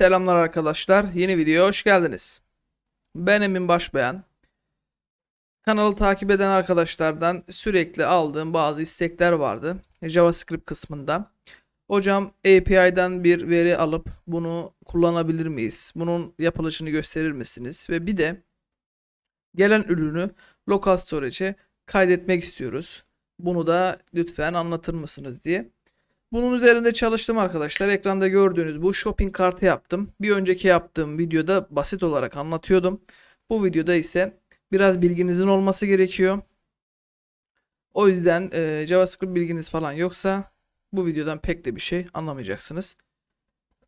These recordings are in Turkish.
Selamlar arkadaşlar. Yeni videoya hoş geldiniz. Ben Emin Başbeğen. Kanalı takip eden arkadaşlardan sürekli aldığım bazı istekler vardı. JavaScript kısmında. Hocam API'den bir veri alıp bunu kullanabilir miyiz? Bunun yapılışını gösterir misiniz? Ve bir de gelen ürünü local storage'e kaydetmek istiyoruz. Bunu da lütfen anlatır mısınız diye bunun üzerinde çalıştım arkadaşlar. Ekranda gördüğünüz bu shopping kartı yaptım. Bir önceki yaptığım videoda basit olarak anlatıyordum. Bu videoda ise biraz bilginizin olması gerekiyor. O yüzden e, JavaScript bilginiz falan yoksa bu videodan pek de bir şey anlamayacaksınız.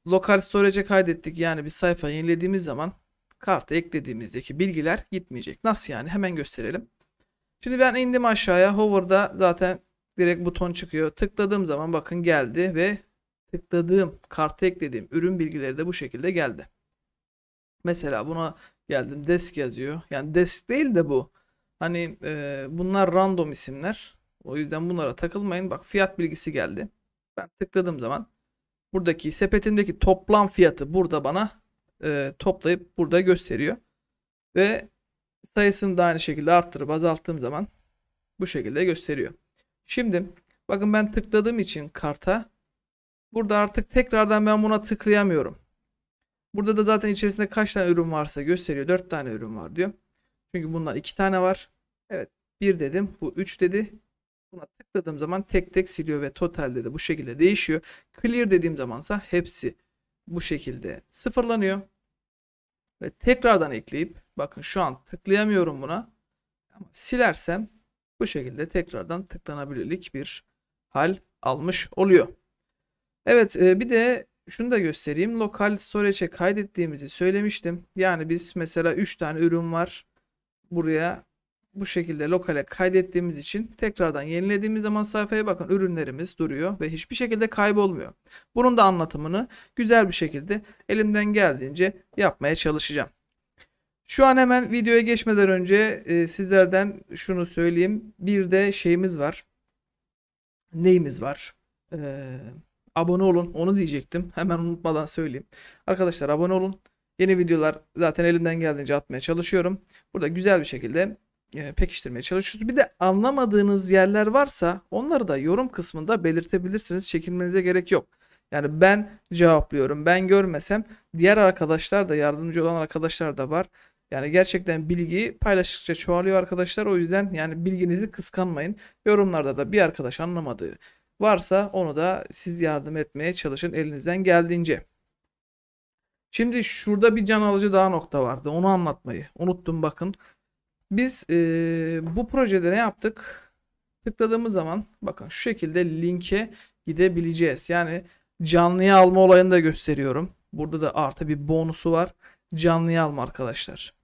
Lokal storage'e kaydettik. Yani bir sayfa yenilediğimiz zaman kartı eklediğimizdeki bilgiler gitmeyecek. Nasıl yani? Hemen gösterelim. Şimdi ben indim aşağıya. Hover'da zaten direkt buton çıkıyor. Tıkladığım zaman bakın geldi ve tıkladığım kartı eklediğim ürün bilgileri de bu şekilde geldi. Mesela buna geldim desk yazıyor. Yani desk değil de bu. Hani e, bunlar random isimler. O yüzden bunlara takılmayın. Bak fiyat bilgisi geldi. Ben tıkladığım zaman buradaki sepetimdeki toplam fiyatı burada bana e, toplayıp burada gösteriyor. Ve sayısını da aynı şekilde arttırıp azalttığım zaman bu şekilde gösteriyor. Şimdi bakın ben tıkladığım için karta burada artık tekrardan ben buna tıklayamıyorum. Burada da zaten içerisinde kaç tane ürün varsa gösteriyor. 4 tane ürün var diyor. Çünkü bundan 2 tane var. Evet 1 dedim. Bu 3 dedi. Buna tıkladığım zaman tek tek siliyor ve total dedi bu şekilde değişiyor. Clear dediğim zamansa hepsi bu şekilde sıfırlanıyor. Ve tekrardan ekleyip bakın şu an tıklayamıyorum buna. silersem bu şekilde tekrardan tıklanabilirlik bir hal almış oluyor. Evet e, bir de şunu da göstereyim. Lokal storage'e kaydettiğimizi söylemiştim. Yani biz mesela 3 tane ürün var. Buraya bu şekilde lokale kaydettiğimiz için tekrardan yenilediğimiz zaman sayfaya bakın ürünlerimiz duruyor ve hiçbir şekilde kaybolmuyor. Bunun da anlatımını güzel bir şekilde elimden geldiğince yapmaya çalışacağım. Şu an hemen videoya geçmeden önce e, sizlerden şunu söyleyeyim. Bir de şeyimiz var. Neyimiz var? Ee, abone olun. Onu diyecektim. Hemen unutmadan söyleyeyim. Arkadaşlar abone olun. Yeni videolar zaten elimden geldiğince atmaya çalışıyorum. Burada güzel bir şekilde e, pekiştirmeye çalışıyoruz. Bir de anlamadığınız yerler varsa onları da yorum kısmında belirtebilirsiniz. Çekinmenize gerek yok. Yani ben cevaplıyorum. Ben görmesem diğer arkadaşlar da yardımcı olan arkadaşlar da var. Yani gerçekten bilgi paylaştıkça çoğalıyor arkadaşlar. O yüzden yani bilginizi kıskanmayın. Yorumlarda da bir arkadaş anlamadığı varsa onu da siz yardım etmeye çalışın elinizden geldiğince. Şimdi şurada bir can alıcı daha nokta vardı. Onu anlatmayı unuttum bakın. Biz e, bu projede ne yaptık? Tıkladığımız zaman bakın şu şekilde linke gidebileceğiz. Yani canlıya alma olayını da gösteriyorum. Burada da artı bir bonusu var. Canlıya alma arkadaşlar.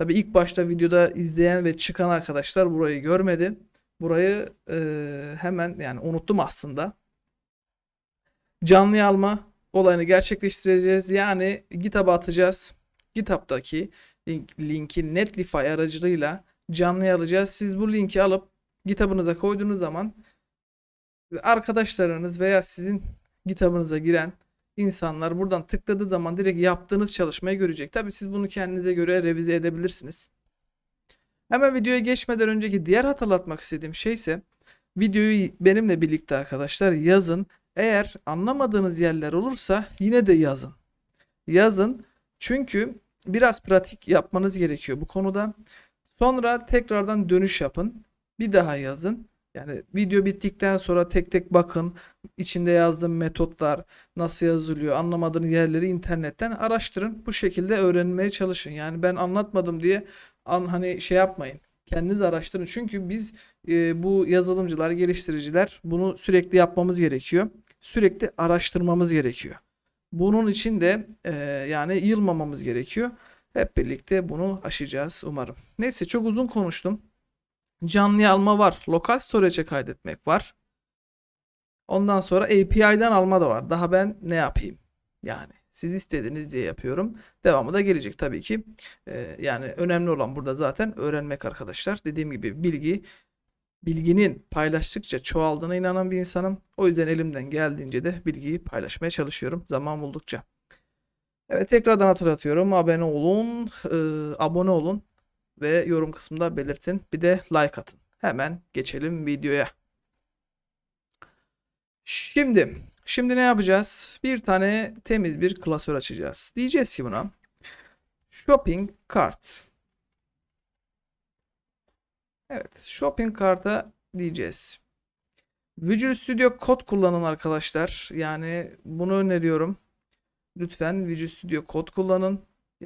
Tabi ilk başta videoda izleyen ve çıkan arkadaşlar burayı görmedi. Burayı e, hemen yani unuttum aslında. Canlı alma olayını gerçekleştireceğiz. Yani GitHub'a atacağız. GitHub'daki link, linki Netlify aracılığıyla canlı alacağız. Siz bu linki alıp GitHub'ınıza koyduğunuz zaman arkadaşlarınız veya sizin GitHub'ınıza giren insanlar buradan tıkladığı zaman direkt yaptığınız çalışmayı görecek. Tabi siz bunu kendinize göre revize edebilirsiniz. Hemen videoya geçmeden önceki diğer hatırlatmak istediğim şey ise videoyu benimle birlikte arkadaşlar yazın. Eğer anlamadığınız yerler olursa yine de yazın. Yazın çünkü biraz pratik yapmanız gerekiyor bu konuda. Sonra tekrardan dönüş yapın. Bir daha yazın. Yani video bittikten sonra tek tek bakın. içinde yazdığım metotlar nasıl yazılıyor, anlamadığınız yerleri internetten araştırın. Bu şekilde öğrenmeye çalışın. Yani ben anlatmadım diye an, hani şey yapmayın. Kendiniz araştırın. Çünkü biz e, bu yazılımcılar, geliştiriciler bunu sürekli yapmamız gerekiyor. Sürekli araştırmamız gerekiyor. Bunun için de e, yani yılmamamız gerekiyor. Hep birlikte bunu aşacağız umarım. Neyse çok uzun konuştum. Canlı alma var. Lokal storage'e kaydetmek var. Ondan sonra API'den alma da var. Daha ben ne yapayım? Yani siz istediğiniz diye yapıyorum. Devamı da gelecek tabii ki. Ee, yani önemli olan burada zaten öğrenmek arkadaşlar. Dediğim gibi bilgi bilginin paylaştıkça çoğaldığına inanan bir insanım. O yüzden elimden geldiğince de bilgiyi paylaşmaya çalışıyorum zaman buldukça. Evet tekrardan hatırlatıyorum. Abone olun, e, abone olun ve yorum kısmında belirtin. Bir de like atın. Hemen geçelim videoya. Şimdi, şimdi ne yapacağız? Bir tane temiz bir klasör açacağız. Diyeceğiz ki buna shopping cart. Evet, shopping karta diyeceğiz. Visual Studio Code kullanın arkadaşlar. Yani bunu öneriyorum. Lütfen Visual Studio Code kullanın.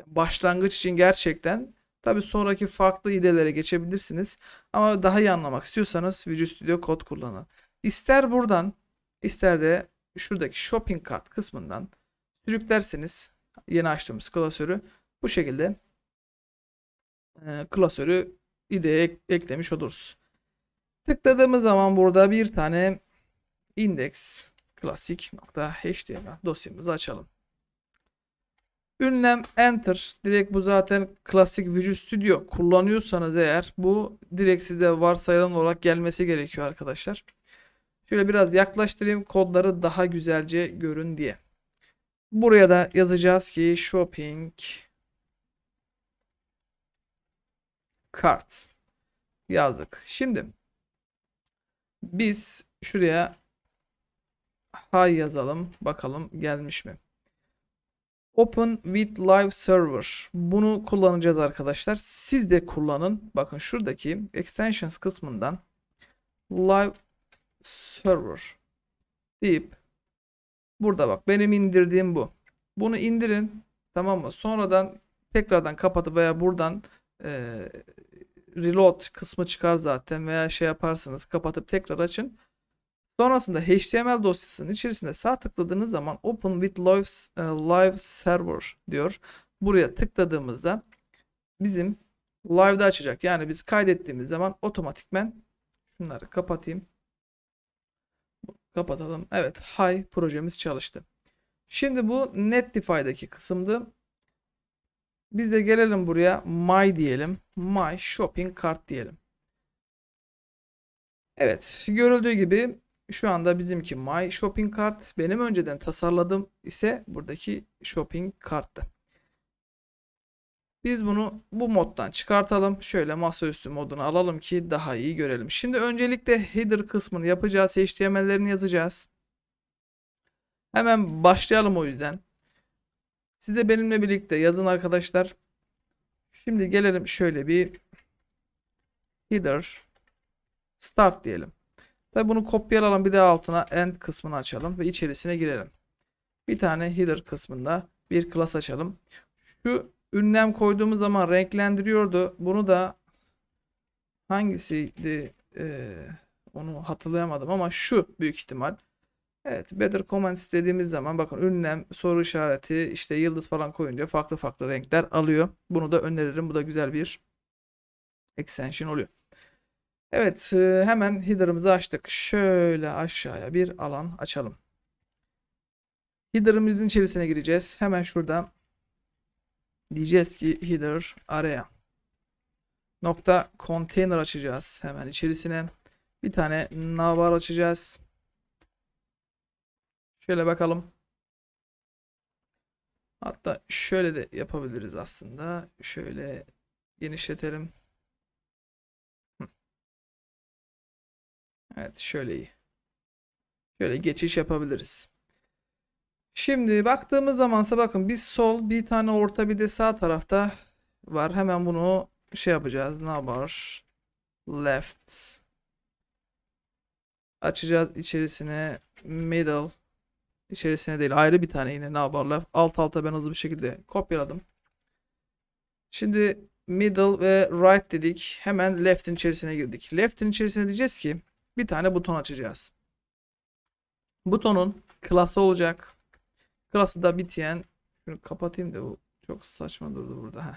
Başlangıç için gerçekten Tabi sonraki farklı idelere geçebilirsiniz. Ama daha iyi anlamak istiyorsanız Visual Studio kod kullanın. İster buradan ister de şuradaki shopping cart kısmından sürüklerseniz yeni açtığımız klasörü bu şekilde e, klasörü ideye ek eklemiş oluruz. Tıkladığımız zaman burada bir tane index klasik.html dosyamızı açalım. Ünlem enter. Direkt bu zaten klasik Visual Studio kullanıyorsanız eğer bu direkt size varsayılan olarak gelmesi gerekiyor arkadaşlar. Şöyle biraz yaklaştırayım kodları daha güzelce görün diye. Buraya da yazacağız ki shopping cart yazdık. Şimdi biz şuraya hay yazalım. Bakalım gelmiş mi? Open with Live Server. Bunu kullanacağız arkadaşlar. Siz de kullanın. Bakın şuradaki extensions kısmından Live Server deyip burada bak benim indirdiğim bu. Bunu indirin. Tamam mı? Sonradan tekrardan kapatıp veya buradan e, reload kısmı çıkar zaten veya şey yaparsınız kapatıp tekrar açın. Sonrasında HTML dosyasının içerisinde sağ tıkladığınız zaman Open with Live, e, live Server diyor. Buraya tıkladığımızda bizim live'da açacak. Yani biz kaydettiğimiz zaman otomatikmen şunları kapatayım. Kapatalım. Evet, Hi projemiz çalıştı. Şimdi bu Netify'daki kısımdı. Biz de gelelim buraya my diyelim. My shopping cart diyelim. Evet, görüldüğü gibi şu anda bizimki My Shopping Cart. Benim önceden tasarladığım ise buradaki Shopping Cart'tı. Biz bunu bu moddan çıkartalım. Şöyle masaüstü modunu alalım ki daha iyi görelim. Şimdi öncelikle header kısmını yapacağız. HTML'lerini yazacağız. Hemen başlayalım o yüzden. Siz de benimle birlikte yazın arkadaşlar. Şimdi gelelim şöyle bir header start diyelim. Tabi bunu kopyalayalım bir de altına end kısmını açalım ve içerisine girelim. Bir tane header kısmında bir class açalım. Şu ünlem koyduğumuz zaman renklendiriyordu. Bunu da hangisiydi ee, onu hatırlayamadım ama şu büyük ihtimal. Evet better comments dediğimiz zaman bakın ünlem, soru işareti, işte yıldız falan koyunca farklı farklı renkler alıyor. Bunu da öneririm. Bu da güzel bir extension oluyor. Evet e, hemen header'ımızı açtık. Şöyle aşağıya bir alan açalım. Header'ımızın içerisine gireceğiz. Hemen şurada diyeceğiz ki header araya nokta container açacağız. Hemen içerisine bir tane navbar açacağız. Şöyle bakalım. Hatta şöyle de yapabiliriz aslında. Şöyle genişletelim. Evet şöyle iyi. Şöyle geçiş yapabiliriz. Şimdi baktığımız zamansa bakın bir sol bir tane orta bir de sağ tarafta var. Hemen bunu şey yapacağız. Ne var? Left. Açacağız içerisine middle. içerisine değil ayrı bir tane yine ne var? Left. Alt alta ben hızlı bir şekilde kopyaladım. Şimdi middle ve right dedik. Hemen left'in içerisine girdik. Left'in içerisine diyeceğiz ki bir tane buton açacağız. Butonun klası olacak. Klası da bitiyen şunu kapatayım da bu çok saçma durdu burada. Heh.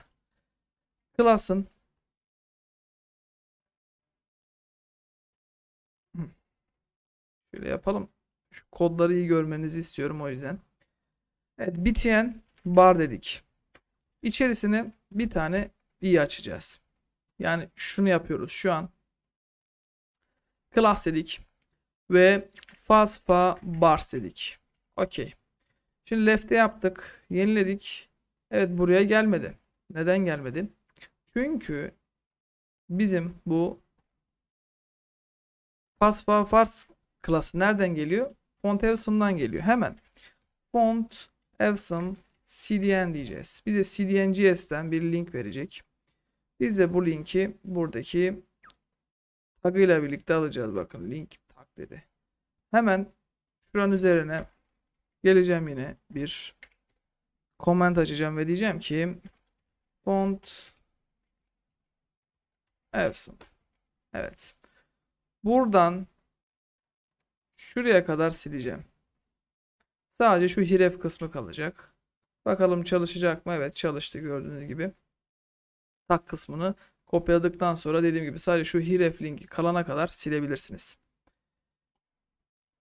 Klasın Şöyle yapalım. Şu kodları iyi görmenizi istiyorum o yüzden. Evet bitiyen bar dedik. İçerisine bir tane i açacağız. Yani şunu yapıyoruz şu an class dedik. Ve fasfa bar dedik. Okey. Şimdi left'e yaptık. Yeniledik. Evet buraya gelmedi. Neden gelmedi? Çünkü bizim bu fasfa fars klası nereden geliyor? Font Awesome'dan geliyor. Hemen font awesome cdn diyeceğiz. Bir de cdn.js'ten bir link verecek. Biz de bu linki buradaki Takıyla birlikte alacağız bakın. Link tak dedi. Hemen şuranın üzerine geleceğim yine bir comment açacağım ve diyeceğim ki font Evson. Evet. Buradan şuraya kadar sileceğim. Sadece şu hiref kısmı kalacak. Bakalım çalışacak mı? Evet çalıştı gördüğünüz gibi. Tak kısmını Kopyaladıktan sonra dediğim gibi sadece şu href linki kalana kadar silebilirsiniz.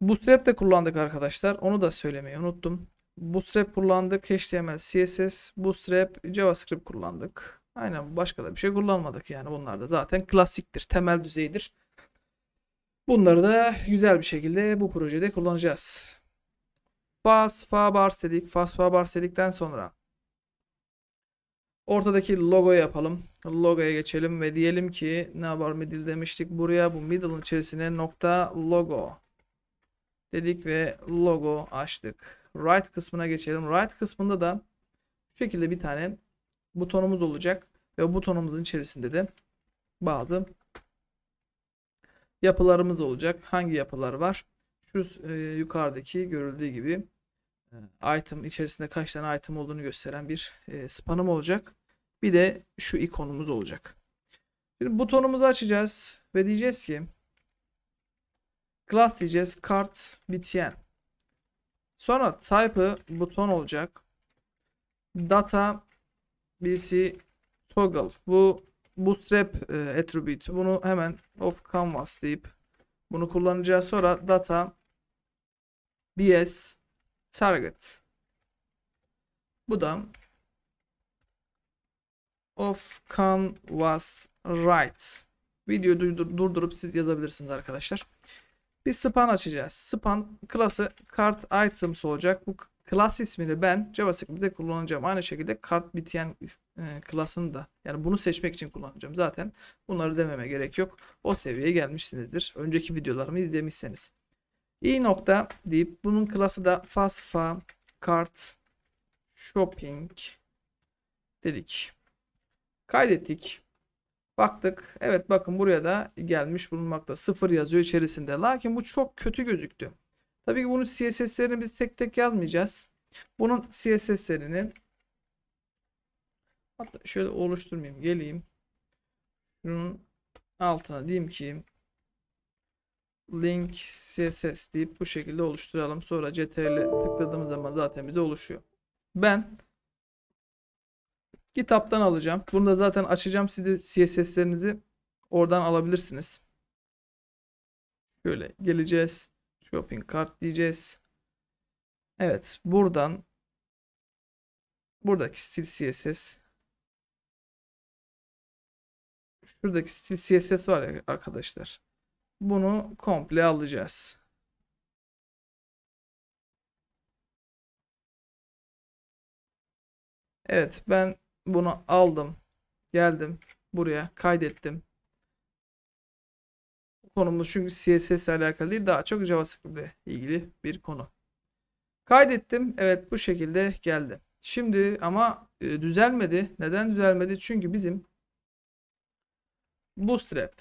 Bootstrap de kullandık arkadaşlar. Onu da söylemeyi unuttum. Bootstrap kullandık. HTML, CSS, Bootstrap, JavaScript kullandık. Aynen başka da bir şey kullanmadık yani. Bunlar da zaten klasiktir. Temel düzeydir. Bunları da güzel bir şekilde bu projede kullanacağız. Fas, fa, bars dedik. Fas, fa, dedikten sonra Ortadaki logo yapalım. Logoya geçelim ve diyelim ki ne var middle demiştik. Buraya bu middle'ın içerisine nokta logo dedik ve logo açtık. Right kısmına geçelim. Right kısmında da şu şekilde bir tane butonumuz olacak ve butonumuzun içerisinde de bazı yapılarımız olacak. Hangi yapılar var? Şu e, yukarıdaki görüldüğü gibi ee, item içerisinde kaç tane item olduğunu gösteren bir e, spanım olacak. Bir de şu ikonumuz olacak. Bir butonumuzu açacağız ve diyeceğiz ki class diyeceğiz kart btn. Sonra type'ı buton olacak. Data bc toggle. Bu bootstrap e, attribute. Bunu hemen of canvas deyip bunu kullanacağız. Sonra data bs target. Bu da of can was right. Videoyu durdur durdurup siz yazabilirsiniz arkadaşlar. Bir span açacağız. Span klası card items olacak. Bu klas ismini ben JavaScript'te kullanacağım. Aynı şekilde card bitiyen e, klasını da yani bunu seçmek için kullanacağım. Zaten bunları dememe gerek yok. O seviyeye gelmişsinizdir. Önceki videolarımı izlemişseniz i nokta deyip bunun klası da fasfa kart shopping dedik. Kaydettik. Baktık. Evet bakın buraya da gelmiş bulunmakta. Sıfır yazıyor içerisinde. Lakin bu çok kötü gözüktü. Tabii ki bunun CSS'lerini biz tek tek yazmayacağız. Bunun CSS'lerini hatta şöyle oluşturmayayım. Geleyim. Şunun altına diyeyim ki link css deyip bu şekilde oluşturalım. Sonra ctrl'e tıkladığımız zaman zaten bize oluşuyor. Ben kitaptan alacağım. Bunu da zaten açacağım. Siz de css'lerinizi oradan alabilirsiniz. Şöyle geleceğiz. Shopping cart diyeceğiz. Evet buradan buradaki stil css şuradaki stil css var ya arkadaşlar. Bunu komple alacağız. Evet ben bunu aldım. Geldim buraya kaydettim. Konumuz çünkü CSS ile alakalı değil daha çok JavaScript ile ilgili bir konu. Kaydettim. Evet bu şekilde geldi. Şimdi ama e, düzelmedi. Neden düzelmedi? Çünkü bizim Bootstrap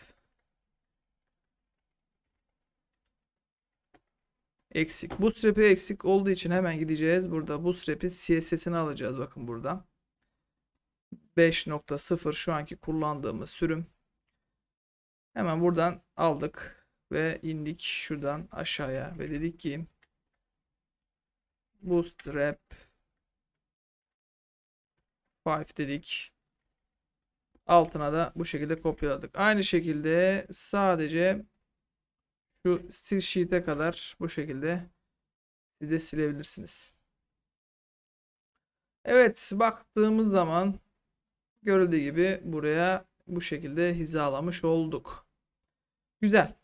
eksik. Bootstrap'i eksik olduğu için hemen gideceğiz. Burada Bu Bootstrap'i CSS'ini alacağız. Bakın burada. 5.0 şu anki kullandığımız sürüm. Hemen buradan aldık ve indik şuradan aşağıya ve dedik ki Bootstrap 5 dedik. Altına da bu şekilde kopyaladık. Aynı şekilde sadece şu sil sheet'e kadar bu şekilde siz de silebilirsiniz. Evet baktığımız zaman görüldüğü gibi buraya bu şekilde hizalamış olduk. Güzel.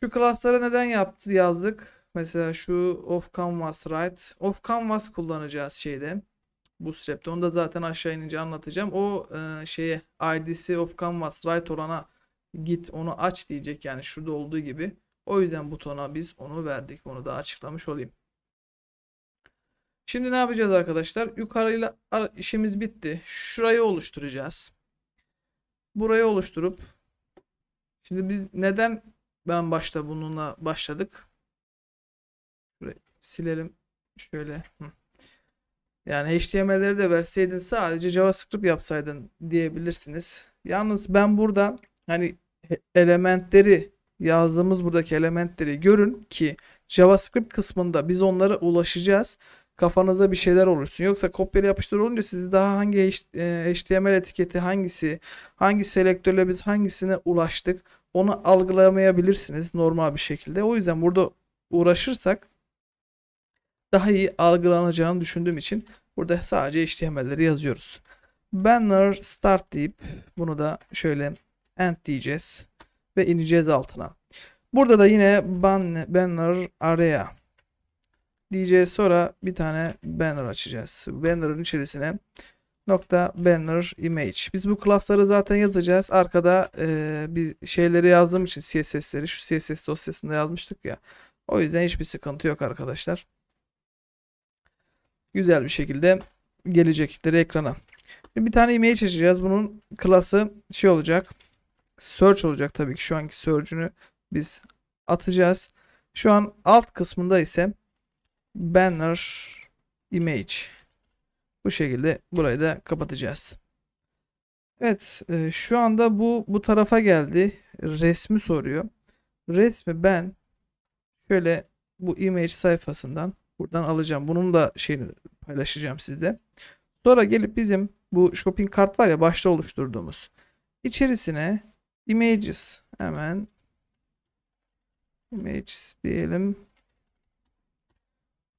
Şu klaslara neden yaptı yazdık? Mesela şu off canvas right. Off canvas kullanacağız şeyde. Bootstrap'te. Onu da zaten aşağı inince anlatacağım. O e, şeye idc of canvas right olana git onu aç diyecek yani şurada olduğu gibi. O yüzden butona biz onu verdik. Onu da açıklamış olayım. Şimdi ne yapacağız arkadaşlar? Yukarıyla işimiz bitti. Şurayı oluşturacağız. Burayı oluşturup şimdi biz neden ben başta bununla başladık? Şurayı silelim. Şöyle. Yani HTML'leri de verseydin sadece JavaScript yapsaydın diyebilirsiniz. Yalnız ben burada hani elementleri yazdığımız buradaki elementleri görün ki JavaScript kısmında biz onlara ulaşacağız. Kafanızda bir şeyler olursun. Yoksa kopyala yapıştır olunca sizi daha hangi HTML e, etiketi hangisi, hangi selektörle biz hangisine ulaştık onu algılamayabilirsiniz normal bir şekilde. O yüzden burada uğraşırsak daha iyi algılanacağını düşündüğüm için burada sadece HTML'leri yazıyoruz. Banner start deyip bunu da şöyle end diyeceğiz ve ineceğiz altına. Burada da yine banner area diyeceğiz. Sonra bir tane banner açacağız. Banner'ın içerisine nokta banner image. Biz bu klasları zaten yazacağız. Arkada e, bir şeyleri yazdığım için CSS'leri şu CSS dosyasında yazmıştık ya. O yüzden hiçbir sıkıntı yok arkadaşlar. Güzel bir şekilde gelecekleri ekrana. Bir tane image açacağız. Bunun klası şey olacak search olacak tabii ki. Şu anki search'ünü biz atacağız. Şu an alt kısmında ise banner image. Bu şekilde burayı da kapatacağız. Evet e, şu anda bu bu tarafa geldi. Resmi soruyor. Resmi ben şöyle bu image sayfasından buradan alacağım. Bunun da şeyini paylaşacağım sizde. Sonra gelip bizim bu shopping kart var ya başta oluşturduğumuz. içerisine Images hemen images diyelim.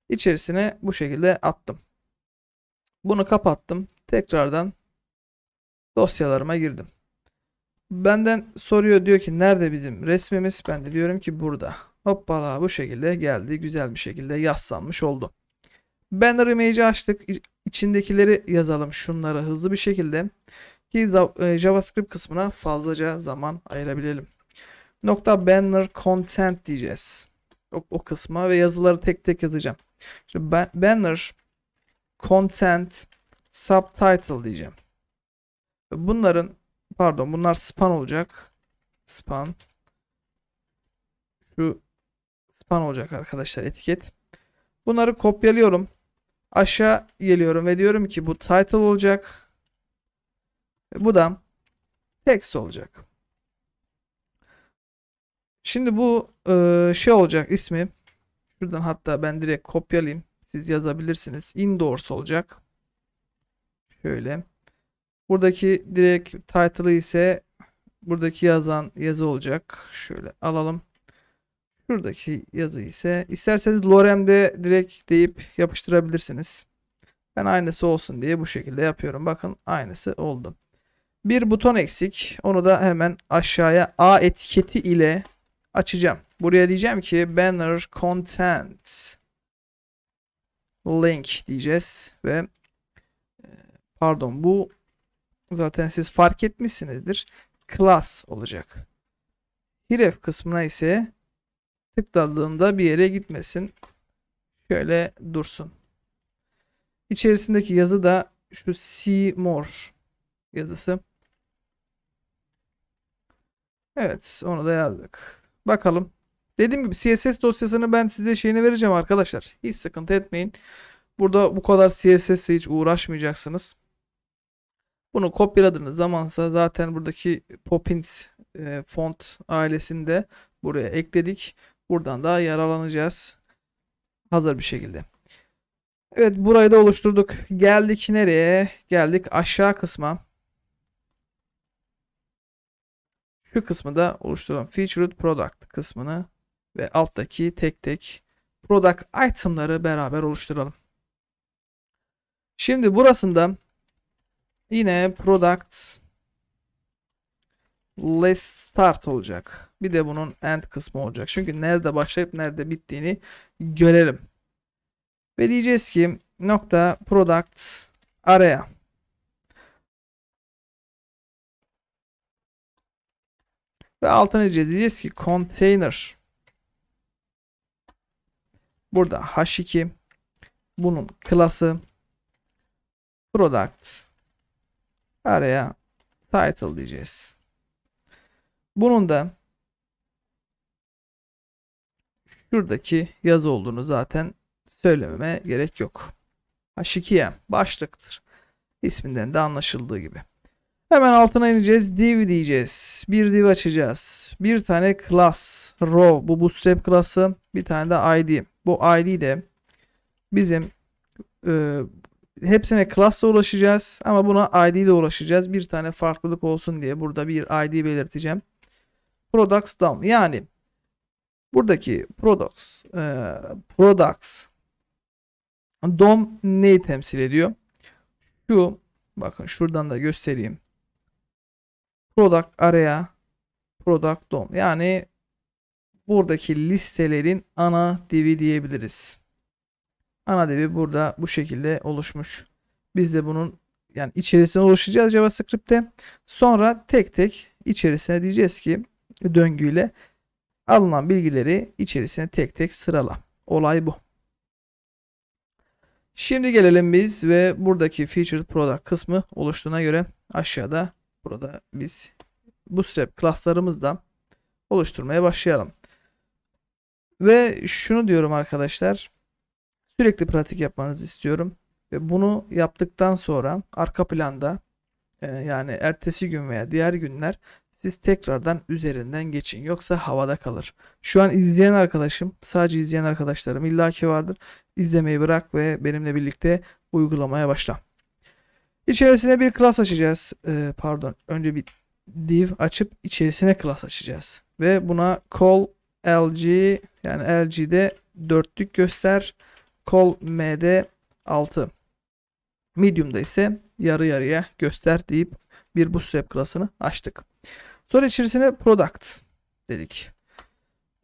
içerisine bu şekilde attım. Bunu kapattım. Tekrardan dosyalarıma girdim. Benden soruyor diyor ki nerede bizim resmimiz? Ben de diyorum ki burada. Hoppala bu şekilde geldi. Güzel bir şekilde yaslanmış oldu. Banner image'i açtık. içindekileri yazalım şunlara hızlı bir şekilde ki e, JavaScript kısmına fazlaca zaman ayırabilelim. Nokta banner content diyeceğiz. O, o kısma ve yazıları tek tek yazacağım. Şimdi ba banner content subtitle diyeceğim. Bunların pardon bunlar span olacak. Span şu span olacak arkadaşlar etiket. Bunları kopyalıyorum. Aşağı geliyorum ve diyorum ki bu title olacak. Bu da text olacak. Şimdi bu e, şey olacak ismi. Şuradan hatta ben direkt kopyalayayım. Siz yazabilirsiniz. Indoors olacak. Şöyle. Buradaki direkt title'ı ise buradaki yazan yazı olacak. Şöyle alalım. Şuradaki yazı ise isterseniz lorem'de direkt deyip yapıştırabilirsiniz. Ben aynısı olsun diye bu şekilde yapıyorum. Bakın aynısı oldu. Bir buton eksik. Onu da hemen aşağıya A etiketi ile açacağım. Buraya diyeceğim ki banner content link diyeceğiz ve e, pardon bu zaten siz fark etmişsinizdir. Class olacak. Href kısmına ise tıkladığında bir yere gitmesin. Şöyle dursun. İçerisindeki yazı da şu see more yazısı. Evet onu da yazdık. Bakalım. Dediğim gibi CSS dosyasını ben size şeyini vereceğim arkadaşlar. Hiç sıkıntı etmeyin. Burada bu kadar CSS hiç uğraşmayacaksınız. Bunu kopyaladığınız zamansa zaten buradaki Poppins e, font ailesinde buraya ekledik. Buradan da yararlanacağız. Hazır bir şekilde. Evet burayı da oluşturduk. Geldik nereye? Geldik aşağı kısma. Şu kısmı da oluşturalım. Featured Product kısmını ve alttaki tek tek product item'ları beraber oluşturalım. Şimdi burasında yine product list start olacak. Bir de bunun end kısmı olacak. Çünkü nerede başlayıp nerede bittiğini görelim. Ve diyeceğiz ki nokta product area. Ve altına diyeceğiz ki container. Burada h2. Bunun klası. Product. Araya title diyeceğiz. Bunun da şuradaki yazı olduğunu zaten söylememe gerek yok. H2'ye başlıktır. İsminden de anlaşıldığı gibi. Hemen altına ineceğiz. Div diyeceğiz. Bir div açacağız. Bir tane class row. Bu bootstrap class'ı. Bir tane de id. Bu id de bizim e, hepsine class'a ulaşacağız. Ama buna id ile ulaşacağız. Bir tane farklılık olsun diye burada bir id belirteceğim. Products down. Yani buradaki products e, products dom neyi temsil ediyor? Şu bakın şuradan da göstereyim product araya product DOM yani buradaki listelerin ana divi diyebiliriz. Ana divi burada bu şekilde oluşmuş. Biz de bunun yani içerisine oluşturacağız JavaScript'te. Sonra tek tek içerisine diyeceğiz ki döngüyle alınan bilgileri içerisine tek tek sırala. Olay bu. Şimdi gelelim biz ve buradaki feature product kısmı oluştuğuna göre aşağıda Burada biz bootstrap klaslarımızdan oluşturmaya başlayalım. Ve şunu diyorum arkadaşlar. Sürekli pratik yapmanızı istiyorum. Ve bunu yaptıktan sonra arka planda e, yani ertesi gün veya diğer günler siz tekrardan üzerinden geçin. Yoksa havada kalır. Şu an izleyen arkadaşım, sadece izleyen arkadaşlarım illaki vardır. İzlemeyi bırak ve benimle birlikte uygulamaya başla. İçerisine bir class açacağız. Ee, pardon. Önce bir div açıp içerisine class açacağız. Ve buna call lg yani lg'de dörtlük göster. Call md 6. Medium'da ise yarı yarıya göster deyip bir bootstrap klasını açtık. Sonra içerisine product dedik.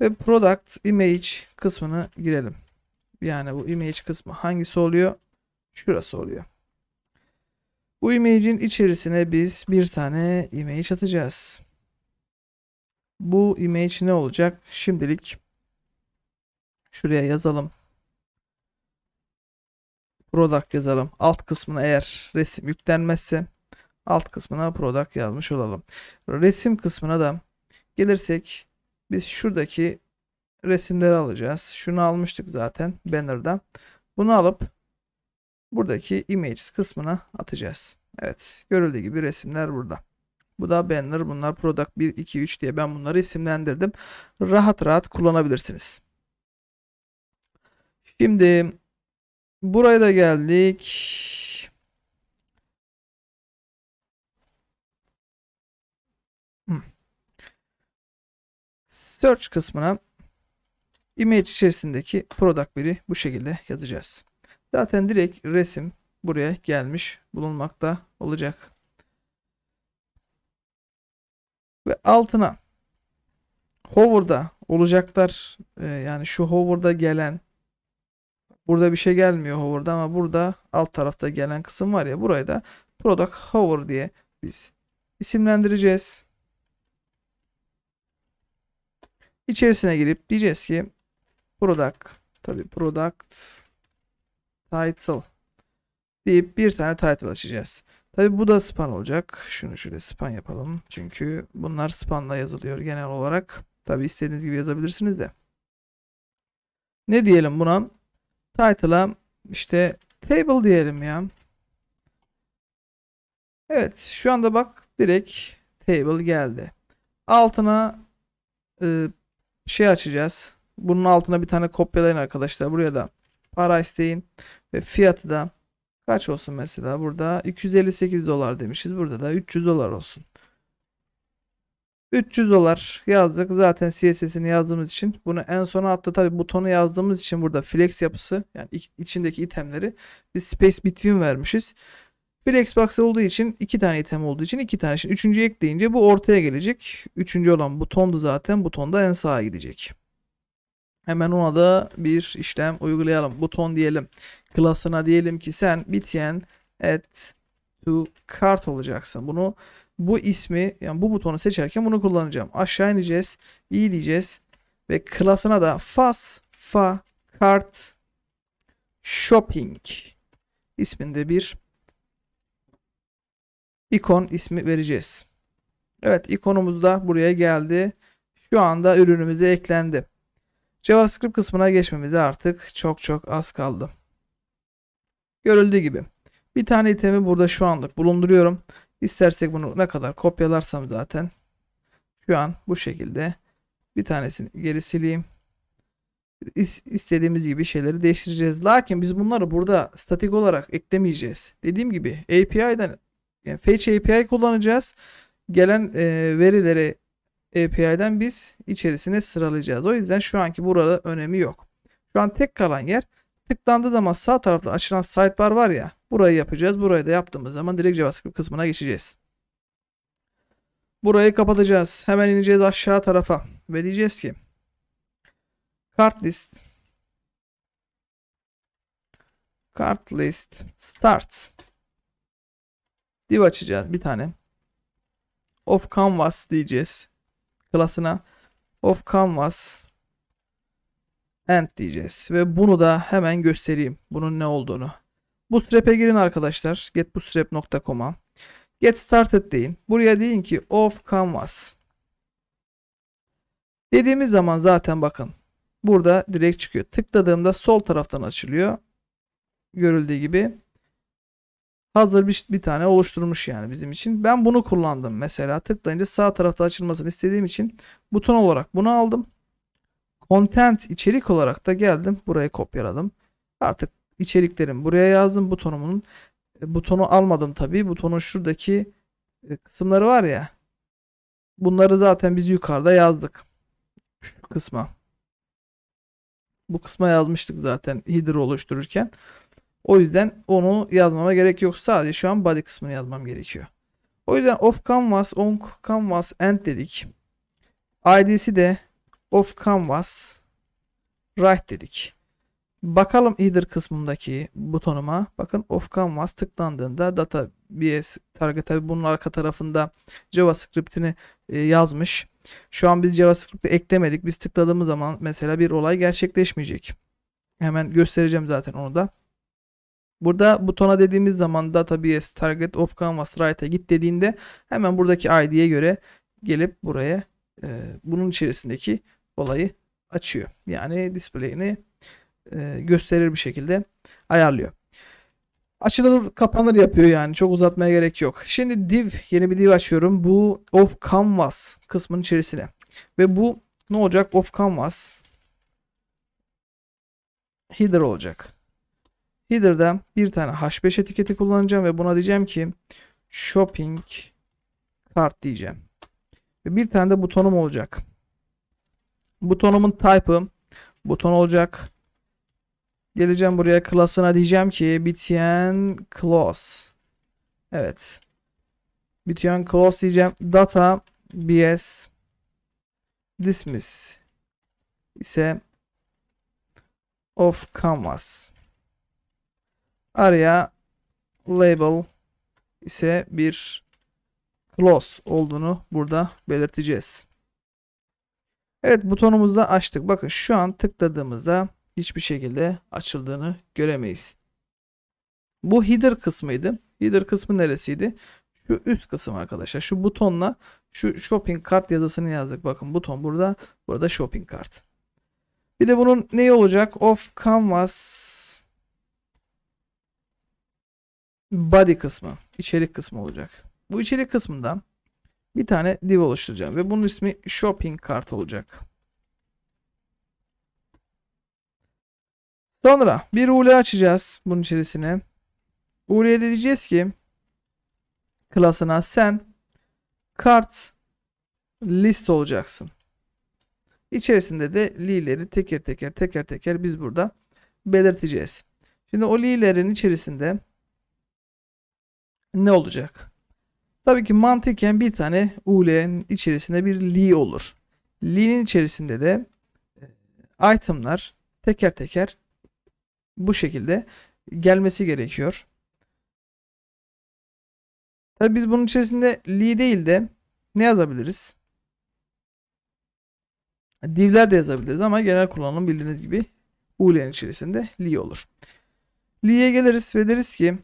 Ve product image kısmını girelim. Yani bu image kısmı hangisi oluyor? Şurası oluyor. Bu image'in içerisine biz bir tane image atacağız. Bu image ne olacak? Şimdilik şuraya yazalım. Product yazalım. Alt kısmına eğer resim yüklenmezse alt kısmına product yazmış olalım. Resim kısmına da gelirsek biz şuradaki resimleri alacağız. Şunu almıştık zaten banner'da. Bunu alıp buradaki images kısmına atacağız. Evet görüldüğü gibi resimler burada. Bu da banner bunlar product 1 2 3 diye ben bunları isimlendirdim. Rahat rahat kullanabilirsiniz. Şimdi buraya da geldik. Hmm. Search kısmına image içerisindeki product 1'i bu şekilde yazacağız. Zaten direkt resim buraya gelmiş bulunmakta olacak. Ve altına hover'da olacaklar ee, yani şu hover'da gelen burada bir şey gelmiyor hover'da ama burada alt tarafta gelen kısım var ya burayı da product hover diye biz isimlendireceğiz. İçerisine girip diyeceğiz ki product tabi product title deyip bir tane title açacağız. Tabi bu da span olacak. Şunu şöyle span yapalım. Çünkü bunlar spanla yazılıyor genel olarak. Tabi istediğiniz gibi yazabilirsiniz de. Ne diyelim buna? Title'a işte table diyelim ya. Evet şu anda bak direkt table geldi. Altına e, şey açacağız. Bunun altına bir tane kopyalayın arkadaşlar. Buraya da para isteyin. Ve fiyatı da kaç olsun mesela? Burada 258 dolar demişiz. Burada da 300 dolar olsun. 300 dolar yazdık. Zaten CSS'ini yazdığımız için bunu en sona attı. Tabi butonu yazdığımız için burada flex yapısı yani içindeki itemleri bir space between vermişiz. Flexbox olduğu için iki tane item olduğu için iki tane. Şimdi üçüncü ekleyince bu ortaya gelecek. Üçüncü olan butondu zaten. Buton da en sağa gidecek. Hemen ona da bir işlem uygulayalım. Buton diyelim. Klasına diyelim ki sen btn at to cart olacaksın. Bunu bu ismi yani bu butonu seçerken bunu kullanacağım. Aşağı ineceğiz. iyi diyeceğiz. Ve klasına da fas fa cart shopping isminde bir ikon ismi vereceğiz. Evet ikonumuz da buraya geldi. Şu anda ürünümüze eklendi. JavaScript kısmına geçmemize artık çok çok az kaldı. Görüldüğü gibi bir tane itemi burada şu anlık bulunduruyorum. İstersek bunu ne kadar kopyalarsam zaten şu an bu şekilde bir tanesini geri sileyim. İstediğimiz gibi şeyleri değiştireceğiz. Lakin biz bunları burada statik olarak eklemeyeceğiz. Dediğim gibi API'den yani Fetch API kullanacağız. Gelen e, verileri API'den biz içerisine sıralayacağız. O yüzden şu anki burada önemi yok. Şu an tek kalan yer tıklandığı zaman sağ tarafta açılan sidebar var ya burayı yapacağız. Burayı da yaptığımız zaman direkt JavaScript kısmına geçeceğiz. Burayı kapatacağız. Hemen ineceğiz aşağı tarafa ve diyeceğiz ki kart list kart list start div açacağız bir tane of canvas diyeceğiz klasına of canvas end diyeceğiz. Ve bunu da hemen göstereyim bunun ne olduğunu. Bu Bootstrap'e girin arkadaşlar. getbootstrap.com'a. Get started deyin. Buraya deyin ki of canvas. Dediğimiz zaman zaten bakın. Burada direkt çıkıyor. Tıkladığımda sol taraftan açılıyor. Görüldüğü gibi hazır bir, bir tane oluşturmuş yani bizim için. Ben bunu kullandım mesela tıklayınca sağ tarafta açılmasını istediğim için buton olarak bunu aldım. Content içerik olarak da geldim buraya kopyaladım. Artık içeriklerim buraya yazdım butonumun e, butonu almadım tabi. Butonun şuradaki e, kısımları var ya. Bunları zaten biz yukarıda yazdık. Şu kısma. Bu kısma yazmıştık zaten header oluştururken. O yüzden onu yazmama gerek yok. Sadece şu an body kısmını yazmam gerekiyor. O yüzden off canvas, on canvas end dedik. ID'si de off canvas right dedik. Bakalım header kısmındaki butonuma. Bakın off canvas tıklandığında data BS target tabi bunun arka tarafında JavaScript'ini e, yazmış. Şu an biz JavaScript'i eklemedik. Biz tıkladığımız zaman mesela bir olay gerçekleşmeyecek. Hemen göstereceğim zaten onu da. Burada butona dediğimiz zaman data database target of canvas right'a git dediğinde hemen buradaki ID'ye göre gelip buraya e, bunun içerisindeki olayı açıyor. Yani display'ini e, gösterir bir şekilde ayarlıyor. Açılır kapanır yapıyor yani çok uzatmaya gerek yok. Şimdi div yeni bir div açıyorum. Bu of canvas kısmının içerisine. Ve bu ne olacak? Of canvas header olacak. Header'da bir tane H5 etiketi kullanacağım ve buna diyeceğim ki shopping cart diyeceğim. Ve bir tane de butonum olacak. Butonumun type'ı buton olacak. Geleceğim buraya class'ına diyeceğim ki btn clause. Evet. Btn clause diyeceğim. Data bs dismiss ise of canvas. Araya label ise bir close olduğunu burada belirteceğiz. Evet butonumuzu da açtık. Bakın şu an tıkladığımızda hiçbir şekilde açıldığını göremeyiz. Bu header kısmıydı. Header kısmı neresiydi? Şu üst kısım arkadaşlar. Şu butonla şu shopping kart yazısını yazdık. Bakın buton burada. Burada shopping kart. Bir de bunun neyi olacak? Off canvas body kısmı, içerik kısmı olacak. Bu içerik kısmından bir tane div oluşturacağım ve bunun ismi shopping Cart olacak. Sonra bir UL açacağız bunun içerisine. UL'ye de diyeceğiz ki klasına sen kart list olacaksın. İçerisinde de li'leri teker teker teker teker biz burada belirteceğiz. Şimdi o li'lerin içerisinde ne olacak? Tabii ki mantıken bir tane UL'nin içerisinde bir li olur. Li'nin içerisinde de e, itemlar teker teker bu şekilde gelmesi gerekiyor. Tabii biz bunun içerisinde li değil de ne yazabiliriz? Divler de yazabiliriz ama genel kullanım bildiğiniz gibi UL'nin içerisinde li olur. Li'ye geliriz ve deriz ki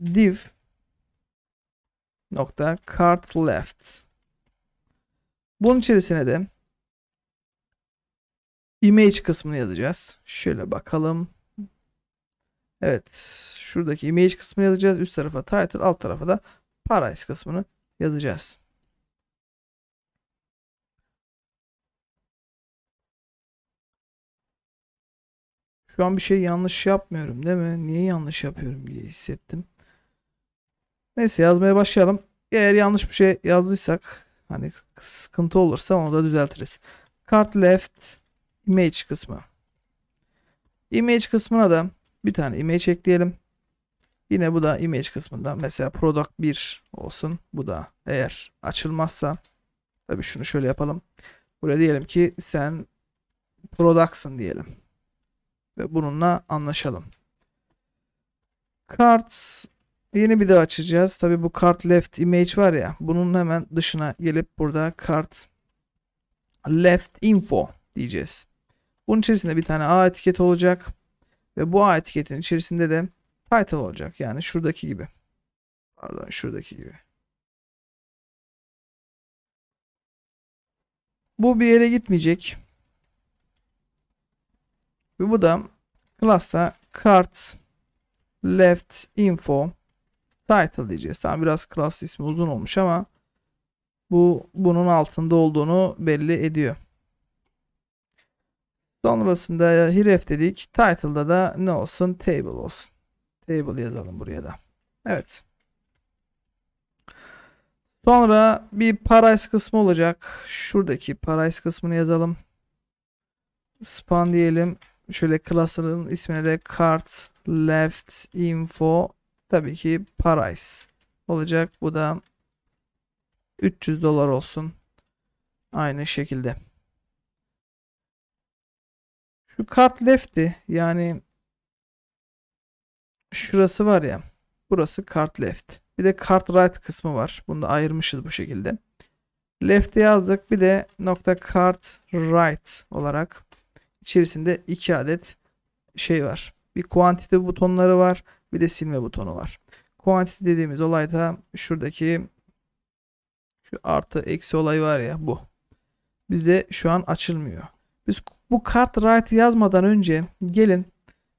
div nokta cart left. Bunun içerisine de image kısmını yazacağız. Şöyle bakalım. Evet. Şuradaki image kısmını yazacağız. Üst tarafa title, alt tarafa da paradise kısmını yazacağız. Şu an bir şey yanlış yapmıyorum değil mi? Niye yanlış yapıyorum diye hissettim. Neyse yazmaya başlayalım. Eğer yanlış bir şey yazdıysak hani sıkıntı olursa onu da düzeltiriz. Card left image kısmı. Image kısmına da bir tane image ekleyelim. Yine bu da image kısmından mesela product 1 olsun. Bu da eğer açılmazsa tabii şunu şöyle yapalım. Buraya diyelim ki sen product'sın diyelim. Ve bununla anlaşalım. Cards Yeni bir de açacağız. Tabi bu kart left image var ya. Bunun hemen dışına gelip burada kart left info diyeceğiz. Bunun içerisinde bir tane A etiket olacak. Ve bu A etiketin içerisinde de title olacak. Yani şuradaki gibi. Pardon şuradaki gibi. Bu bir yere gitmeyecek. Ve bu da class'ta cart left info title diyeceğiz. Tamam biraz class ismi uzun olmuş ama bu bunun altında olduğunu belli ediyor. Sonrasında href dedik. Title'da da ne olsun? Table olsun. Table yazalım buraya da. Evet. Sonra bir parais kısmı olacak. Şuradaki parais kısmını yazalım. Span diyelim. Şöyle class'ın ismine de cart left info tabii ki Paris olacak. Bu da 300 dolar olsun. Aynı şekilde. Şu kart left'i yani şurası var ya. Burası kart left. Bir de kart right kısmı var. Bunu da ayırmışız bu şekilde. Left'i yazdık. Bir de nokta kart right olarak içerisinde iki adet şey var. Bir quantity butonları var. Bir de silme butonu var. Quantity dediğimiz olay da şuradaki şu artı eksi olay var ya bu. Bizde şu an açılmıyor. Biz bu kart write yazmadan önce gelin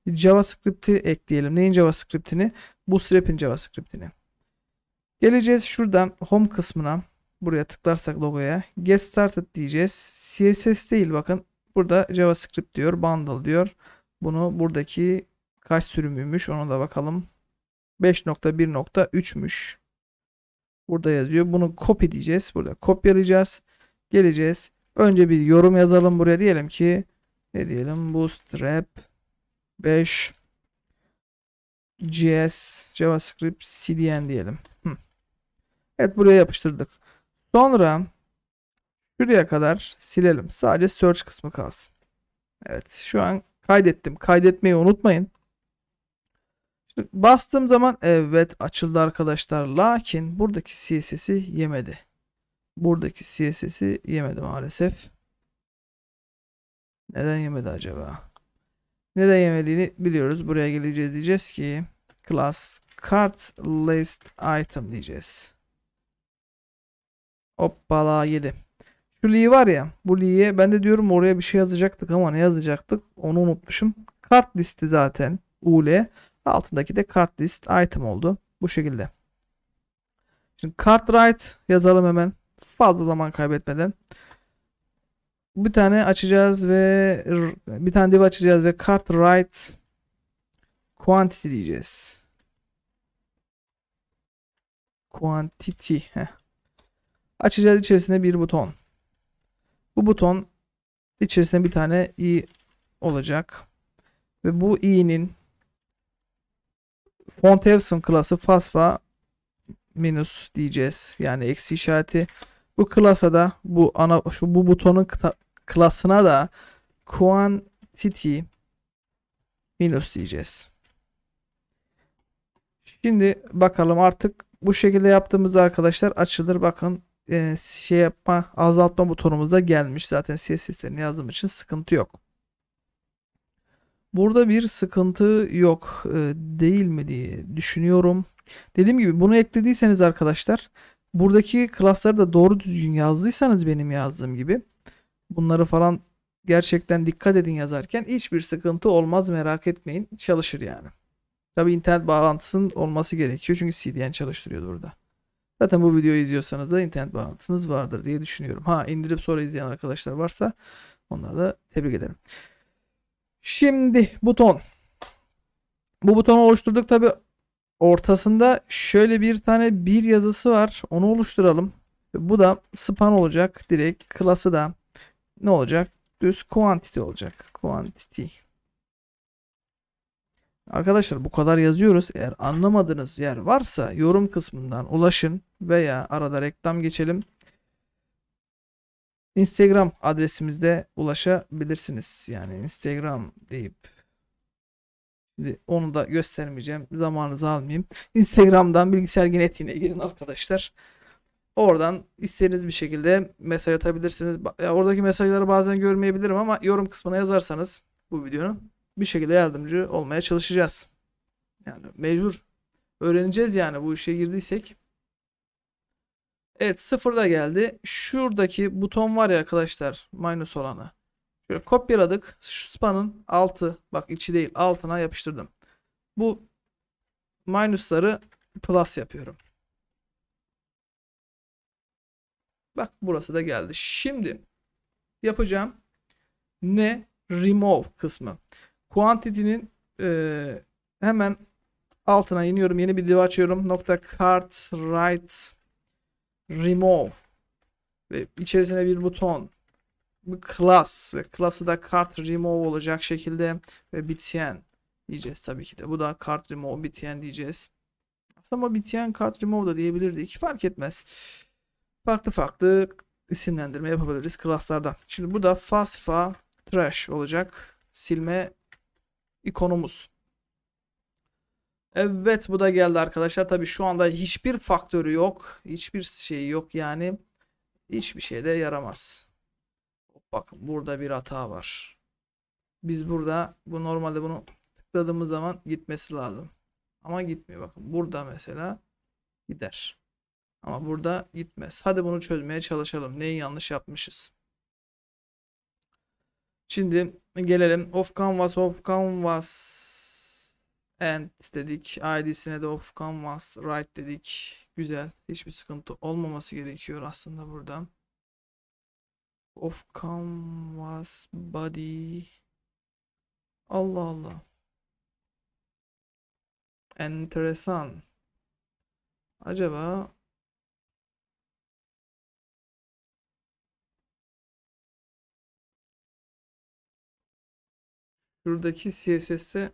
JavaScript'i ekleyelim. Neyin JavaScript'ini? Bu Bootstrap'in JavaScript'ini. Geleceğiz şuradan home kısmına. Buraya tıklarsak logoya. Get started diyeceğiz. CSS değil bakın. Burada JavaScript diyor. Bundle diyor. Bunu buradaki Kaç sürümüymüş ona da bakalım. 5.1.3'müş. Burada yazıyor. Bunu copy Burada kopyalayacağız. Geleceğiz. Önce bir yorum yazalım buraya. Diyelim ki ne diyelim? Bootstrap 5 JS JavaScript CDN diyelim. Hı. Evet buraya yapıştırdık. Sonra şuraya kadar silelim. Sadece search kısmı kalsın. Evet şu an kaydettim. Kaydetmeyi unutmayın bastığım zaman evet açıldı arkadaşlar. Lakin buradaki CSS'i yemedi. Buradaki CSS'i yemedi maalesef. Neden yemedi acaba? Neden yemediğini biliyoruz. Buraya geleceğiz diyeceğiz ki class cart list item diyeceğiz. Hoppala yedi. Şu li var ya bu li'ye ben de diyorum oraya bir şey yazacaktık ama ne yazacaktık onu unutmuşum. Kart listi zaten ule. Altındaki de kart list item oldu. Bu şekilde. Şimdi kart write yazalım hemen. Fazla zaman kaybetmeden. Bir tane açacağız ve bir tane div açacağız ve kart write quantity diyeceğiz. Quantity. Heh. Açacağız içerisinde bir buton. Bu buton içerisinde bir tane i olacak. Ve bu i'nin Fontevson klası fasfa minus diyeceğiz. Yani eksi işareti. Bu klasa da bu ana şu bu butonun klasına da quantity minus diyeceğiz. Şimdi bakalım artık bu şekilde yaptığımız arkadaşlar açılır. Bakın e, şey yapma azaltma butonumuz da gelmiş. Zaten CSS'lerini yazdığım için sıkıntı yok. Burada bir sıkıntı yok e, değil mi diye düşünüyorum. Dediğim gibi bunu eklediyseniz arkadaşlar buradaki klasları da doğru düzgün yazdıysanız benim yazdığım gibi bunları falan gerçekten dikkat edin yazarken hiçbir sıkıntı olmaz merak etmeyin çalışır yani. Tabi internet bağlantısının olması gerekiyor çünkü CDN çalıştırıyor burada. Zaten bu videoyu izliyorsanız da internet bağlantınız vardır diye düşünüyorum. Ha indirip sonra izleyen arkadaşlar varsa onlara da tebrik ederim. Şimdi buton. Bu butonu oluşturduk tabi ortasında şöyle bir tane bir yazısı var. Onu oluşturalım. Bu da span olacak. Direkt klası da ne olacak? Düz quantity olacak. Quantity. Arkadaşlar bu kadar yazıyoruz. Eğer anlamadığınız yer varsa yorum kısmından ulaşın veya arada reklam geçelim. Instagram adresimizde ulaşabilirsiniz. Yani Instagram deyip onu da göstermeyeceğim. Zamanınızı almayayım. Instagram'dan bilgisayar genetiğine girin arkadaşlar. Oradan istediğiniz bir şekilde mesaj atabilirsiniz. Ya oradaki mesajları bazen görmeyebilirim ama yorum kısmına yazarsanız bu videonun bir şekilde yardımcı olmaya çalışacağız. Yani mecbur öğreneceğiz yani bu işe girdiysek. Evet sıfırda geldi. Şuradaki buton var ya arkadaşlar minus olanı. Şöyle kopyaladık. Şu spanın altı bak içi değil altına yapıştırdım. Bu minusları plus yapıyorum. Bak burası da geldi. Şimdi yapacağım ne? Remove kısmı. Quantity'nin e, hemen altına iniyorum. Yeni bir div açıyorum. Nokta cart right remove ve içerisine bir buton bir class ve class'ı da kart remove olacak şekilde ve btn diyeceğiz tabii ki de. Bu da kart remove btn diyeceğiz. Aslında btn kart remove da diyebilirdik. Fark etmez. Farklı farklı isimlendirme yapabiliriz class'lardan. Şimdi bu da fasfa trash olacak. Silme ikonumuz. Evet bu da geldi arkadaşlar. Tabi şu anda hiçbir faktörü yok. Hiçbir şey yok yani. Hiçbir şeyde yaramaz. Bakın burada bir hata var. Biz burada bu normalde bunu tıkladığımız zaman gitmesi lazım. Ama gitmiyor bakın. Burada mesela gider. Ama burada gitmez. Hadi bunu çözmeye çalışalım. Neyi yanlış yapmışız? Şimdi gelelim off canvas off canvas and dedik. ID'sine de of canvas right dedik. Güzel. Hiçbir sıkıntı olmaması gerekiyor aslında burada. Of canvas body. Allah Allah. Enteresan. Acaba Şuradaki CSS'e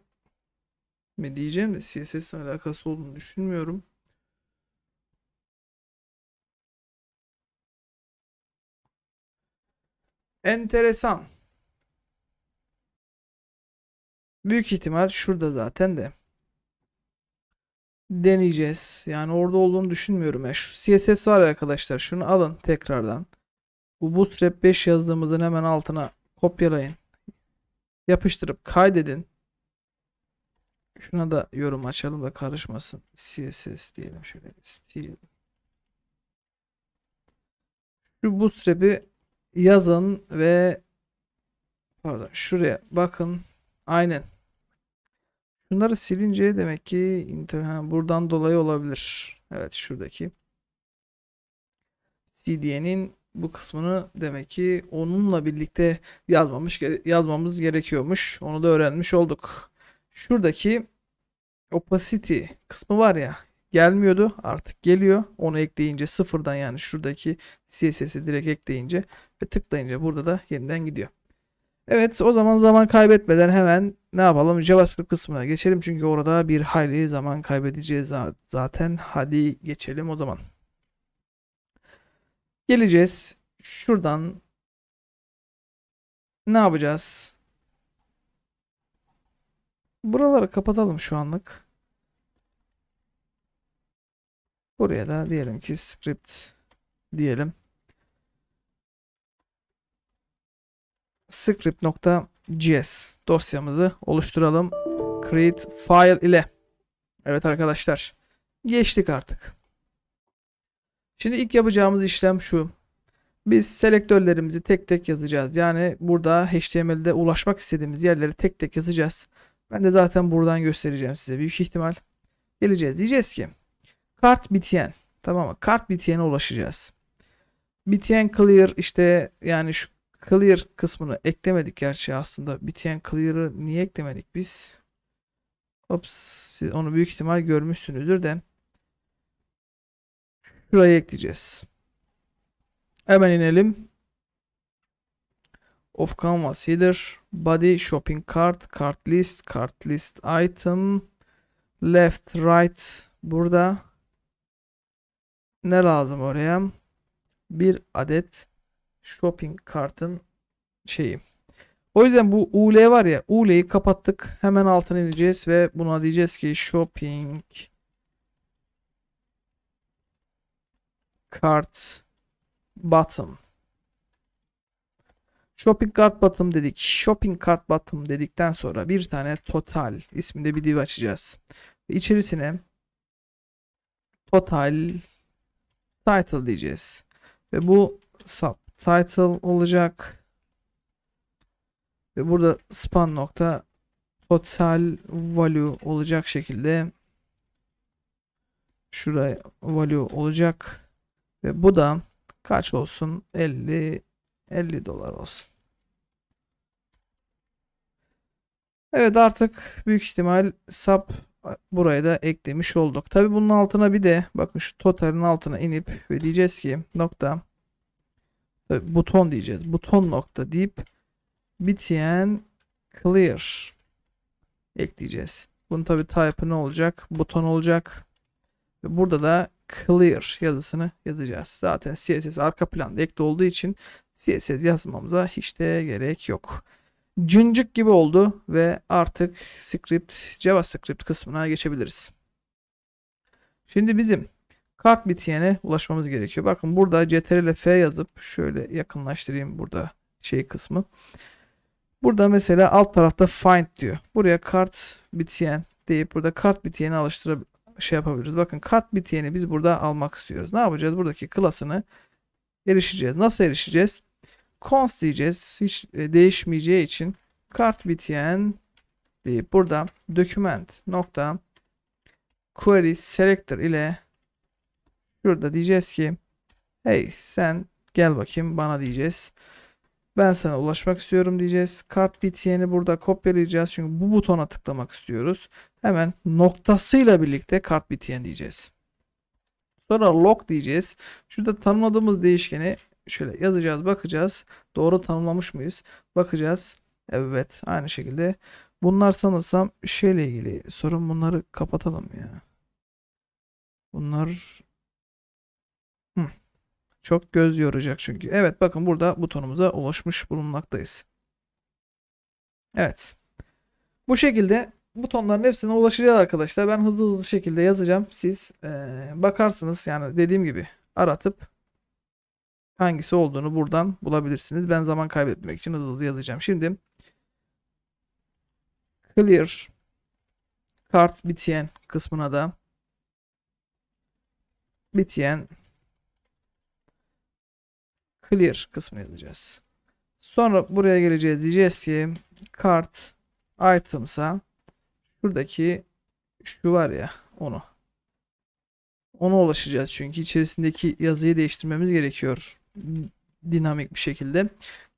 mi diyeceğim de CSS ile alakası olduğunu düşünmüyorum. Enteresan. Büyük ihtimal şurada zaten de. Deneyeceğiz. Yani orada olduğunu düşünmüyorum. Yani şu CSS var arkadaşlar. Şunu alın tekrardan. Bu Bootstrap 5 yazdığımızın hemen altına kopyalayın. Yapıştırıp kaydedin. Şuna da yorum açalım da karışmasın. CSS diyelim şöyle. Stil. Şu bootstrap'i yazın ve pardon şuraya bakın. Aynen. Şunları silince demek ki internet buradan dolayı olabilir. Evet şuradaki. CD'nin bu kısmını demek ki onunla birlikte yazmamış yazmamız gerekiyormuş. Onu da öğrenmiş olduk. Şuradaki opacity kısmı var ya gelmiyordu artık geliyor. Onu ekleyince sıfırdan yani şuradaki CSS'i direkt ekleyince ve tıklayınca burada da yeniden gidiyor. Evet o zaman zaman kaybetmeden hemen ne yapalım JavaScript kısmına geçelim. Çünkü orada bir hayli zaman kaybedeceğiz zaten. Hadi geçelim o zaman. Geleceğiz. Şuradan ne yapacağız? Buraları kapatalım şu anlık. Buraya da diyelim ki script diyelim. script.js dosyamızı oluşturalım. Create file ile. Evet arkadaşlar. Geçtik artık. Şimdi ilk yapacağımız işlem şu. Biz selektörlerimizi tek tek yazacağız. Yani burada HTML'de ulaşmak istediğimiz yerleri tek tek yazacağız. Ben de zaten buradan göstereceğim size büyük ihtimal. Geleceğiz. Diyeceğiz ki kart bitiyen. Tamam mı? Kart bitiyene ulaşacağız. Bitiyen clear işte yani şu clear kısmını eklemedik gerçi aslında. Bitiyen clear'ı niye eklemedik biz? Ops, siz onu büyük ihtimal görmüşsünüzdür de. Şuraya ekleyeceğiz. Hemen inelim. Of canvas header body, shopping cart, cart list, cart list item, left, right burada ne lazım oraya? Bir adet shopping kartın şeyi. O yüzden bu UL var ya UL'yi kapattık. Hemen altına ineceğiz ve buna diyeceğiz ki shopping cart bottom. Shopping Cart Bottom dedik. Shopping Cart Bottom dedikten sonra bir tane Total isminde bir div açacağız. Ve içerisine Total Title diyeceğiz. Ve bu subtitle olacak. Ve burada span nokta total value olacak şekilde şuraya value olacak. Ve bu da kaç olsun? 50 50 dolar olsun. Evet artık büyük ihtimal sap buraya da eklemiş olduk. Tabi bunun altına bir de bakın şu totalin altına inip ve diyeceğiz ki nokta buton diyeceğiz. Buton nokta deyip btn clear ekleyeceğiz. Bunun tabi type ne olacak? Buton olacak. Burada da clear yazısını yazacağız. Zaten CSS arka planda ekli olduğu için CSS yazmamıza hiç de gerek yok. Cıncık gibi oldu ve artık script JavaScript kısmına geçebiliriz. Şimdi bizim kart bitiyene ulaşmamız gerekiyor. Bakın burada Ctrl F yazıp şöyle yakınlaştırayım burada şey kısmı. Burada mesela alt tarafta find diyor. Buraya kart bitiyen deyip burada kart bitiyeni şey yapabiliriz. Bakın kat bitiyeni biz burada almak istiyoruz. Ne yapacağız? Buradaki klasını erişeceğiz. Nasıl erişeceğiz? Const diyeceğiz. Hiç e, değişmeyeceği için kart bitiyen deyip burada document nokta query selector ile şurada diyeceğiz ki hey sen gel bakayım bana diyeceğiz. Ben sana ulaşmak istiyorum diyeceğiz. Kart bitiyeni burada kopyalayacağız. Çünkü bu butona tıklamak istiyoruz hemen noktasıyla birlikte kart bitiyen diyeceğiz. Sonra log diyeceğiz. Şurada tanımladığımız değişkeni şöyle yazacağız bakacağız. Doğru tanımlamış mıyız? Bakacağız. Evet aynı şekilde. Bunlar sanırsam şeyle ilgili sorun bunları kapatalım ya. Bunlar Hı. çok göz yoracak çünkü. Evet bakın burada butonumuza ulaşmış bulunmaktayız. Evet. Bu şekilde butonların hepsine ulaşacağız arkadaşlar. Ben hızlı hızlı şekilde yazacağım. Siz e, bakarsınız yani dediğim gibi aratıp hangisi olduğunu buradan bulabilirsiniz. Ben zaman kaybetmek için hızlı hızlı yazacağım. Şimdi clear kart bitiyen kısmına da bitiyen clear kısmını yazacağız. Sonra buraya geleceğiz. Diyeceğiz ki kart items'a Şuradaki şu var ya onu. Ona ulaşacağız çünkü içerisindeki yazıyı değiştirmemiz gerekiyor. Dinamik bir şekilde.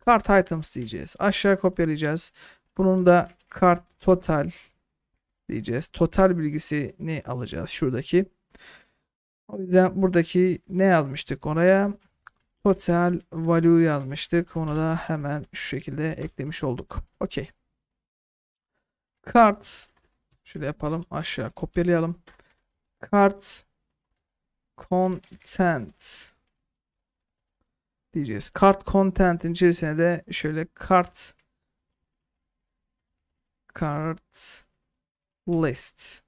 kart items diyeceğiz. Aşağı kopyalayacağız. Bunun da kart total diyeceğiz. Total bilgisini alacağız şuradaki. O yüzden buradaki ne yazmıştık oraya? Total value yazmıştık. Onu da hemen şu şekilde eklemiş olduk. Okey. Kart Şöyle yapalım. Aşağı kopyalayalım. Kart content diyeceğiz. Kart content'in içerisine de şöyle kart kart list.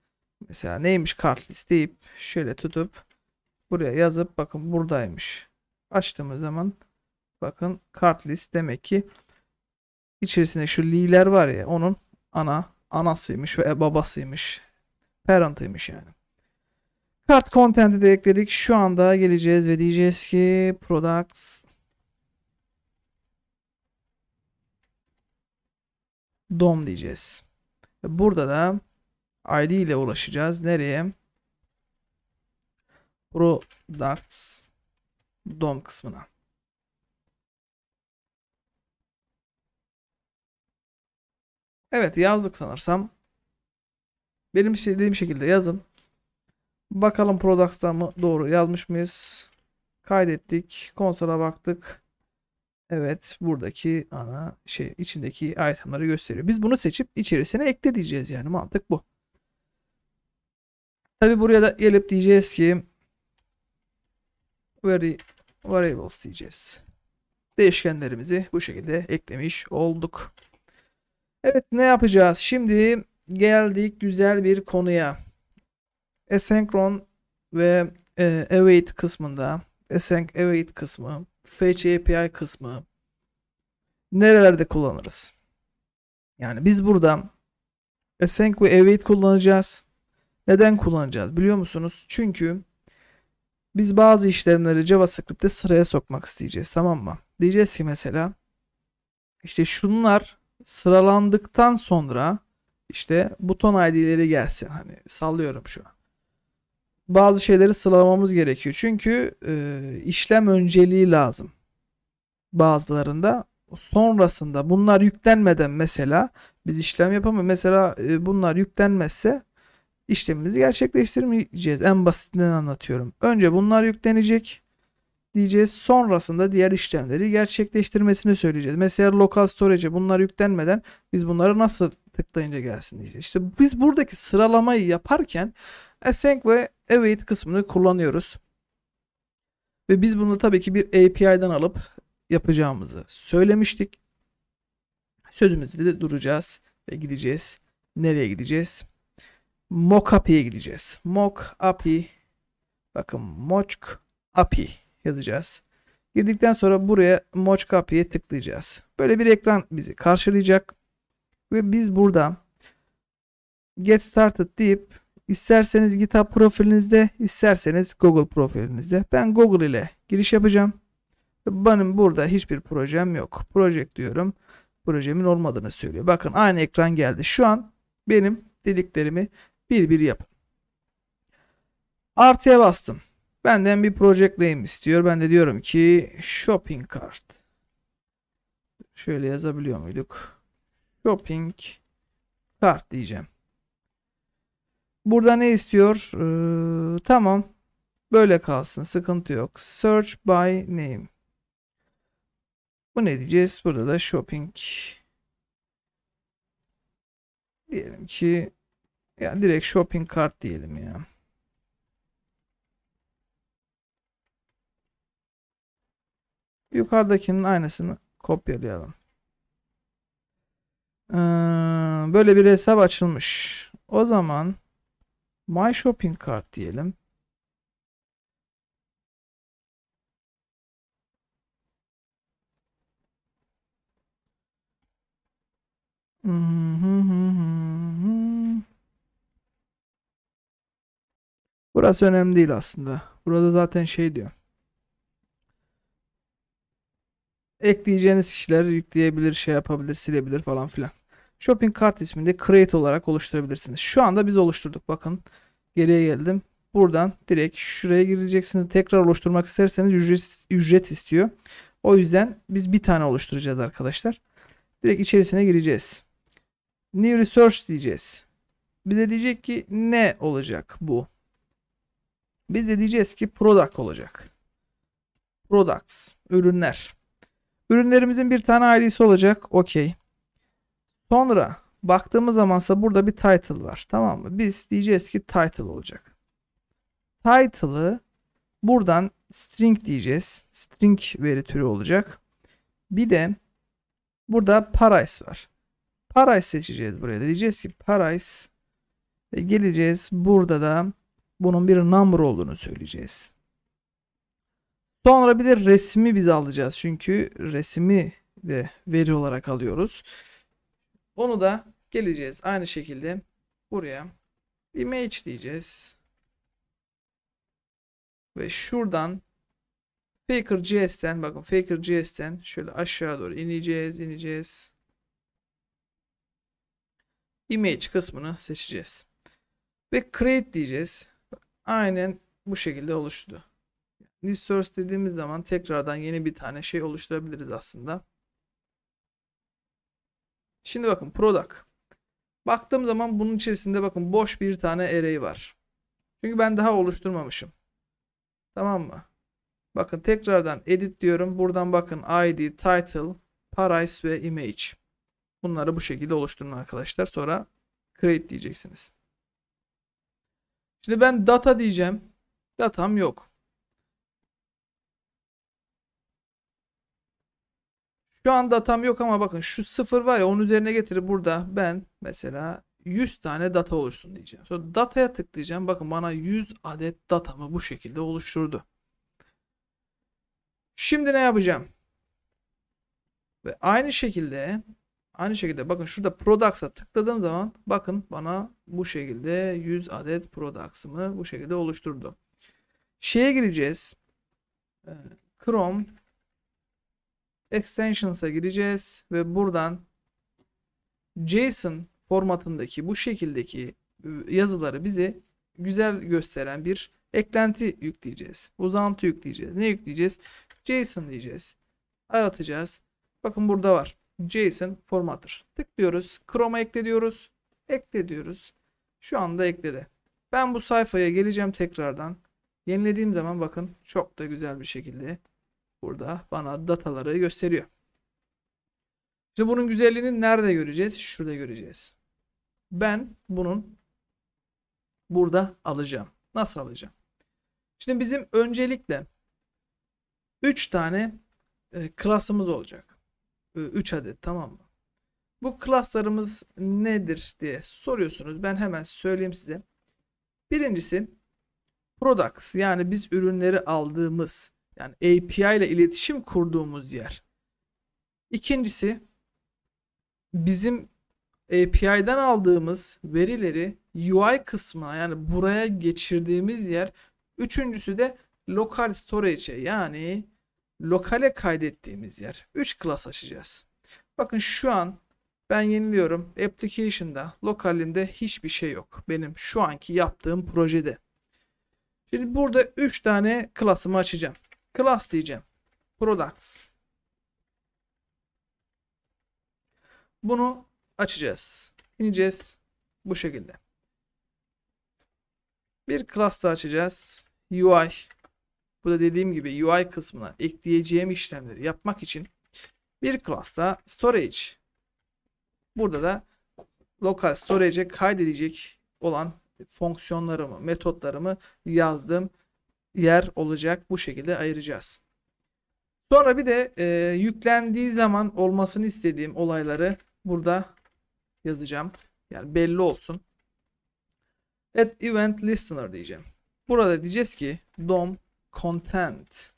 Mesela neymiş kart list deyip şöyle tutup buraya yazıp bakın buradaymış. Açtığımız zaman bakın kart list demek ki içerisinde şu li'ler var ya onun ana anasıymış ve babasıymış. Parent'ıymış yani. Kart content'i de ekledik. Şu anda geleceğiz ve diyeceğiz ki products dom diyeceğiz. Burada da ID ile ulaşacağız. Nereye? Products DOM kısmına. Evet yazdık sanırsam. Benim istediğim şey, şekilde yazın. Bakalım Products'ta mı doğru yazmış mıyız? Kaydettik. Konsola baktık. Evet buradaki ana şey içindeki itemları gösteriyor. Biz bunu seçip içerisine ekle diyeceğiz yani mantık bu. Tabi buraya da gelip diyeceğiz ki vari, variables diyeceğiz. Değişkenlerimizi bu şekilde eklemiş olduk. Evet ne yapacağız? Şimdi geldik güzel bir konuya. Esenkron ve e, await kısmında, async await kısmı, fetch API kısmı nerelerde kullanırız? Yani biz burada async ve await kullanacağız. Neden kullanacağız biliyor musunuz? Çünkü biz bazı işlemleri JavaScript'te sıraya sokmak isteyeceğiz tamam mı? Diyeceğiz ki mesela işte şunlar sıralandıktan sonra işte buton ID'leri gelsin. Hani sallıyorum şu an. Bazı şeyleri sıralamamız gerekiyor. Çünkü e, işlem önceliği lazım. Bazılarında sonrasında bunlar yüklenmeden mesela biz işlem yapamıyoruz. Mesela e, bunlar yüklenmezse işlemimizi gerçekleştirmeyeceğiz. En basitinden anlatıyorum. Önce bunlar yüklenecek diyeceğiz. Sonrasında diğer işlemleri gerçekleştirmesini söyleyeceğiz. Mesela local storage'e bunlar yüklenmeden biz bunları nasıl tıklayınca gelsin diyeceğiz. İşte biz buradaki sıralamayı yaparken async ve await kısmını kullanıyoruz. Ve biz bunu tabii ki bir API'den alıp yapacağımızı söylemiştik. Sözümüzde de duracağız ve gideceğiz. Nereye gideceğiz? Mock API'ye gideceğiz. Mock API bakın Mock API yazacağız. Girdikten sonra buraya Moç Copy'ye tıklayacağız. Böyle bir ekran bizi karşılayacak. Ve biz burada Get Started deyip isterseniz GitHub profilinizde, isterseniz Google profilinizde. Ben Google ile giriş yapacağım. Benim burada hiçbir projem yok. Project diyorum. Projemin olmadığını söylüyor. Bakın aynı ekran geldi. Şu an benim dediklerimi bir bir yapın. Artıya bastım. Benden bir project name istiyor. Ben de diyorum ki shopping cart. Şöyle yazabiliyor muyduk? Shopping cart diyeceğim. Burada ne istiyor? Ee, tamam. Böyle kalsın. Sıkıntı yok. Search by name. Bu ne diyeceğiz? Burada da shopping. Diyelim ki ya direkt shopping cart diyelim ya. Yukarıdakinin aynısını kopyalayalım. Ee, böyle bir hesap açılmış. O zaman My Shopping Cart diyelim. Burası önemli değil aslında. Burada zaten şey diyor. Ekleyeceğiniz kişiler yükleyebilir, şey yapabilir, silebilir falan filan. Shopping Cart isminde create olarak oluşturabilirsiniz. Şu anda biz oluşturduk. Bakın geriye geldim. Buradan direkt şuraya gireceksiniz. Tekrar oluşturmak isterseniz ücret, ücret istiyor. O yüzden biz bir tane oluşturacağız arkadaşlar. Direkt içerisine gireceğiz. New Research diyeceğiz. Bize diyecek ki ne olacak bu? Biz de diyeceğiz ki product olacak. Products, ürünler. Ürünlerimizin bir tane ID'si olacak. Okey. Sonra baktığımız zamansa burada bir title var. Tamam mı? Biz diyeceğiz ki title olacak. Title'ı buradan string diyeceğiz. String veri türü olacak. Bir de burada price var. Price seçeceğiz buraya da. Diyeceğiz ki price ve geleceğiz burada da bunun bir number olduğunu söyleyeceğiz. Sonra bir de resmi biz alacağız. Çünkü resmi de veri olarak alıyoruz. Onu da geleceğiz. Aynı şekilde buraya image diyeceğiz. Ve şuradan Faker.js'ten bakın Faker.js'ten şöyle aşağı doğru ineceğiz ineceğiz. Image kısmını seçeceğiz. Ve create diyeceğiz. Aynen bu şekilde oluştu resource dediğimiz zaman tekrardan yeni bir tane şey oluşturabiliriz aslında. Şimdi bakın product. Baktığım zaman bunun içerisinde bakın boş bir tane array var. Çünkü ben daha oluşturmamışım. Tamam mı? Bakın tekrardan edit diyorum. Buradan bakın id, title, price ve image. Bunları bu şekilde oluşturun arkadaşlar. Sonra create diyeceksiniz. Şimdi ben data diyeceğim. Datam yok. Şu anda tam yok ama bakın şu sıfır var ya onun üzerine getirip burada ben mesela 100 tane data oluşsun diyeceğim. Sonra dataya tıklayacağım. Bakın bana 100 adet datamı bu şekilde oluşturdu. Şimdi ne yapacağım? Ve aynı şekilde aynı şekilde bakın şurada products'a tıkladığım zaman bakın bana bu şekilde 100 adet products'ımı bu şekilde oluşturdu. Şeye gireceğiz. Ee, Chrome Extensions'a gireceğiz ve buradan JSON formatındaki bu şekildeki e, yazıları bize güzel gösteren bir eklenti yükleyeceğiz. Uzantı yükleyeceğiz. Ne yükleyeceğiz? JSON diyeceğiz. Aratacağız. Bakın burada var. JSON formattır. Tıklıyoruz. Chrome'a ekle diyoruz. Ekle diyoruz. Şu anda ekledi. Ben bu sayfaya geleceğim tekrardan. Yenilediğim zaman bakın çok da güzel bir şekilde burada bana dataları gösteriyor. Şimdi bunun güzelliğini nerede göreceğiz? Şurada göreceğiz. Ben bunun burada alacağım. Nasıl alacağım? Şimdi bizim öncelikle 3 tane klasımız e, olacak. 3 adet tamam mı? Bu klaslarımız nedir diye soruyorsunuz. Ben hemen söyleyeyim size. Birincisi products yani biz ürünleri aldığımız yani API ile iletişim kurduğumuz yer. İkincisi bizim API'den aldığımız verileri UI kısmına yani buraya geçirdiğimiz yer. Üçüncüsü de lokal storage'e yani lokale kaydettiğimiz yer. 3 klas açacağız. Bakın şu an ben yeniliyorum. Application'da lokalinde hiçbir şey yok. Benim şu anki yaptığım projede. Şimdi burada 3 tane klasımı açacağım. Class diyeceğim. Products. Bunu açacağız. İneceğiz. Bu şekilde. Bir class da açacağız. UI. Bu da dediğim gibi UI kısmına ekleyeceğim işlemleri yapmak için bir class da storage. Burada da lokal storage'e kaydedecek olan fonksiyonlarımı, metotlarımı yazdım yer olacak. Bu şekilde ayıracağız. Sonra bir de e, yüklendiği zaman olmasını istediğim olayları burada yazacağım. Yani belli olsun. At event listener diyeceğim. Burada diyeceğiz ki DOM content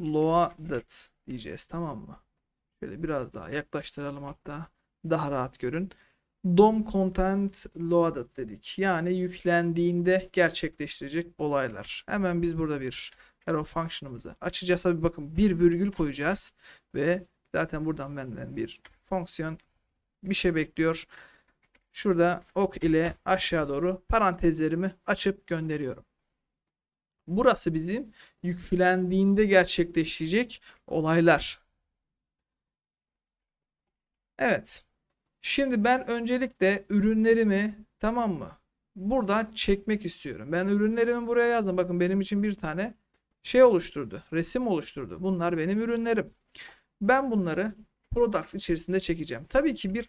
loaded diyeceğiz tamam mı? Şöyle biraz daha yaklaştıralım hatta daha rahat görün. DOM Content Loaded dedik. Yani yüklendiğinde gerçekleştirecek olaylar. Hemen biz burada bir arrow function'ımızı açacağız. Tabi bakın bir virgül koyacağız ve zaten buradan benden bir fonksiyon bir şey bekliyor. Şurada ok ile aşağı doğru parantezlerimi açıp gönderiyorum. Burası bizim yüklendiğinde gerçekleşecek olaylar. Evet. Şimdi ben öncelikle ürünlerimi tamam mı? Buradan çekmek istiyorum. Ben ürünlerimi buraya yazdım. Bakın benim için bir tane şey oluşturdu. Resim oluşturdu. Bunlar benim ürünlerim. Ben bunları products içerisinde çekeceğim. Tabii ki bir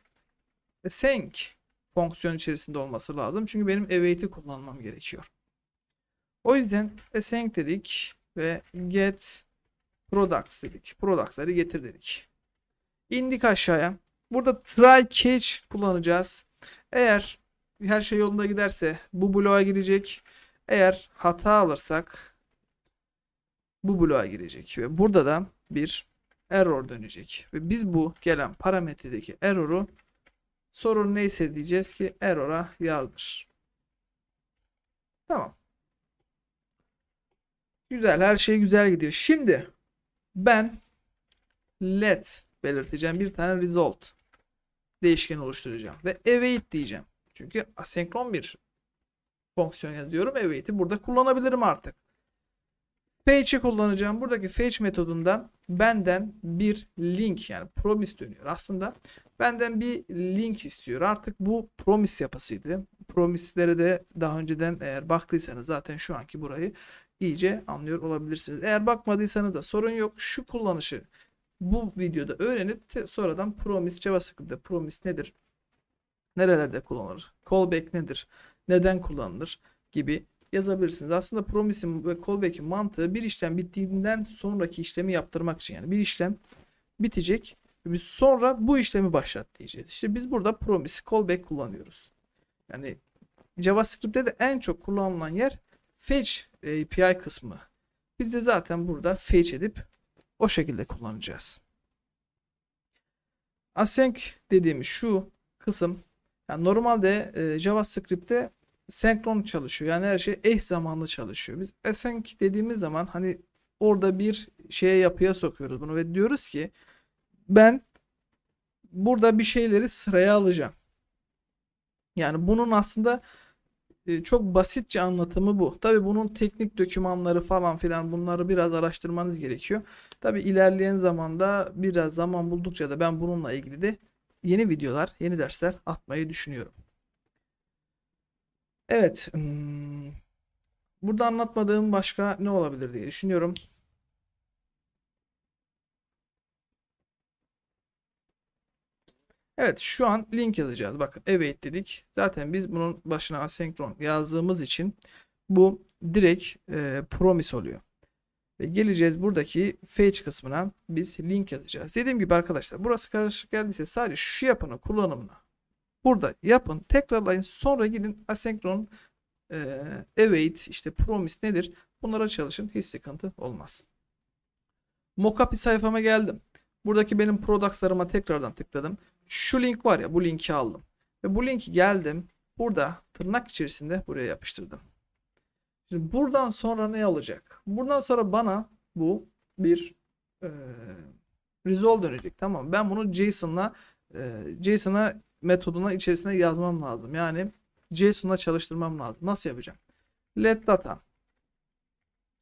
sync fonksiyon içerisinde olması lazım. Çünkü benim await'i kullanmam gerekiyor. O yüzden e, async dedik ve get products dedik. Products'ları getir dedik. İndik aşağıya. Burada try catch kullanacağız. Eğer her şey yolunda giderse bu bloğa girecek. Eğer hata alırsak bu bloğa girecek. Ve burada da bir error dönecek. Ve biz bu gelen parametredeki error'u sorun neyse diyeceğiz ki error'a yazdır. Tamam. Güzel her şey güzel gidiyor. Şimdi ben let belirteceğim bir tane result değişken oluşturacağım. Ve await diyeceğim. Çünkü asenkron bir fonksiyon yazıyorum. Await'i burada kullanabilirim artık. Fetch'i kullanacağım. Buradaki fetch metodundan benden bir link yani promise dönüyor. Aslında benden bir link istiyor. Artık bu promise yapısıydı. Promislere de daha önceden eğer baktıysanız zaten şu anki burayı iyice anlıyor olabilirsiniz. Eğer bakmadıysanız da sorun yok. Şu kullanışı bu videoda öğrenip sonradan promise JavaScript'te promise nedir? Nerelerde kullanılır? Callback nedir? Neden kullanılır? Gibi yazabilirsiniz. Aslında promise'in ve callback'in mantığı bir işlem bittiğinden sonraki işlemi yaptırmak için. Yani bir işlem bitecek ve biz sonra bu işlemi başlat diyeceğiz. İşte biz burada promise, callback kullanıyoruz. Yani JavaScript'te de en çok kullanılan yer fetch API kısmı. Biz de zaten burada fetch edip o şekilde kullanacağız. Async dediğimiz şu kısım yani normalde e, JavaScript'te senkron çalışıyor. Yani her şey eş zamanlı çalışıyor. Biz async dediğimiz zaman hani orada bir şeye yapıya sokuyoruz bunu ve diyoruz ki ben burada bir şeyleri sıraya alacağım. Yani bunun aslında ee, çok basitçe anlatımı bu. Tabi bunun teknik dokümanları falan filan bunları biraz araştırmanız gerekiyor. Tabi ilerleyen zamanda biraz zaman buldukça da ben bununla ilgili de yeni videolar, yeni dersler atmayı düşünüyorum. Evet. Hmm, burada anlatmadığım başka ne olabilir diye düşünüyorum. Evet şu an link yazacağız. Bakın await dedik. Zaten biz bunun başına asenkron yazdığımız için bu direkt e, promise oluyor. Ve geleceğiz buradaki fetch kısmına biz link yazacağız. Dediğim gibi arkadaşlar burası karışık geldiyse sadece şu yapının kullanımını burada yapın. Tekrarlayın sonra gidin asenkron e, await işte promise nedir bunlara çalışın hiç sıkıntı olmaz. Mockup sayfama geldim. Buradaki benim productslarıma tekrardan tıkladım şu link var ya bu linki aldım. Ve bu linki geldim burada tırnak içerisinde buraya yapıştırdım. Şimdi buradan sonra ne olacak? Buradan sonra bana bu bir e, resolve dönecek. Tamam ben bunu JSON'la e, JSON'a metoduna içerisine yazmam lazım. Yani JSON'la çalıştırmam lazım. Nasıl yapacağım? Let data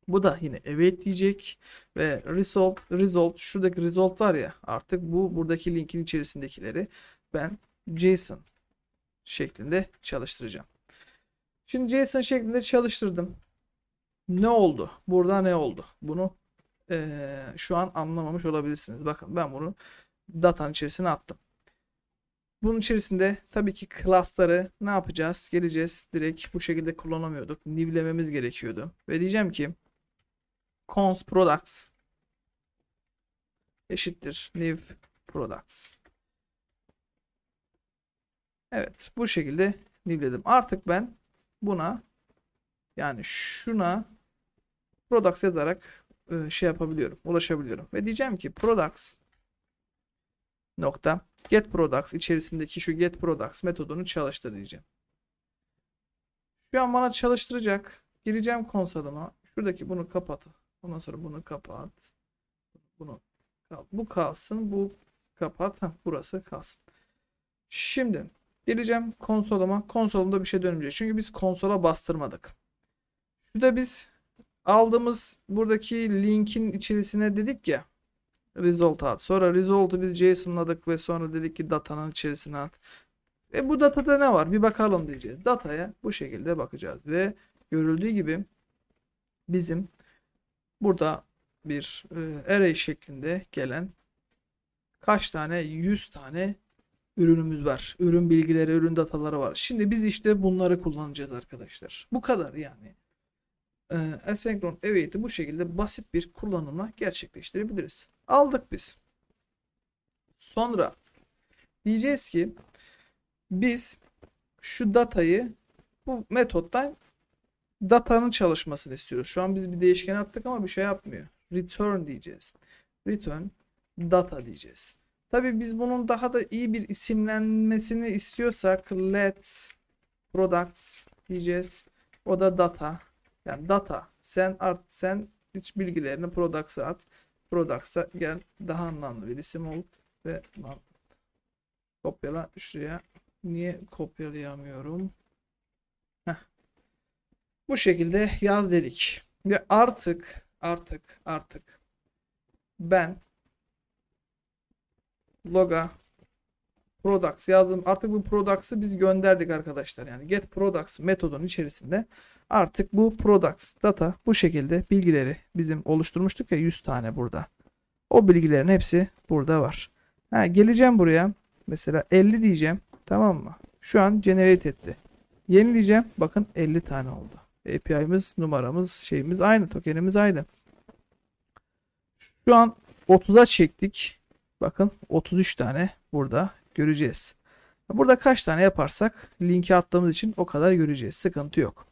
bu da yine evet diyecek ve result, result şuradaki result var ya artık bu buradaki linkin içerisindekileri ben JSON şeklinde çalıştıracağım. Şimdi JSON şeklinde çalıştırdım. Ne oldu? Burada ne oldu? Bunu e, şu an anlamamış olabilirsiniz. Bakın ben bunu datanın içerisine attım. Bunun içerisinde tabii ki klasları ne yapacağız? Geleceğiz. Direkt bu şekilde kullanamıyorduk. Nivlememiz gerekiyordu. Ve diyeceğim ki cons products eşittir new products. Evet bu şekilde nivledim. Artık ben buna yani şuna products yazarak e, şey yapabiliyorum, ulaşabiliyorum. Ve diyeceğim ki products nokta get products içerisindeki şu get products metodunu çalıştır diyeceğim. Şu an bana çalıştıracak. Gireceğim konsoluma. Şuradaki bunu kapat. Ondan sonra bunu kapat. Bunu bu kalsın. Bu kapat. Heh, burası kalsın. Şimdi geleceğim konsoluma. Konsolumda bir şey dönmeyecek. Çünkü biz konsola bastırmadık. Şurada biz aldığımız buradaki linkin içerisine dedik ya result at. Sonra result'u biz JSON'ladık ve sonra dedik ki datanın içerisine at. Ve bu datada ne var? Bir bakalım diyeceğiz. Dataya bu şekilde bakacağız ve görüldüğü gibi bizim Burada bir e, array şeklinde gelen kaç tane 100 tane ürünümüz var. Ürün bilgileri, ürün dataları var. Şimdi biz işte bunları kullanacağız arkadaşlar. Bu kadar yani. E, evet bu şekilde basit bir kullanımla gerçekleştirebiliriz. Aldık biz. Sonra diyeceğiz ki biz şu datayı bu metottan datanın çalışmasını istiyoruz. Şu an biz bir değişken attık ama bir şey yapmıyor. Return diyeceğiz. Return data diyeceğiz. Tabii biz bunun daha da iyi bir isimlenmesini istiyorsak let products diyeceğiz. O da data. Yani data. Sen art sen iç bilgilerini products'a at. Products'a gel daha anlamlı bir isim ol ve kopyala şuraya. Niye kopyalayamıyorum? Bu şekilde yaz dedik. Ve artık artık artık ben loga products yazdım. Artık bu products'ı biz gönderdik arkadaşlar. Yani get products metodunun içerisinde artık bu products data bu şekilde bilgileri bizim oluşturmuştuk ya 100 tane burada. O bilgilerin hepsi burada var. Ha, geleceğim buraya. Mesela 50 diyeceğim. Tamam mı? Şu an generate etti. Yenileyeceğim. Bakın 50 tane oldu. API'miz, numaramız, şeyimiz aynı. Tokenimiz aynı. Şu an 30'a çektik. Bakın 33 tane burada göreceğiz. Burada kaç tane yaparsak linki attığımız için o kadar göreceğiz. Sıkıntı yok.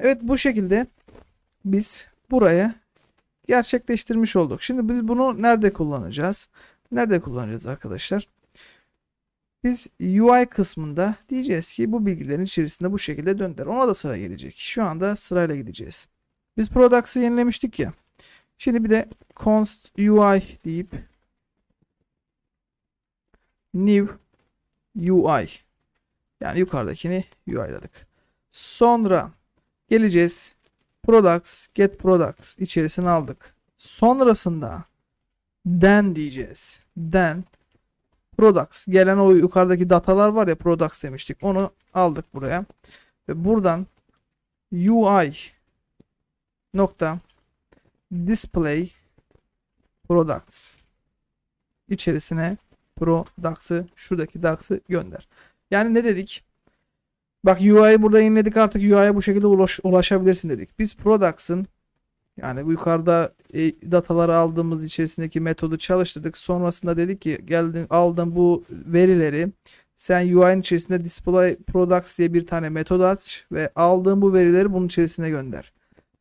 Evet bu şekilde biz buraya gerçekleştirmiş olduk. Şimdi biz bunu nerede kullanacağız? Nerede kullanacağız arkadaşlar? Biz UI kısmında diyeceğiz ki bu bilgilerin içerisinde bu şekilde döndür. Ona da sıra gelecek. Şu anda sırayla gideceğiz. Biz products'ı yenilemiştik ya. Şimdi bir de const UI deyip new UI yani yukarıdakini UI'ladık. Sonra geleceğiz products get products içerisine aldık. Sonrasında then diyeceğiz. then products gelen o yukarıdaki datalar var ya products demiştik. Onu aldık buraya. Ve buradan UI nokta display products içerisine products'ı şuradaki daxı gönder. Yani ne dedik? Bak UI'yi burada yeniledik artık UI'ye bu şekilde ulaş, ulaşabilirsin dedik. Biz products'ın yani yukarıda e, dataları aldığımız içerisindeki metodu çalıştırdık. Sonrasında dedik ki geldin aldım bu verileri. Sen UI'nin içerisinde display products diye bir tane metod aç ve aldığın bu verileri bunun içerisine gönder.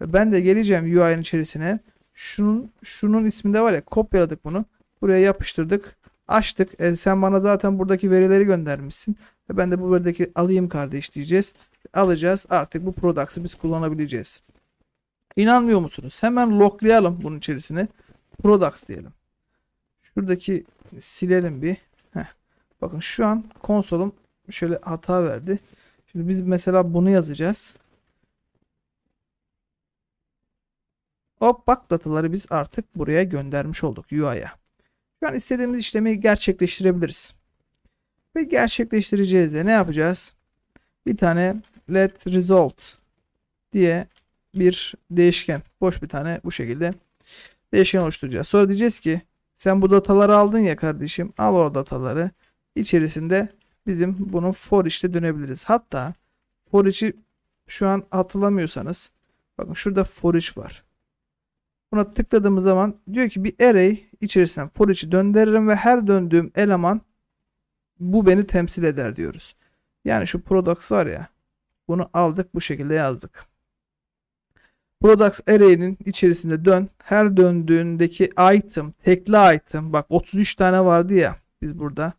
Ve ben de geleceğim UI'nin içerisine. Şunun şunun isminde var ya kopyaladık bunu. Buraya yapıştırdık. Açtık. E, sen bana zaten buradaki verileri göndermişsin. Ve ben de bu buradaki alayım kardeş diyeceğiz. Alacağız. Artık bu products'ı biz kullanabileceğiz. İnanmıyor musunuz? Hemen locklayalım bunun içerisine. Products diyelim. Şuradaki silelim bir. Heh. Bakın şu an konsolum şöyle hata verdi. Şimdi biz mesela bunu yazacağız. Hop bak dataları biz artık buraya göndermiş olduk UI'ya. Şu an istediğimiz işlemi gerçekleştirebiliriz. Ve gerçekleştireceğiz de ne yapacağız? Bir tane let result diye bir değişken. Boş bir tane bu şekilde değişken oluşturacağız. Sonra diyeceğiz ki sen bu dataları aldın ya kardeşim. Al o dataları. İçerisinde bizim bunu for içte dönebiliriz. Hatta for içi şu an hatırlamıyorsanız bakın şurada for iş var. Buna tıkladığımız zaman diyor ki bir array içerisinden for içi döndürürüm ve her döndüğüm eleman bu beni temsil eder diyoruz. Yani şu products var ya bunu aldık bu şekilde yazdık. Products array'nin içerisinde dön. Her döndüğündeki item, tekli item. Bak 33 tane vardı ya biz burada.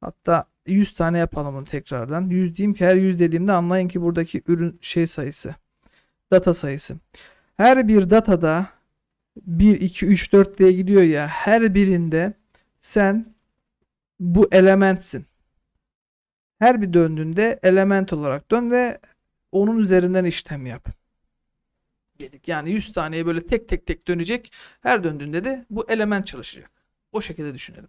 Hatta 100 tane yapalım bunu tekrardan. 100 diyeyim ki her 100 dediğimde anlayın ki buradaki ürün şey sayısı. Data sayısı. Her bir datada 1, 2, 3, 4 diye gidiyor ya. Her birinde sen bu elementsin. Her bir döndüğünde element olarak dön ve onun üzerinden işlem yap yedik. Yani 100 taneye böyle tek tek tek dönecek. Her döndüğünde de bu element çalışacak. O şekilde düşünelim.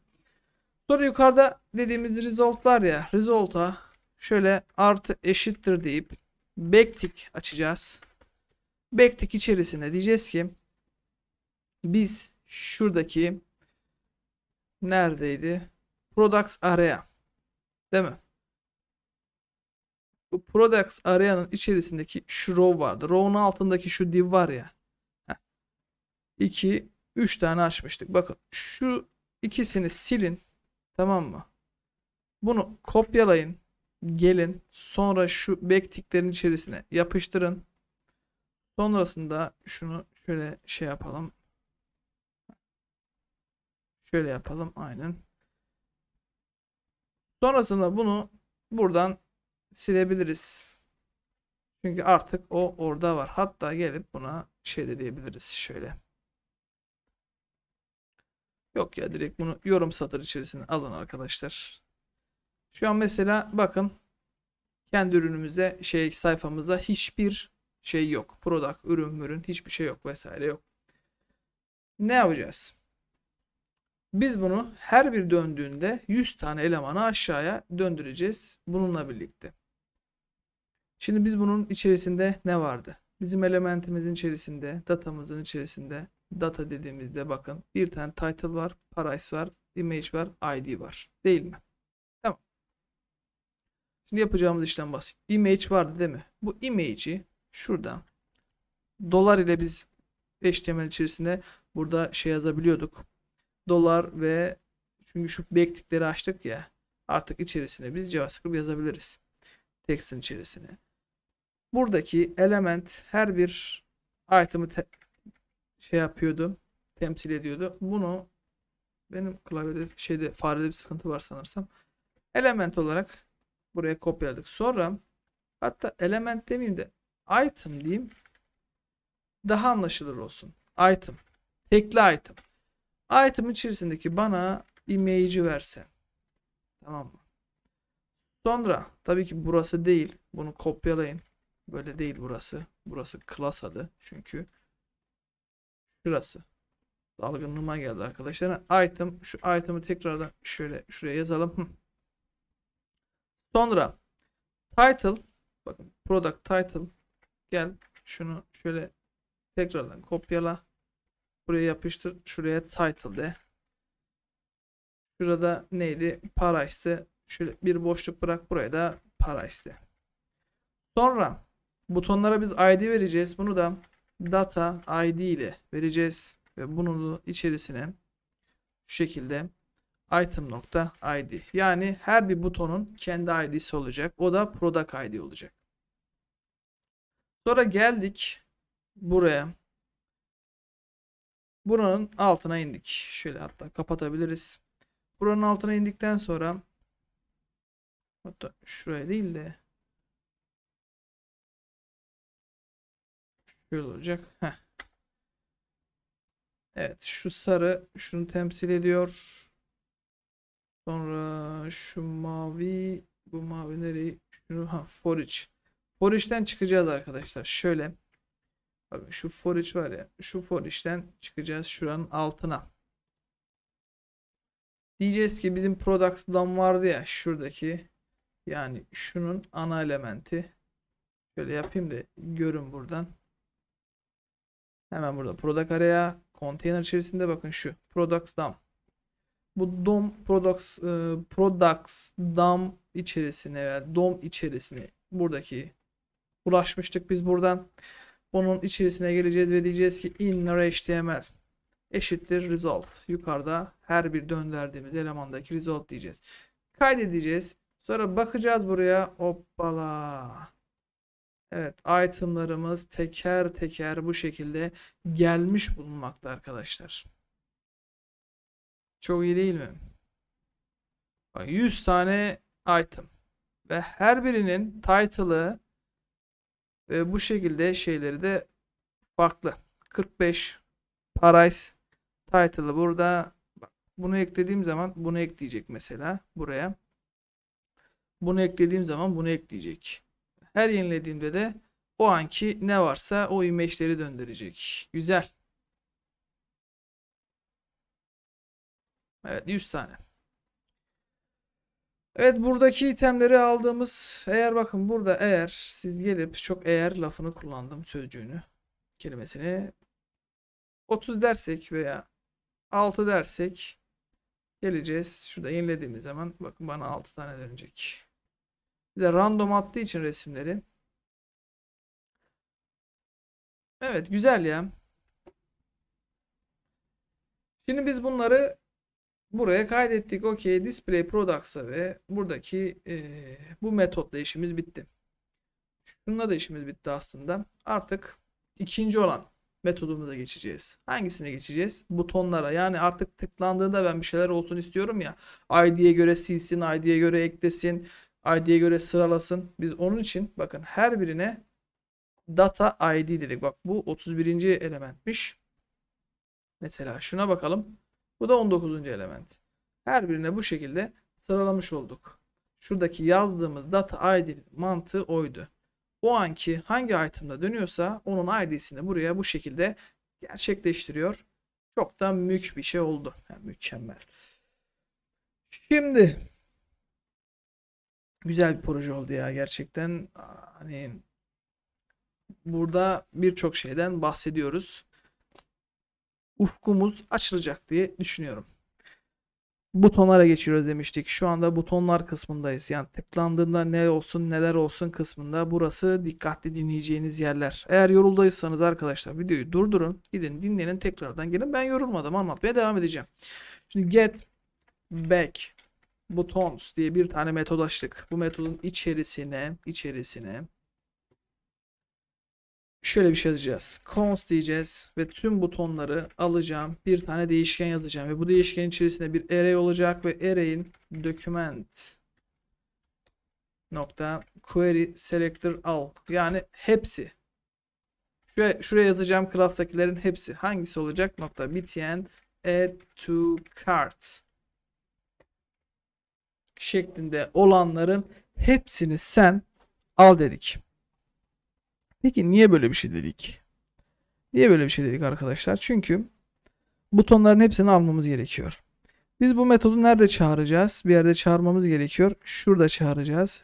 Sonra yukarıda dediğimiz result var ya. Result'a şöyle artı eşittir deyip backtick açacağız. Backtick içerisinde diyeceğiz ki biz şuradaki neredeydi? Products area. Değil mi? bu products arayanın içerisindeki şu row vardı. Row'un altındaki şu div var ya. 2 3 tane açmıştık. Bakın şu ikisini silin. Tamam mı? Bunu kopyalayın. Gelin. Sonra şu backticklerin içerisine yapıştırın. Sonrasında şunu şöyle şey yapalım. Şöyle yapalım aynen. Sonrasında bunu buradan silebiliriz. Çünkü artık o orada var. Hatta gelip buna şey de diyebiliriz şöyle. Yok ya direkt bunu yorum satır içerisine alın arkadaşlar. Şu an mesela bakın kendi ürünümüze şey sayfamıza hiçbir şey yok. Product, ürün, ürün hiçbir şey yok vesaire yok. Ne yapacağız? Biz bunu her bir döndüğünde 100 tane elemanı aşağıya döndüreceğiz bununla birlikte. Şimdi biz bunun içerisinde ne vardı? Bizim elementimizin içerisinde, datamızın içerisinde, data dediğimizde bakın bir tane title var, price var, image var, id var. Değil mi? Tamam. Şimdi yapacağımız işlem basit. Image vardı değil mi? Bu image'i şuradan dolar ile biz HTML içerisinde burada şey yazabiliyorduk. Dolar ve çünkü şu backlinkleri açtık ya artık içerisine biz JavaScript yazabiliriz. Text'in içerisine. Buradaki element her bir item'ı şey yapıyordu. Temsil ediyordu. Bunu benim klavyede şeyde farede bir sıkıntı var sanırsam. Element olarak buraya kopyaladık. Sonra hatta element demeyeyim de item diyeyim. Daha anlaşılır olsun. Item. Tekli item. Item içerisindeki bana image'i versin. Tamam mı? Sonra tabii ki burası değil. Bunu kopyalayın. Böyle değil burası. Burası klas adı. Çünkü şurası. Dalgınlığıma geldi arkadaşlar. Item. Şu item'ı tekrardan şöyle şuraya yazalım. Sonra title. Bakın product title. Gel şunu şöyle tekrardan kopyala. Buraya yapıştır. Şuraya title de. Şurada neydi? Para Şöyle bir boşluk bırak. Buraya da para Sonra Butonlara biz ID vereceğiz. Bunu da data ID ile vereceğiz. Ve bunun içerisine şu şekilde item.id yani her bir butonun kendi ID'si olacak. O da product ID olacak. Sonra geldik buraya. Buranın altına indik. Şöyle hatta kapatabiliriz. Buranın altına indikten sonra hatta şuraya değil de şöyle olacak. Heh. Evet şu sarı şunu temsil ediyor. Sonra şu mavi bu mavi nereyi? Şunu ha forage. Forage'den çıkacağız arkadaşlar. Şöyle. Bakın şu forage var ya. Şu forage'den çıkacağız şuranın altına. Diyeceğiz ki bizim products'dan vardı ya şuradaki. Yani şunun ana elementi. Şöyle yapayım da görün buradan. Hemen burada product araya container içerisinde bakın şu products dump. Bu dom products e, products dump içerisine veya dom içerisine buradaki ulaşmıştık biz buradan. Bunun içerisine geleceğiz ve diyeceğiz ki inner html eşittir result. Yukarıda her bir döndürdüğümüz elemandaki result diyeceğiz. Kaydedeceğiz. Sonra bakacağız buraya. Hoppala. Evet, itemlarımız teker teker bu şekilde gelmiş bulunmakta arkadaşlar. Çok iyi değil mi? 100 tane item ve her birinin title'ı ve bu şekilde şeyleri de farklı. 45 price title'ı burada. bunu eklediğim zaman bunu ekleyecek mesela buraya. Bunu eklediğim zaman bunu ekleyecek. Her yenilediğimde de o anki ne varsa o image'leri döndürecek. Güzel. Evet 100 tane. Evet buradaki itemleri aldığımız eğer bakın burada eğer siz gelip çok eğer lafını kullandım sözcüğünü kelimesini 30 dersek veya 6 dersek geleceğiz. Şurada yenilediğimiz zaman bakın bana 6 tane dönecek. Bir de random attığı için resimleri. Evet güzel ya. Şimdi biz bunları buraya kaydettik. Okey display products'a ve buradaki e, bu metotla işimiz bitti. Şununla da işimiz bitti aslında. Artık ikinci olan metodumuza geçeceğiz. Hangisine geçeceğiz? Butonlara. Yani artık tıklandığında ben bir şeyler olsun istiyorum ya. ID'ye göre silsin, ID'ye göre eklesin, ID'ye göre sıralasın. Biz onun için bakın her birine data ID dedik. Bak bu 31. elementmiş. Mesela şuna bakalım. Bu da 19. element. Her birine bu şekilde sıralamış olduk. Şuradaki yazdığımız data ID mantığı oydu. O anki hangi item'da dönüyorsa onun ID'sini buraya bu şekilde gerçekleştiriyor. Çok da mük bir şey oldu. Yani mükemmel. Şimdi güzel bir proje oldu ya gerçekten. Hani burada birçok şeyden bahsediyoruz. Ufkumuz açılacak diye düşünüyorum. Butonlara geçiyoruz demiştik. Şu anda butonlar kısmındayız. Yani tıklandığında ne olsun neler olsun kısmında burası dikkatli dinleyeceğiniz yerler. Eğer yoruldaysanız arkadaşlar videoyu durdurun. Gidin dinlenin tekrardan gelin. Ben yorulmadım anlatmaya devam edeceğim. Şimdi get back buttons diye bir tane metod açtık. Bu metodun içerisine içerisine şöyle bir şey yazacağız. Cons diyeceğiz ve tüm butonları alacağım. Bir tane değişken yazacağım ve bu değişkenin içerisinde bir array olacak ve array'in document nokta query selector al. yani hepsi şuraya, şuraya yazacağım class'takilerin hepsi hangisi olacak nokta btn add to cart şeklinde olanların hepsini sen al dedik. Peki niye böyle bir şey dedik? Niye böyle bir şey dedik arkadaşlar? Çünkü butonların hepsini almamız gerekiyor. Biz bu metodu nerede çağıracağız? Bir yerde çağırmamız gerekiyor. Şurada çağıracağız.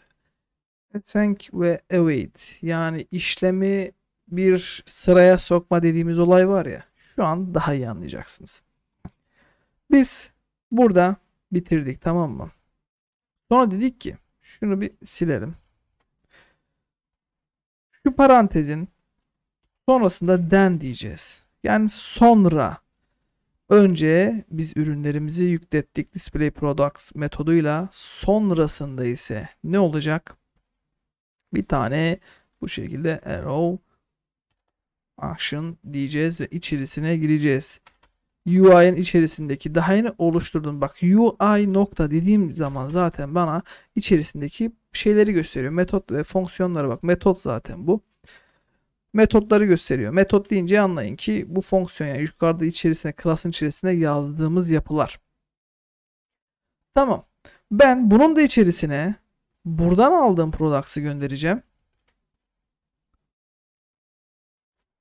Async ve await. Yani işlemi bir sıraya sokma dediğimiz olay var ya. Şu an daha iyi anlayacaksınız. Biz burada bitirdik tamam mı? Sonra dedik ki şunu bir silelim. Şu parantezin sonrasında den diyeceğiz. Yani sonra önce biz ürünlerimizi yüklettik display products metoduyla sonrasında ise ne olacak? Bir tane bu şekilde arrow action diyeceğiz ve içerisine gireceğiz. UI'nin içerisindeki daha yeni oluşturdum. Bak UI nokta dediğim zaman zaten bana içerisindeki şeyleri gösteriyor. Metot ve fonksiyonları bak. Metot zaten bu. Metotları gösteriyor. Metot deyince anlayın ki bu fonksiyon yani yukarıda içerisine, klasın içerisine yazdığımız yapılar. Tamam. Ben bunun da içerisine buradan aldığım products'ı göndereceğim.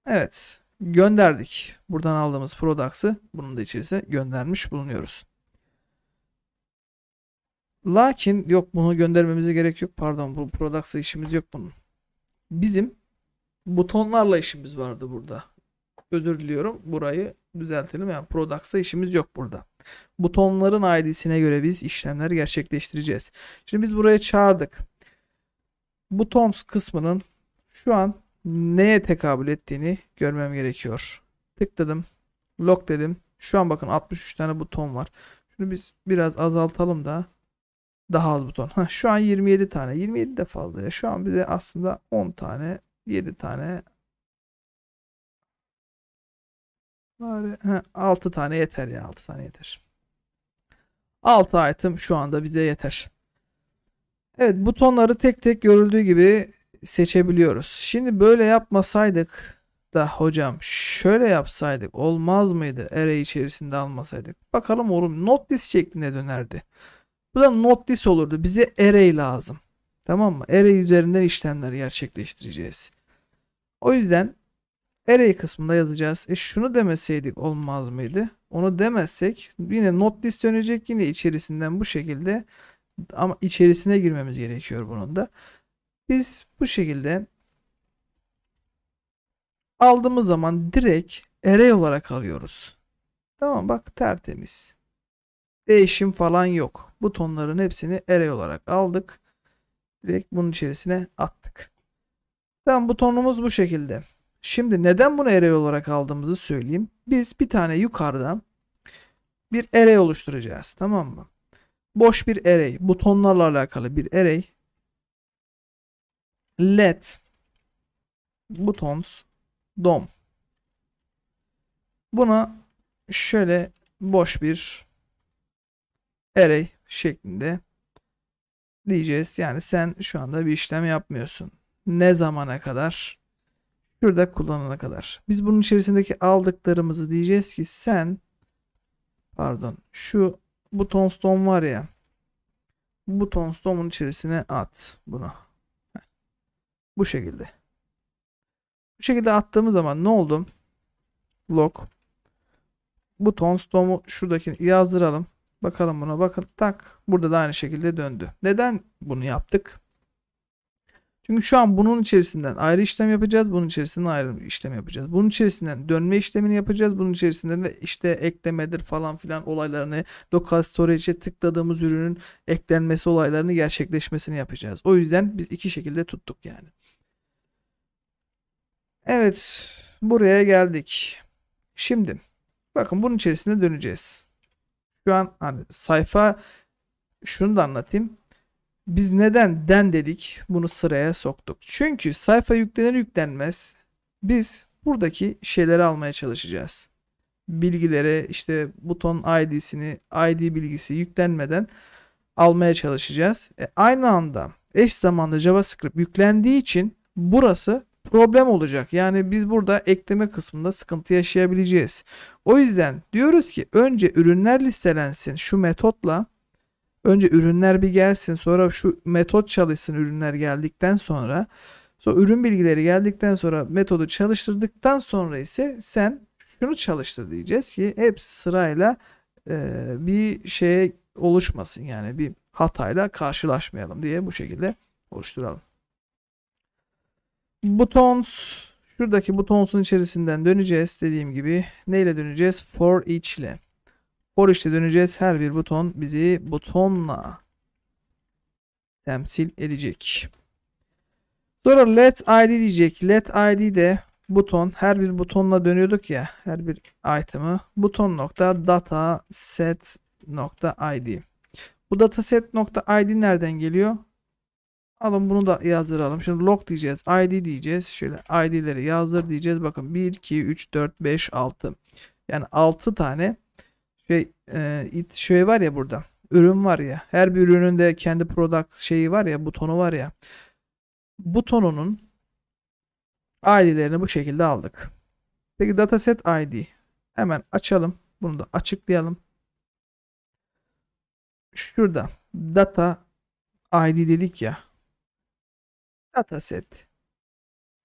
Evet gönderdik. Buradan aldığımız products'ı bunun da içerisine göndermiş bulunuyoruz. Lakin yok bunu göndermemize gerek yok. Pardon bu products'a işimiz yok bunun. Bizim butonlarla işimiz vardı burada. Özür diliyorum. Burayı düzeltelim. Yani products'a işimiz yok burada. Butonların ID'sine göre biz işlemler gerçekleştireceğiz. Şimdi biz buraya çağırdık. Butons kısmının şu an neye tekabül ettiğini görmem gerekiyor. Tıkladım. Lock dedim. Şu an bakın 63 tane buton var. Şunu biz biraz azaltalım da daha az buton. Heh, şu an 27 tane. 27 de fazla ya. Şu an bize aslında 10 tane 7 tane bari, heh, 6 tane yeter ya. 6 tane yeter. 6 item şu anda bize yeter. Evet butonları tek tek görüldüğü gibi seçebiliyoruz. Şimdi böyle yapmasaydık da hocam şöyle yapsaydık olmaz mıydı? Array içerisinde almasaydık. Bakalım oğlum not list şeklinde dönerdi. Bu da not list olurdu. Bize array lazım. Tamam mı? Array üzerinden işlemleri gerçekleştireceğiz. O yüzden array kısmında yazacağız. E şunu demeseydik olmaz mıydı? Onu demezsek yine not list dönecek. Yine içerisinden bu şekilde ama içerisine girmemiz gerekiyor bunun da. Biz bu şekilde aldığımız zaman direkt array olarak alıyoruz. Tamam bak tertemiz. Değişim falan yok. Butonların hepsini array olarak aldık. Direkt bunun içerisine attık. Tamam butonumuz bu şekilde. Şimdi neden bunu array olarak aldığımızı söyleyeyim. Biz bir tane yukarıda bir array oluşturacağız. Tamam mı? Boş bir array. Butonlarla alakalı bir array let buttons dom. Buna şöyle boş bir array şeklinde diyeceğiz. Yani sen şu anda bir işlem yapmıyorsun. Ne zamana kadar? Şurada kullanana kadar. Biz bunun içerisindeki aldıklarımızı diyeceğiz ki sen pardon şu buton stone var ya buton stone'un içerisine at bunu. Bu şekilde. Bu şekilde attığımız zaman ne oldu? Lock. Bu tonstomu şuradaki yazdıralım. Bakalım buna bakın tak burada da aynı şekilde döndü. Neden bunu yaptık? Çünkü şu an bunun içerisinden ayrı işlem yapacağız. Bunun içerisinden ayrı işlem yapacağız. Bunun içerisinden dönme işlemini yapacağız. Bunun içerisinden de işte eklemedir falan filan olaylarını lokal storage'e tıkladığımız ürünün eklenmesi olaylarını gerçekleşmesini yapacağız. O yüzden biz iki şekilde tuttuk yani. Evet buraya geldik. Şimdi bakın bunun içerisinde döneceğiz. Şu an hani sayfa şunu da anlatayım. Biz neden den dedik bunu sıraya soktuk. Çünkü sayfa yüklenir yüklenmez biz buradaki şeyleri almaya çalışacağız. Bilgilere işte buton ID'sini ID bilgisi yüklenmeden almaya çalışacağız. E, aynı anda eş zamanlı JavaScript yüklendiği için burası problem olacak. Yani biz burada ekleme kısmında sıkıntı yaşayabileceğiz. O yüzden diyoruz ki önce ürünler listelensin şu metotla. Önce ürünler bir gelsin sonra şu metot çalışsın ürünler geldikten sonra. Sonra ürün bilgileri geldikten sonra metodu çalıştırdıktan sonra ise sen şunu çalıştır diyeceğiz ki hepsi sırayla e, bir şeye oluşmasın yani bir hatayla karşılaşmayalım diye bu şekilde oluşturalım. Butons şuradaki butons'un içerisinden döneceğiz dediğim gibi. Neyle döneceğiz? For each ile. For each ile döneceğiz. Her bir buton bizi butonla temsil edecek. Sonra let id diyecek. Let id de buton her bir butonla dönüyorduk ya her bir item'ı buton nokta data set nokta id. Bu data set nokta id nereden geliyor? Alın bunu da yazdıralım. Şimdi log diyeceğiz. ID diyeceğiz. Şöyle ID'leri yazdır diyeceğiz. Bakın 1, 2, 3, 4, 5, 6. Yani 6 tane şey, e, it, şey var ya burada. Ürün var ya. Her bir ürünün de kendi product şeyi var ya. Butonu var ya. Butonunun ID'lerini bu şekilde aldık. Peki dataset ID. Hemen açalım. Bunu da açıklayalım. Şurada data ID dedik ya. Dataset.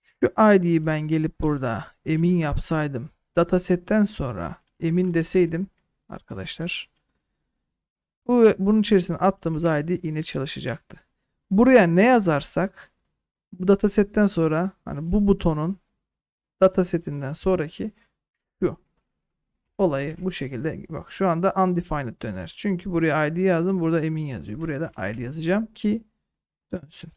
Şu ID'yi ben gelip burada emin yapsaydım. Dataset'ten sonra emin deseydim arkadaşlar. Bu, bunun içerisine attığımız ID yine çalışacaktı. Buraya ne yazarsak bu datasetten sonra hani bu butonun datasetinden sonraki şu olayı bu şekilde bak şu anda undefined döner. Çünkü buraya ID yazdım burada emin yazıyor. Buraya da ID yazacağım ki dönsün.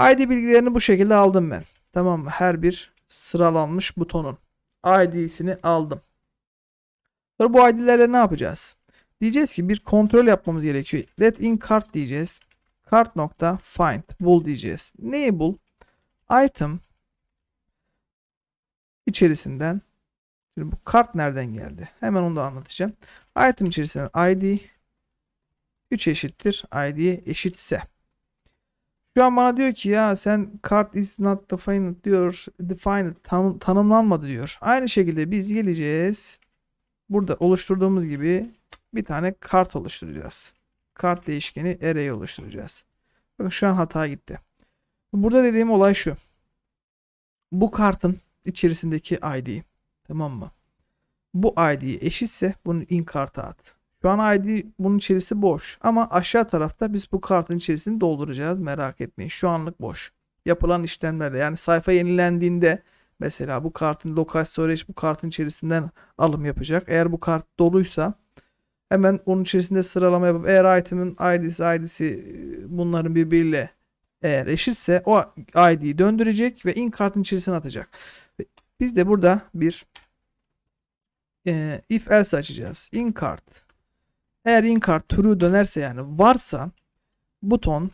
ID bilgilerini bu şekilde aldım ben. Tamam mı? Her bir sıralanmış butonun ID'sini aldım. Sonra bu ID'lerle ne yapacağız? Diyeceğiz ki bir kontrol yapmamız gerekiyor. Let in cart diyeceğiz. Cart nokta find bul diyeceğiz. Neyi bul? Item içerisinden Şimdi bu kart nereden geldi? Hemen onu da anlatacağım. Item içerisinden ID 3 eşittir. ID'ye eşitse. Şu an bana diyor ki ya sen kart is not defined diyor. Defined tam, tanımlanmadı diyor. Aynı şekilde biz geleceğiz. Burada oluşturduğumuz gibi bir tane kart oluşturacağız. Kart değişkeni array oluşturacağız. Bakın şu an hata gitti. Burada dediğim olay şu. Bu kartın içerisindeki ID. Tamam mı? Bu ID eşitse bunu in karta at. Şu an ID bunun içerisi boş. Ama aşağı tarafta biz bu kartın içerisini dolduracağız. Merak etmeyin. Şu anlık boş. Yapılan işlemlerle yani sayfa yenilendiğinde mesela bu kartın lokal storage bu kartın içerisinden alım yapacak. Eğer bu kart doluysa hemen onun içerisinde sıralama yapıp eğer item'in ID'si ID'si e, bunların birbiriyle eğer eşitse o ID'yi döndürecek ve in kartın içerisine atacak. Biz de burada bir e, if else açacağız. In kart eğer inkar true dönerse yani varsa buton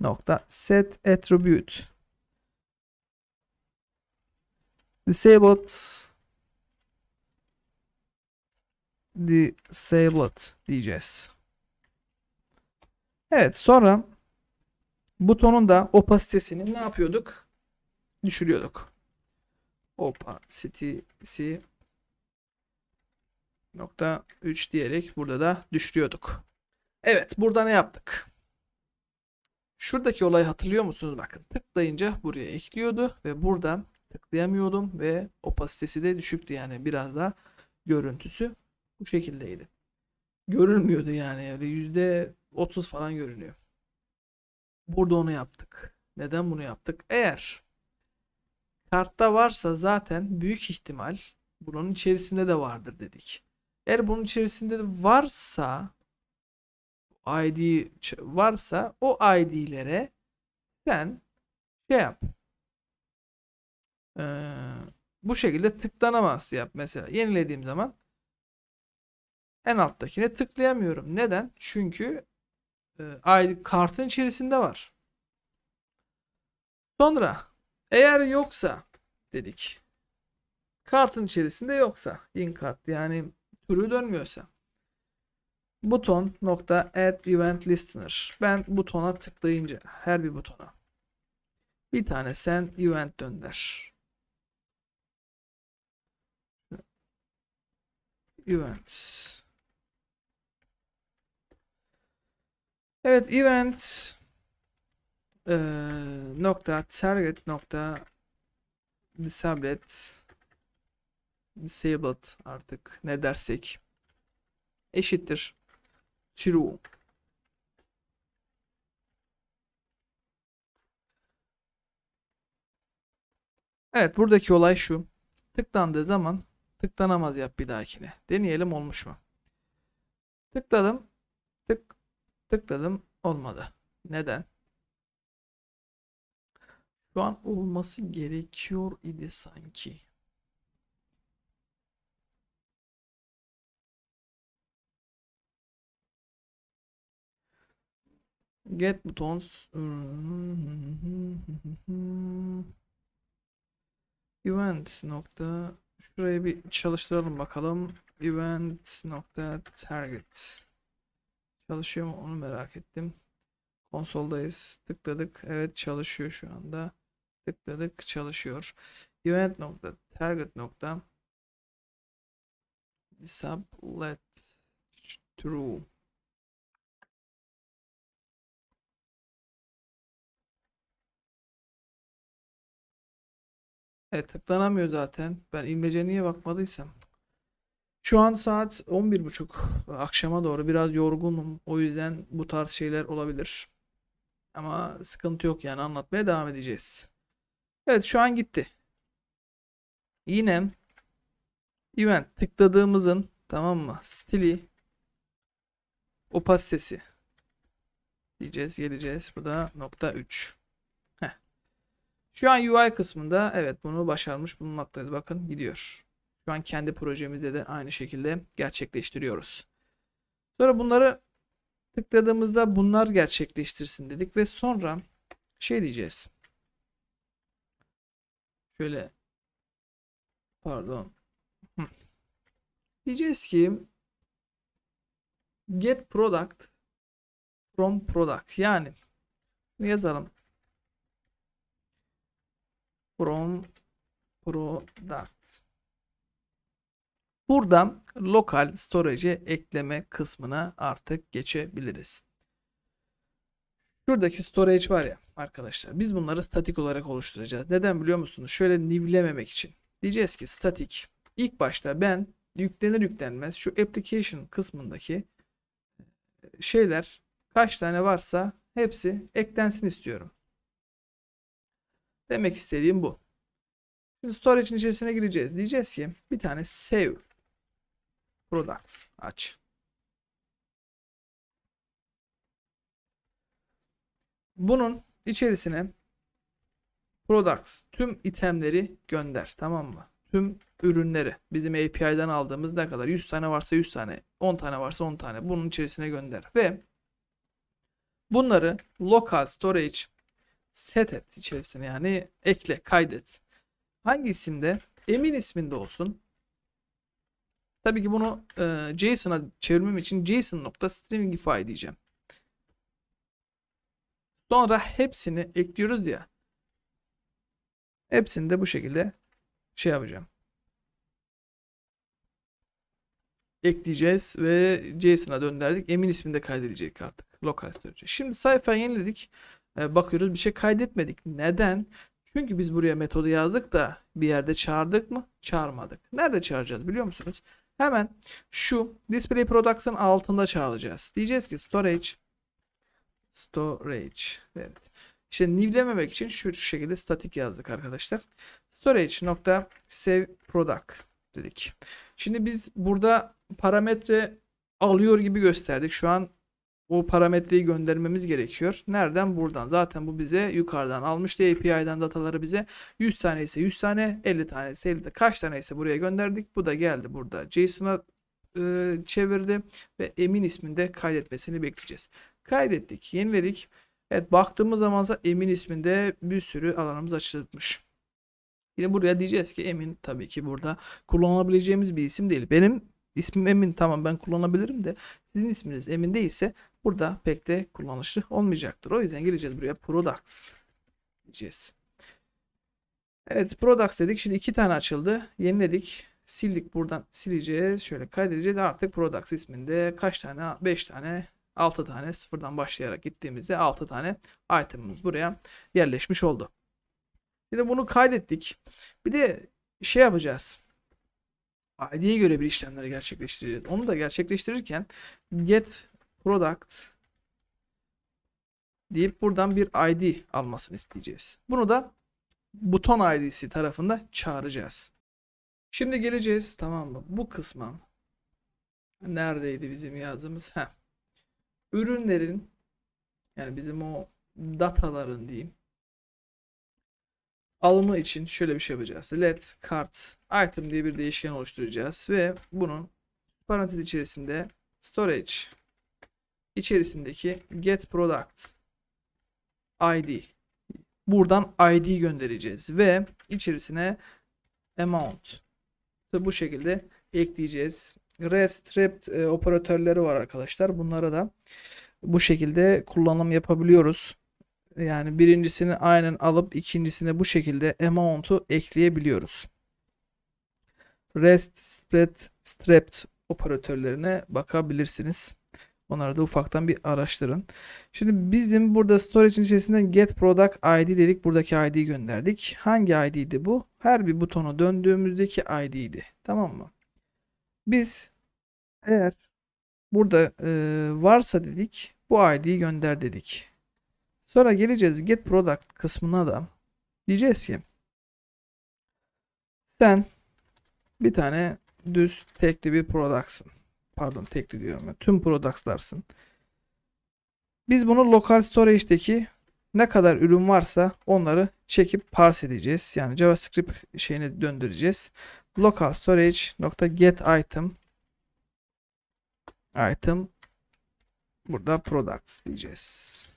nokta set attribute disabled disabled diyeceğiz. Evet sonra butonun da opasitesini ne yapıyorduk? Düşürüyorduk. Opacity nokta 3 diyerek burada da düşürüyorduk. Evet burada ne yaptık? Şuradaki olayı hatırlıyor musunuz? Bakın tıklayınca buraya ekliyordu ve buradan tıklayamıyordum ve opasitesi de düşüktü yani biraz da görüntüsü bu şekildeydi. Görünmüyordu yani öyle yüzde 30 falan görünüyor. Burada onu yaptık. Neden bunu yaptık? Eğer kartta varsa zaten büyük ihtimal bunun içerisinde de vardır dedik. Eğer bunun içerisinde varsa ID varsa o ID'lere sen şey yap. Ee, bu şekilde tıklanamaz yap mesela. Yenilediğim zaman en alttakine tıklayamıyorum. Neden? Çünkü e, ID kartın içerisinde var. Sonra eğer yoksa dedik. Kartın içerisinde yoksa in kart yani türü dönmüyorsa. Buton nokta add event listener. Ben butona tıklayınca her bir butona bir tane sen event dönder. Event. Evet event e, nokta target nokta disabled disabled artık ne dersek eşittir true. Evet buradaki olay şu. Tıklandığı zaman tıklanamaz yap bir dahakine. Deneyelim olmuş mu? Tıkladım. Tık tıkladım olmadı. Neden? Şu an olması gerekiyor idi sanki. Get buttons. Event nokta. Şurayı bir çalıştıralım bakalım. Event nokta target. Çalışıyor mu onu merak ettim. Konsoldayız. Tıkladık. Evet çalışıyor şu anda. Tıkladık çalışıyor. Event nokta target nokta. Sublet true. Evet tıklanamıyor zaten. Ben ilmece niye bakmadıysam. Şu an saat 11.30 akşama doğru biraz yorgunum. O yüzden bu tarz şeyler olabilir. Ama sıkıntı yok yani anlatmaya devam edeceğiz. Evet şu an gitti. Yine event tıkladığımızın tamam mı stili opasitesi diyeceğiz geleceğiz. Bu da nokta 3. Şu an UI kısmında evet bunu başarmış bulunmaktayız. Bakın gidiyor. Şu an kendi projemizde de aynı şekilde gerçekleştiriyoruz. Sonra bunları tıkladığımızda bunlar gerçekleştirsin dedik ve sonra şey diyeceğiz. Şöyle pardon. Diyeceğiz ki get product from product yani yazalım from products. Burada lokal storage ekleme kısmına artık geçebiliriz. Şuradaki storage var ya arkadaşlar biz bunları statik olarak oluşturacağız. Neden biliyor musunuz? Şöyle nivlememek için. Diyeceğiz ki statik. İlk başta ben yüklenir yüklenmez şu application kısmındaki şeyler kaç tane varsa hepsi eklensin istiyorum. Demek istediğim bu. Şimdi storage'in içerisine gireceğiz. Diyeceğiz ki bir tane save products aç. Bunun içerisine products tüm itemleri gönder tamam mı? Tüm ürünleri bizim API'den aldığımız ne kadar 100 tane varsa 100 tane 10 tane varsa 10 tane bunun içerisine gönder ve bunları local storage set et içerisine yani ekle kaydet. Hangi isimde? Emin isminde olsun. Tabii ki bunu e, JSON'a çevirmem için JSON.stringify diyeceğim. Sonra hepsini ekliyoruz ya. Hepsini de bu şekilde şey yapacağım. Ekleyeceğiz ve JSON'a döndürdük Emin isminde kaydedecek artık. Lokal storage. Şimdi sayfayı yeniledik. E, bakıyoruz bir şey kaydetmedik. Neden? Çünkü biz buraya metodu yazdık da bir yerde çağırdık mı? Çağırmadık. Nerede çağıracağız biliyor musunuz? Hemen şu display production altında çağıracağız. Diyeceğiz ki storage storage evet. İşte dememek için şu şekilde statik yazdık arkadaşlar. Storage nokta save product dedik. Şimdi biz burada parametre alıyor gibi gösterdik. Şu an bu parametreyi göndermemiz gerekiyor. Nereden? Buradan. Zaten bu bize yukarıdan almıştı API'den dataları bize. 100 tane ise 100 tane, 50 tane ise 50 tane. Kaç tane ise buraya gönderdik. Bu da geldi burada. JSON'a e, çevirdi ve emin isminde kaydetmesini bekleyeceğiz. Kaydettik, yeniledik. Evet baktığımız zaman da emin isminde bir sürü alanımız açılmış. Yine buraya diyeceğiz ki emin tabii ki burada kullanabileceğimiz bir isim değil. Benim İsmim Emin tamam ben kullanabilirim de sizin isminiz Emin değilse burada pek de kullanışlı olmayacaktır. O yüzden gireceğiz buraya products diyeceğiz. Evet products dedik. Şimdi iki tane açıldı. Yeniledik. Sildik buradan sileceğiz. Şöyle kaydedeceğiz. Artık products isminde kaç tane? 5 tane 6 tane sıfırdan başlayarak gittiğimizde 6 tane itemimiz buraya yerleşmiş oldu. Şimdi bunu kaydettik. Bir de şey yapacağız. ID'ye göre bir işlemleri gerçekleştireceğiz. Onu da gerçekleştirirken get product deyip buradan bir ID almasını isteyeceğiz. Bunu da buton ID'si tarafında çağıracağız. Şimdi geleceğiz tamam mı? Bu kısma neredeydi bizim yazdığımız? Heh. Ürünlerin yani bizim o dataların diyeyim alımı için şöyle bir şey yapacağız. Let cart item diye bir değişken oluşturacağız ve bunun parantez içerisinde storage içerisindeki get product id buradan id göndereceğiz ve içerisine amount bu şekilde ekleyeceğiz. Rest, e, operatörleri var arkadaşlar. Bunlara da bu şekilde kullanım yapabiliyoruz. Yani birincisini aynen alıp ikincisine bu şekilde amount'u ekleyebiliyoruz. Rest, spread, strapped operatörlerine bakabilirsiniz. Onları da ufaktan bir araştırın. Şimdi bizim burada storage içerisinde get product id dedik. Buradaki id'yi gönderdik. Hangi id'ydi bu? Her bir butona döndüğümüzdeki id'ydi. Tamam mı? Biz eğer burada e, varsa dedik bu id'yi gönder dedik. Sonra geleceğiz get product kısmına da diyeceğiz ki sen bir tane düz tekli bir productsın. Pardon tekli diyorum. Tüm products'larsın. Biz bunu local storage'deki ne kadar ürün varsa onları çekip parse edeceğiz. Yani JavaScript şeyini döndüreceğiz. Local storage nokta get item item burada products diyeceğiz.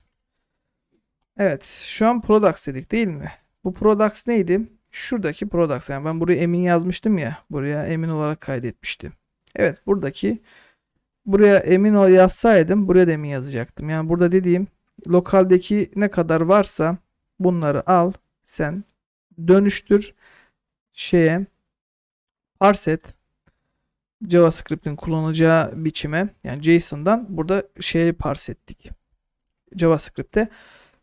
Evet şu an products dedik değil mi? Bu products neydi? Şuradaki products yani ben buraya emin yazmıştım ya. Buraya emin olarak kaydetmiştim. Evet buradaki buraya emin ol yazsaydım buraya da emin yazacaktım. Yani burada dediğim lokaldeki ne kadar varsa bunları al sen dönüştür şeye parset JavaScript'in kullanacağı biçime yani JSON'dan burada şeyi parsettik. JavaScript'te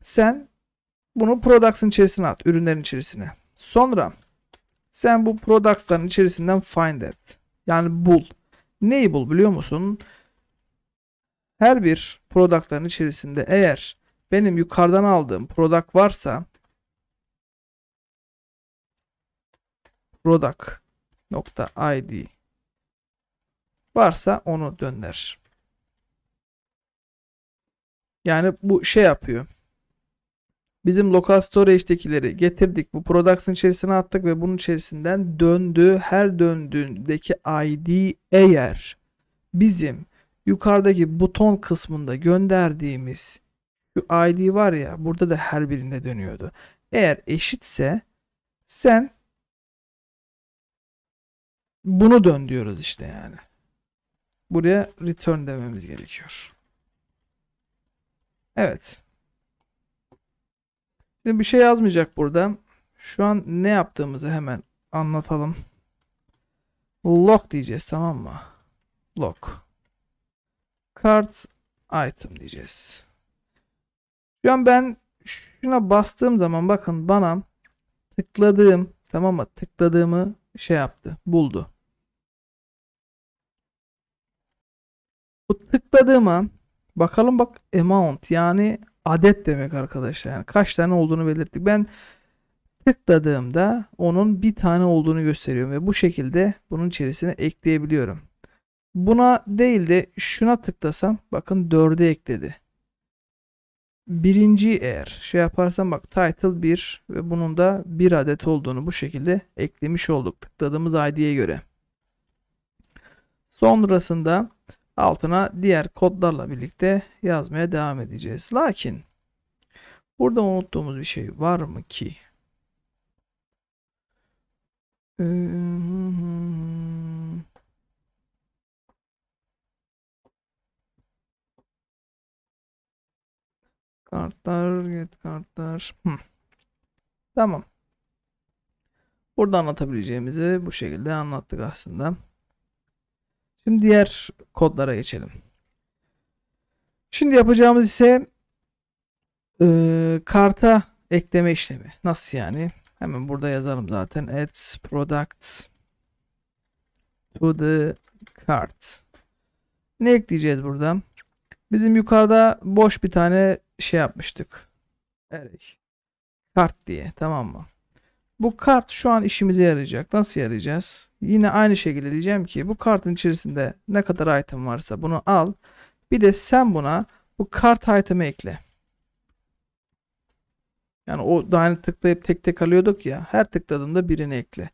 sen bunu products'ın içerisine at. Ürünlerin içerisine. Sonra sen bu products'ların içerisinden find et. Yani bul. Neyi bul biliyor musun? Her bir product'ların içerisinde eğer benim yukarıdan aldığım product varsa product.id varsa onu dönder. Yani bu şey yapıyor. Bizim local storage'dekileri getirdik. Bu production içerisine attık ve bunun içerisinden döndü. Her döndüğündeki ID eğer bizim yukarıdaki buton kısmında gönderdiğimiz şu ID var ya burada da her birinde dönüyordu. Eğer eşitse sen bunu dön diyoruz işte yani. Buraya return dememiz gerekiyor. Evet. Şimdi bir şey yazmayacak burada. Şu an ne yaptığımızı hemen anlatalım. Lock diyeceğiz tamam mı? Lock. Cart item diyeceğiz. Şu an ben şuna bastığım zaman bakın bana tıkladığım tamam mı? Tıkladığımı şey yaptı. Buldu. Bu tıkladığıma bakalım bak amount yani adet demek arkadaşlar. Yani kaç tane olduğunu belirttik. Ben tıkladığımda onun bir tane olduğunu gösteriyorum ve bu şekilde bunun içerisine ekleyebiliyorum. Buna değil de şuna tıklasam bakın 4'e ekledi. Birinci eğer şey yaparsam bak title 1 ve bunun da bir adet olduğunu bu şekilde eklemiş olduk tıkladığımız ID'ye göre. Sonrasında altına diğer kodlarla birlikte yazmaya devam edeceğiz. Lakin burada unuttuğumuz bir şey var mı ki? Ee, kartlar, get kartlar. Tamam. Burada anlatabileceğimizi bu şekilde anlattık aslında. Şimdi diğer kodlara geçelim. Şimdi yapacağımız ise e, karta ekleme işlemi. Nasıl yani? Hemen burada yazalım zaten. Add product to the cart. Ne ekleyeceğiz burada? Bizim yukarıda boş bir tane şey yapmıştık. Evet. Kart diye tamam mı? Bu kart şu an işimize yarayacak. Nasıl yarayacağız? Yine aynı şekilde diyeceğim ki bu kartın içerisinde ne kadar item varsa bunu al. Bir de sen buna bu kart item'i ekle. Yani o daha hani tıklayıp tek tek alıyorduk ya. Her tıkladığında birini ekle.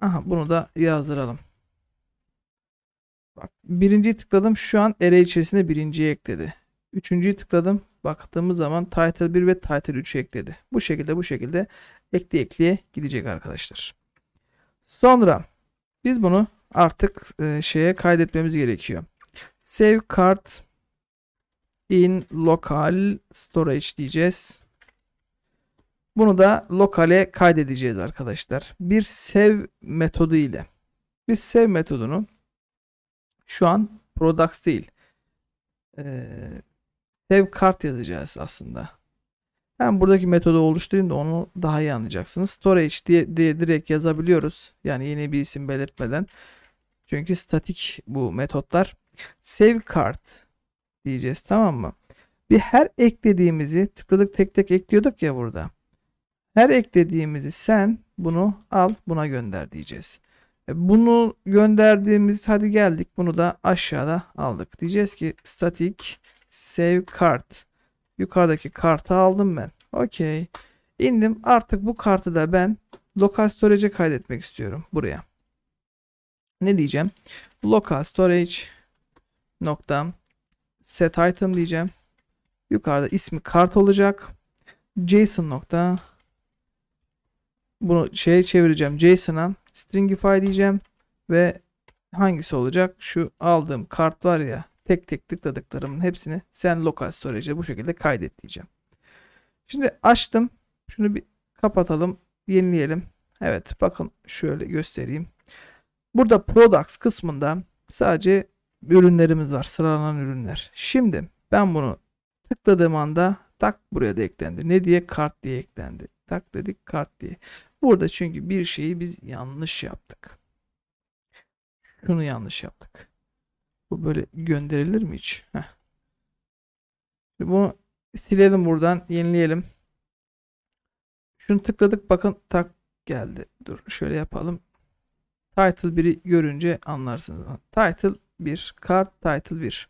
Aha bunu da yazdıralım. Bak birinciyi tıkladım. Şu an array içerisinde birinciyi ekledi. Üçüncüyü tıkladım. Baktığımız zaman title 1 ve title 3'ü ekledi. Bu şekilde bu şekilde ekli ekliye gidecek arkadaşlar. Sonra biz bunu artık e, şeye kaydetmemiz gerekiyor. Save card in local storage diyeceğiz. Bunu da lokale kaydedeceğiz arkadaşlar. Bir save metodu ile. Biz save metodunu şu an products değil. E, save card yazacağız aslında. Ben buradaki metodu oluşturayım da onu daha iyi anlayacaksınız. Storage diye, diye direkt yazabiliyoruz. Yani yeni bir isim belirtmeden. Çünkü statik bu metotlar. Save card diyeceğiz tamam mı? Bir her eklediğimizi tıkladık tek tek ekliyorduk ya burada. Her eklediğimizi sen bunu al buna gönder diyeceğiz. E, bunu gönderdiğimiz hadi geldik bunu da aşağıda aldık. Diyeceğiz ki static save card Yukarıdaki kartı aldım ben. Okey. İndim. Artık bu kartı da ben local storage'e kaydetmek istiyorum. Buraya. Ne diyeceğim? Local storage nokta set item diyeceğim. Yukarıda ismi kart olacak. JSON nokta bunu şey çevireceğim. JSON'a stringify diyeceğim ve hangisi olacak? Şu aldığım kart var ya tek tek tıkladıklarımın hepsini sen lokal storage'e bu şekilde kaydet diyeceğim. Şimdi açtım. Şunu bir kapatalım. Yenileyelim. Evet bakın şöyle göstereyim. Burada products kısmında sadece ürünlerimiz var. Sıralanan ürünler. Şimdi ben bunu tıkladığım anda tak buraya da eklendi. Ne diye? Kart diye eklendi. Tak dedik kart diye. Burada çünkü bir şeyi biz yanlış yaptık. Şunu yanlış yaptık. Bu böyle gönderilir mi hiç? Heh. bunu silelim buradan. Yenileyelim. Şunu tıkladık. Bakın tak geldi. Dur şöyle yapalım. Title 1'i görünce anlarsınız. Title 1. Kart title 1.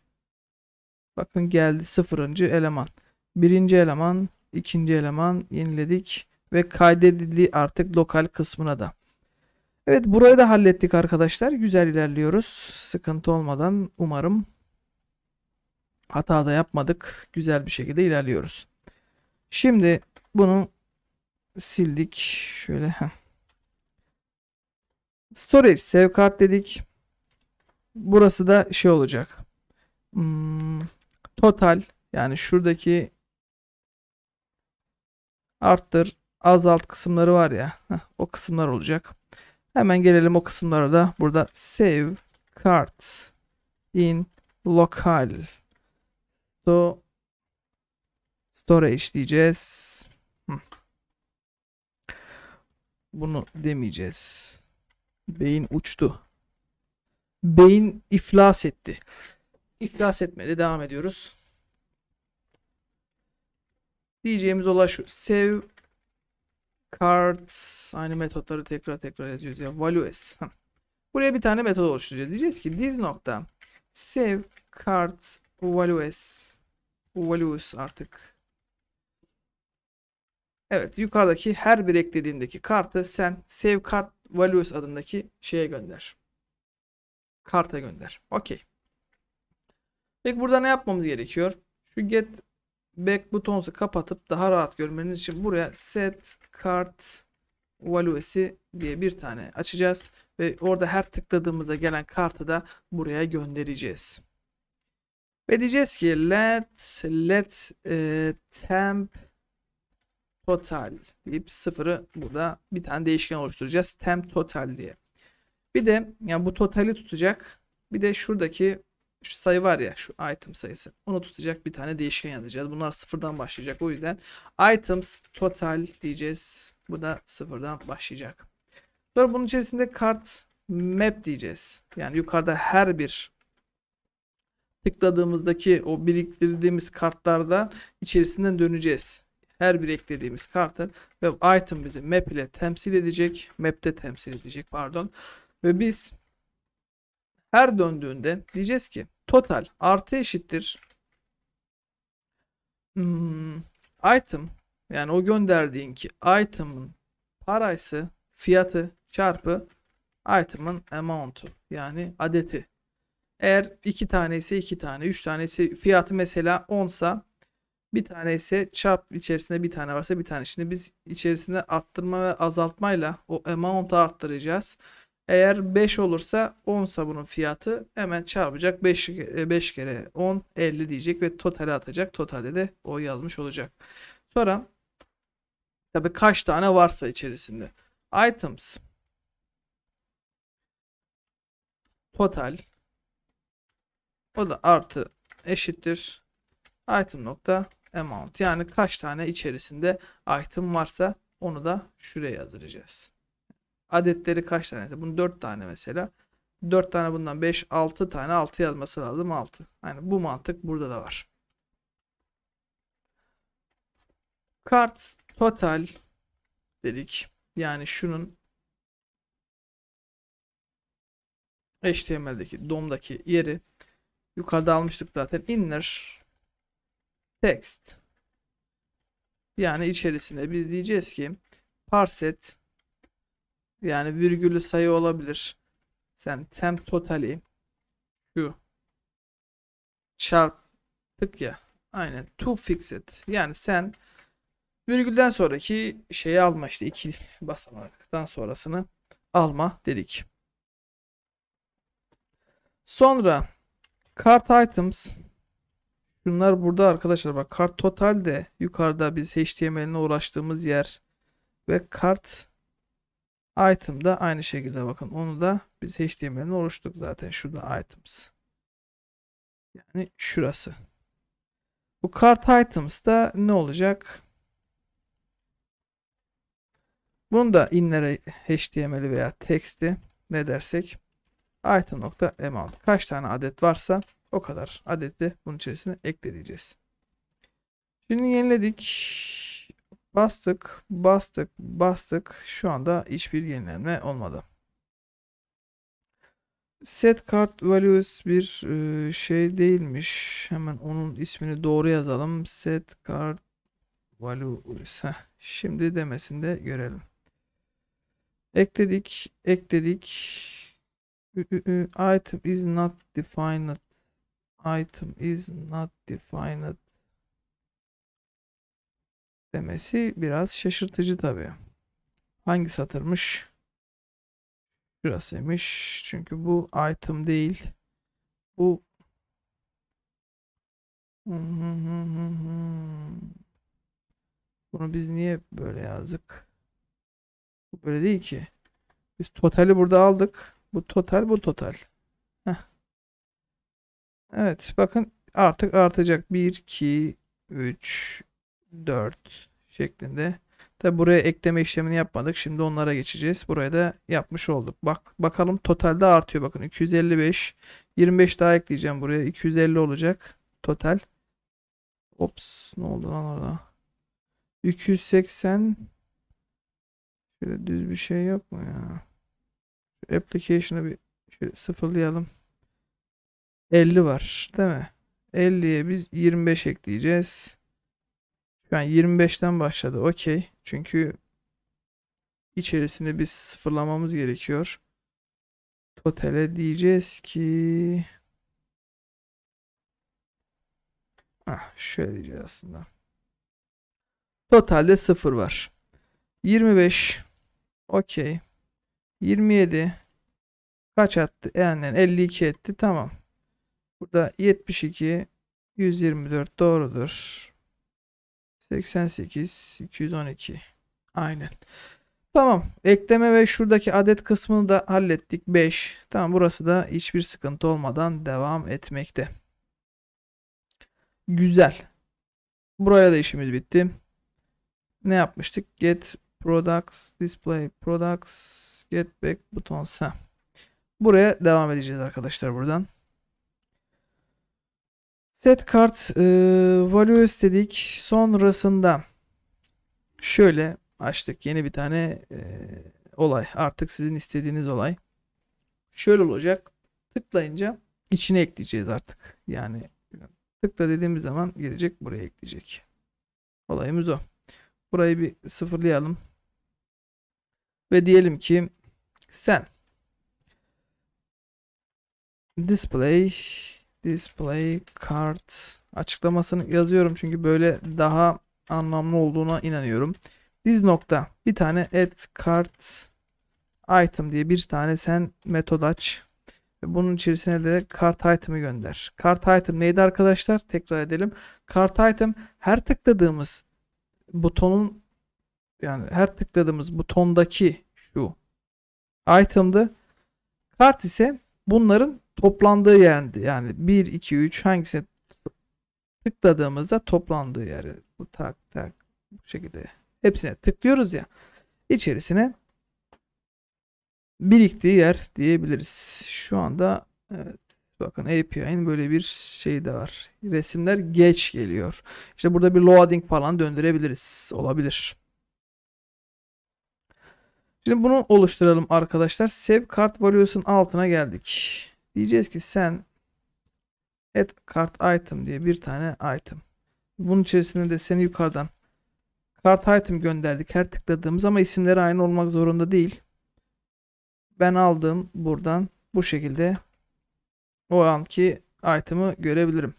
Bakın geldi sıfırıncı eleman. Birinci eleman, ikinci eleman yeniledik ve kaydedildiği artık lokal kısmına da. Evet burayı da hallettik arkadaşlar. Güzel ilerliyoruz. Sıkıntı olmadan umarım hata da yapmadık. Güzel bir şekilde ilerliyoruz. Şimdi bunu sildik. Şöyle. Storage Save Card dedik. Burası da şey olacak. Hmm, total yani şuradaki arttır azalt kısımları var ya. o kısımlar olacak. Hemen gelelim o kısımlara da. Burada save card in local so storage diyeceğiz. Bunu demeyeceğiz. Beyin uçtu. Beyin iflas etti. İflas etmedi. Devam ediyoruz. Diyeceğimiz olay şu. Save Cart aynı metotları tekrar tekrar yazıyoruz ya. Values. Buraya bir tane metot oluşturacağız. Diyeceğiz ki this nokta save cart values values artık. Evet yukarıdaki her bir eklediğimdeki kartı sen save cart values adındaki şeye gönder. Karta gönder. Okey. Peki burada ne yapmamız gerekiyor? Şu get back butons'u kapatıp daha rahat görmeniz için buraya set kart valuesi diye bir tane açacağız ve orada her tıkladığımızda gelen kartı da buraya göndereceğiz. Ve diyeceğiz ki let let e, temp total deyip sıfırı burada bir tane değişken oluşturacağız. Temp total diye. Bir de yani bu totali tutacak. Bir de şuradaki şu sayı var ya şu item sayısı. Onu tutacak bir tane değişken yazacağız. Bunlar sıfırdan başlayacak. O yüzden items total diyeceğiz. Bu da sıfırdan başlayacak. Sonra bunun içerisinde kart map diyeceğiz. Yani yukarıda her bir tıkladığımızdaki o biriktirdiğimiz kartlardan içerisinden döneceğiz. Her bir eklediğimiz kartın ve item bizi map ile temsil edecek. Map'te temsil edecek pardon. Ve biz her döndüğünde diyeceğiz ki total artı eşittir hmm, item yani o gönderdiğin ki item'ın parası fiyatı çarpı item'ın amount'u yani adeti. Eğer iki ise iki tane, üç ise fiyatı mesela 10 sa bir tane ise çarp içerisinde bir tane varsa bir tane. Şimdi biz içerisinde arttırma ve azaltmayla o amount'u arttıracağız. Eğer 5 olursa 10 sabunun fiyatı hemen çarpacak 5, 5 kere 10 50 diyecek ve totale atacak. Totalde de o yazmış olacak. Sonra tabi kaç tane varsa içerisinde. Items total o da artı eşittir item nokta amount yani kaç tane içerisinde item varsa onu da şuraya yazdıracağız. Adetleri kaç tane? Bunun 4 tane mesela. 4 tane bundan 5, 6 tane 6 yazması lazım 6. Yani bu mantık burada da var. Kart total dedik. Yani şunun HTML'deki DOM'daki yeri yukarıda almıştık zaten. Inner text. Yani içerisine biz diyeceğiz ki parset yani virgülü sayı olabilir. Sen tem totali şu çarptık ya. Aynen. To fix it. Yani sen virgülden sonraki şeyi alma işte iki basamaktan sonrasını alma dedik. Sonra cart items Bunlar burada arkadaşlar bak kart total de yukarıda biz HTML'ine uğraştığımız yer ve kart Item da aynı şekilde bakın. Onu da biz HTML'ini oluştuk zaten. Şurada items. Yani şurası. Bu kart items da ne olacak? Bunu da inlere HTML'i veya text'i ne dersek item.amount kaç tane adet varsa o kadar adeti bunun içerisine ekleyeceğiz Şimdi yeniledik. Bastık, bastık, bastık. Şu anda hiçbir yenilenme olmadı. Set card values bir e, şey değilmiş. Hemen onun ismini doğru yazalım. Set card values. Heh. Şimdi demesinde görelim. Ekledik, ekledik. Item is not defined. Item is not defined demesi biraz şaşırtıcı tabi. Hangi satırmış? Şurasıymış. Çünkü bu item değil. Bu bunu biz niye böyle yazdık? Bu böyle değil ki. Biz totali burada aldık. Bu total, bu total. Heh. Evet, bakın artık artacak. 1, 2, 3, 4 şeklinde. Tabi buraya ekleme işlemini yapmadık. Şimdi onlara geçeceğiz. Buraya da yapmış olduk. Bak bakalım totalde artıyor. Bakın 255. 25 daha ekleyeceğim buraya. 250 olacak. Total. Ops ne oldu lan orada? 280 Şöyle düz bir şey yapma. mu ya? application'ı bir şöyle sıfırlayalım. 50 var değil mi? 50'ye biz 25 ekleyeceğiz. Yani 25'ten başladı. Okey. Çünkü içerisinde biz sıfırlamamız gerekiyor. Totale diyeceğiz ki Ah, şöyle diyeceğiz aslında. Totalde 0 var. 25 okey. 27 kaç attı? Yani 52 etti. Tamam. Burada 72 124 doğrudur. 88 212. Aynen. Tamam. Ekleme ve şuradaki adet kısmını da hallettik. 5. Tamam burası da hiçbir sıkıntı olmadan devam etmekte. Güzel. Buraya da işimiz bitti. Ne yapmıştık? Get products display products get back butonsa. Buraya devam edeceğiz arkadaşlar buradan. Set kart e, value istedik. Sonrasında şöyle açtık yeni bir tane e, olay. Artık sizin istediğiniz olay. Şöyle olacak. Tıklayınca içine ekleyeceğiz artık. Yani tıkla dediğimiz zaman gelecek buraya ekleyecek. Olayımız o. Burayı bir sıfırlayalım. Ve diyelim ki sen display Display card açıklamasını yazıyorum çünkü böyle daha anlamlı olduğuna inanıyorum. Biz nokta bir tane add cart item diye bir tane sen metod aç. Ve bunun içerisine de kart item'ı gönder. Kart item neydi arkadaşlar? Tekrar edelim. Kart item her tıkladığımız butonun yani her tıkladığımız butondaki şu item'dı. Kart ise bunların toplandığı yerde yani 1 2 3 hangisine tıkladığımızda toplandığı yeri bu tak tak bu şekilde hepsine tıklıyoruz ya içerisine biriktiği yer diyebiliriz. Şu anda evet bakın API'nin böyle bir şeyi de var. Resimler geç geliyor. İşte burada bir loading falan döndürebiliriz. Olabilir. Şimdi bunu oluşturalım arkadaşlar. Save card values'un altına geldik. Diyeceğiz ki sen add kart item diye bir tane item. Bunun içerisinde de seni yukarıdan kart item gönderdik. Her tıkladığımız ama isimleri aynı olmak zorunda değil. Ben aldım buradan bu şekilde o anki item'ı görebilirim.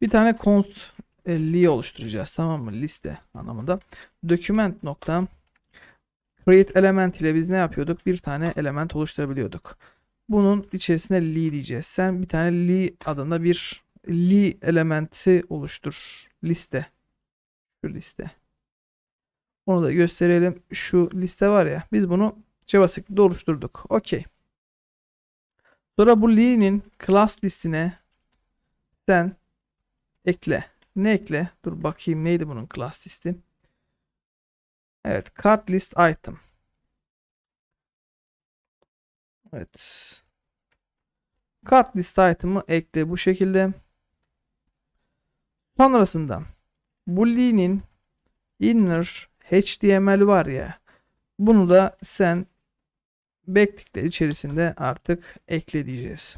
Bir tane const e, li oluşturacağız tamam mı liste anlamında. Document nokta create element ile biz ne yapıyorduk? Bir tane element oluşturabiliyorduk. Bunun içerisine li diyeceğiz. Sen bir tane li adında bir li elementi oluştur. Liste. Şu liste. Onu da gösterelim. Şu liste var ya. Biz bunu JavaScript'de oluşturduk. Okey. Sonra bu li'nin class listine sen ekle. Ne ekle? Dur bakayım neydi bunun class listi? Evet. Card list item. Evet. Kart list item'ı ekle bu şekilde. Sonrasında bu linin inner HTML var ya bunu da sen backtickler içerisinde artık ekle diyeceğiz.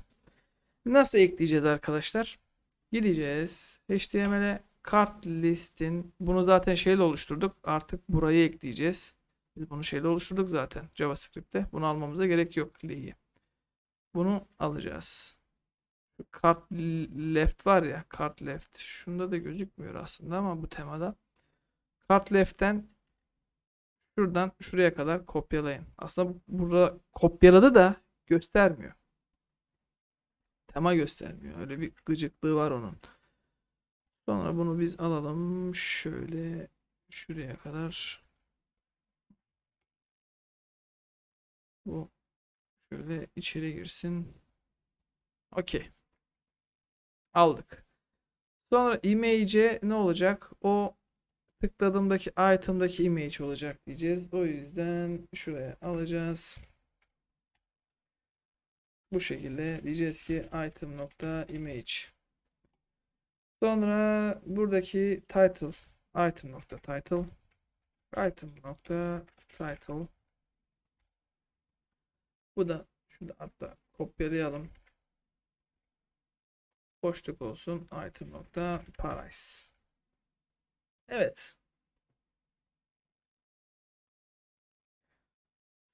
Nasıl ekleyeceğiz arkadaşlar? Gideceğiz HTML'e kart listin bunu zaten şeyle oluşturduk artık burayı ekleyeceğiz. Biz bunu şeyde oluşturduk zaten JavaScript'te. Bunu almamıza gerek yok L'yi. Bunu alacağız. Şu kart left var ya kart left. Şunda da gözükmüyor aslında ama bu temada. Kart left'ten şuradan şuraya kadar kopyalayın. Aslında burada kopyaladı da göstermiyor. Tema göstermiyor. Öyle bir gıcıklığı var onun. Sonra bunu biz alalım. Şöyle şuraya kadar Bu şöyle içeri girsin. Okey. Aldık. Sonra image ne olacak? O tıkladığımdaki item'daki image olacak diyeceğiz. O yüzden şuraya alacağız. Bu şekilde diyeceğiz ki item nokta image. Sonra buradaki title item nokta title item nokta title bu da şurada hatta kopyalayalım. Boşluk olsun. Item nokta price. Evet.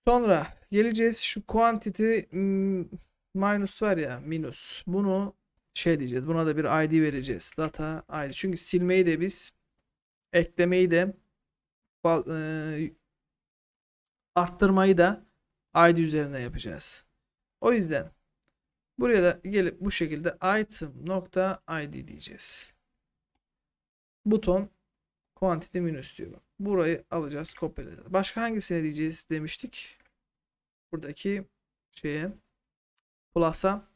Sonra geleceğiz şu quantity hmm, minus var ya minus. Bunu şey diyeceğiz. Buna da bir ID vereceğiz. Data ID. Çünkü silmeyi de biz eklemeyi de e, arttırmayı da ID üzerine yapacağız. O yüzden buraya da gelip bu şekilde item.id diyeceğiz. Buton quantity minus diyor. Burayı alacağız, kopyalayacağız. Başka hangisine diyeceğiz demiştik. Buradaki şeye plus'a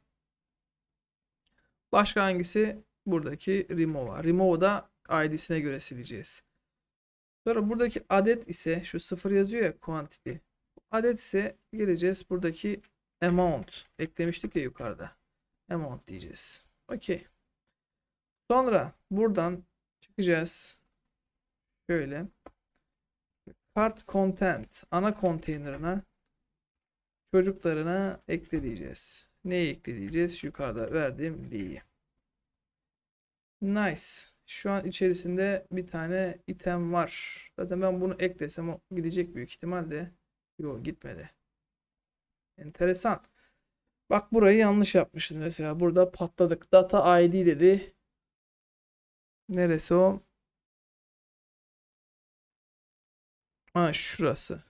Başka hangisi? Buradaki remova. Remova da id'sine göre sileceğiz. Sonra buradaki adet ise şu sıfır yazıyor ya quantity. Adet ise geleceğiz buradaki amount eklemiştik ya yukarıda. Amount diyeceğiz. Okey. Sonra buradan çıkacağız. Şöyle. part content ana konteynerına çocuklarına ekle diyeceğiz. Neyi ekle diyeceğiz? Yukarıda verdiğim D'yi. Nice. Şu an içerisinde bir tane item var. Zaten ben bunu eklesem o gidecek büyük ihtimalle. Yok gitmedi. Enteresan. Bak burayı yanlış yapmışız mesela. Burada patladık. Data ID dedi. Neresi o? Ha şurası.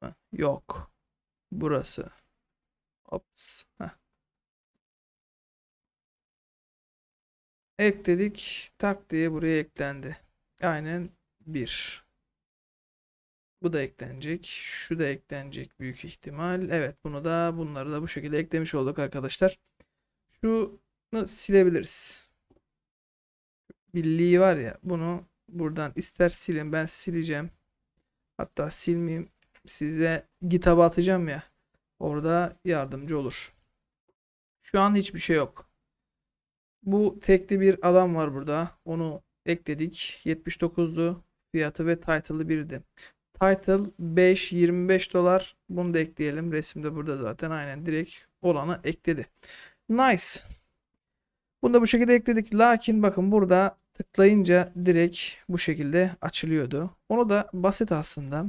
Ha, yok. Burası. Ops. Heh. Ekledik. Tak diye buraya eklendi. Aynen bir. Bu da eklenecek. Şu da eklenecek büyük ihtimal. Evet bunu da bunları da bu şekilde eklemiş olduk arkadaşlar. Şunu silebiliriz. Birliği var ya bunu buradan ister silin ben sileceğim. Hatta silmeyeyim size GitHub'a atacağım ya. Orada yardımcı olur. Şu an hiçbir şey yok. Bu tekli bir adam var burada. Onu ekledik. 79'du fiyatı ve title'ı birdi. Title 5 25 dolar. Bunu da ekleyelim. Resimde burada zaten aynen direkt olanı ekledi. Nice. Bunu da bu şekilde ekledik. Lakin bakın burada tıklayınca direkt bu şekilde açılıyordu. Onu da basit aslında.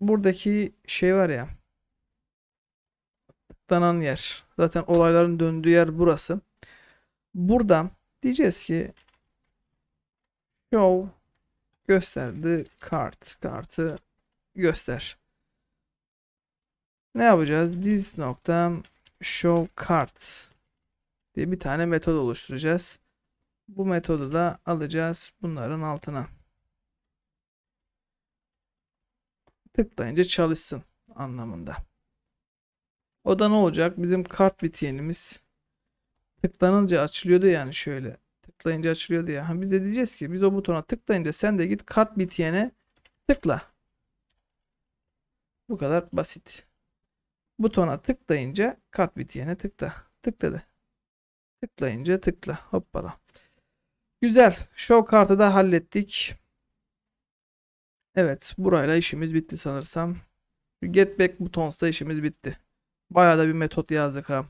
Buradaki şey var ya. Tıklanan yer. Zaten olayların döndüğü yer burası. Buradan diyeceğiz ki show gösterdi kart kartı göster. Ne yapacağız? This nokta show card diye bir tane metod oluşturacağız. Bu metodu da alacağız bunların altına. Tıklayınca çalışsın anlamında. O da ne olacak? Bizim kart bitiyenimiz tıklanınca açılıyordu yani şöyle tıklayınca açılıyor diye. Ha, biz de diyeceğiz ki biz o butona tıklayınca sen de git kat bitiyene tıkla. Bu kadar basit. Butona tıklayınca kat bitiyene tıkla. Tıkladı. Tıklayınca tıkla. Hoppala. Güzel. Show kartı da hallettik. Evet. Burayla işimiz bitti sanırsam. Get back butons'ta işimiz bitti. Bayağı da bir metot yazdık ha.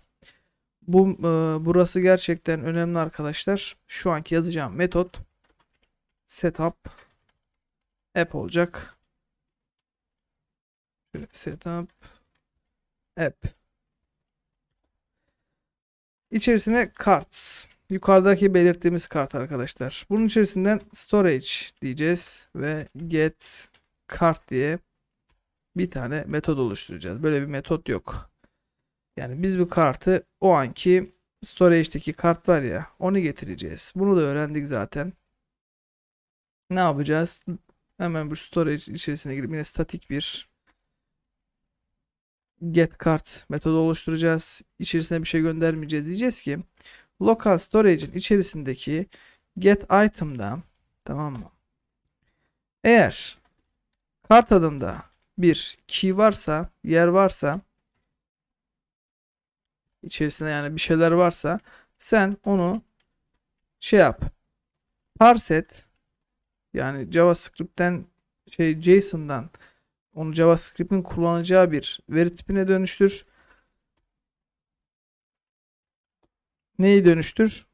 Bu e, burası gerçekten önemli arkadaşlar. Şu anki yazacağım metot setup app olacak. Şöyle setup app. İçerisine cards. Yukarıdaki belirttiğimiz kart arkadaşlar. Bunun içerisinden storage diyeceğiz ve get kart diye bir tane metot oluşturacağız. Böyle bir metot yok. Yani biz bu kartı o anki storage'deki kart var ya onu getireceğiz. Bunu da öğrendik zaten. Ne yapacağız? Hemen bu storage içerisine girip yine statik bir get kart metodu oluşturacağız. İçerisine bir şey göndermeyeceğiz. Diyeceğiz ki local storage'in içerisindeki get item'da tamam mı? Eğer kart adında bir key varsa, yer varsa içerisinde yani bir şeyler varsa sen onu şey yap. Parse et. Yani JavaScript'ten şey JSON'dan onu JavaScript'in kullanacağı bir veri tipine dönüştür. Neyi dönüştür?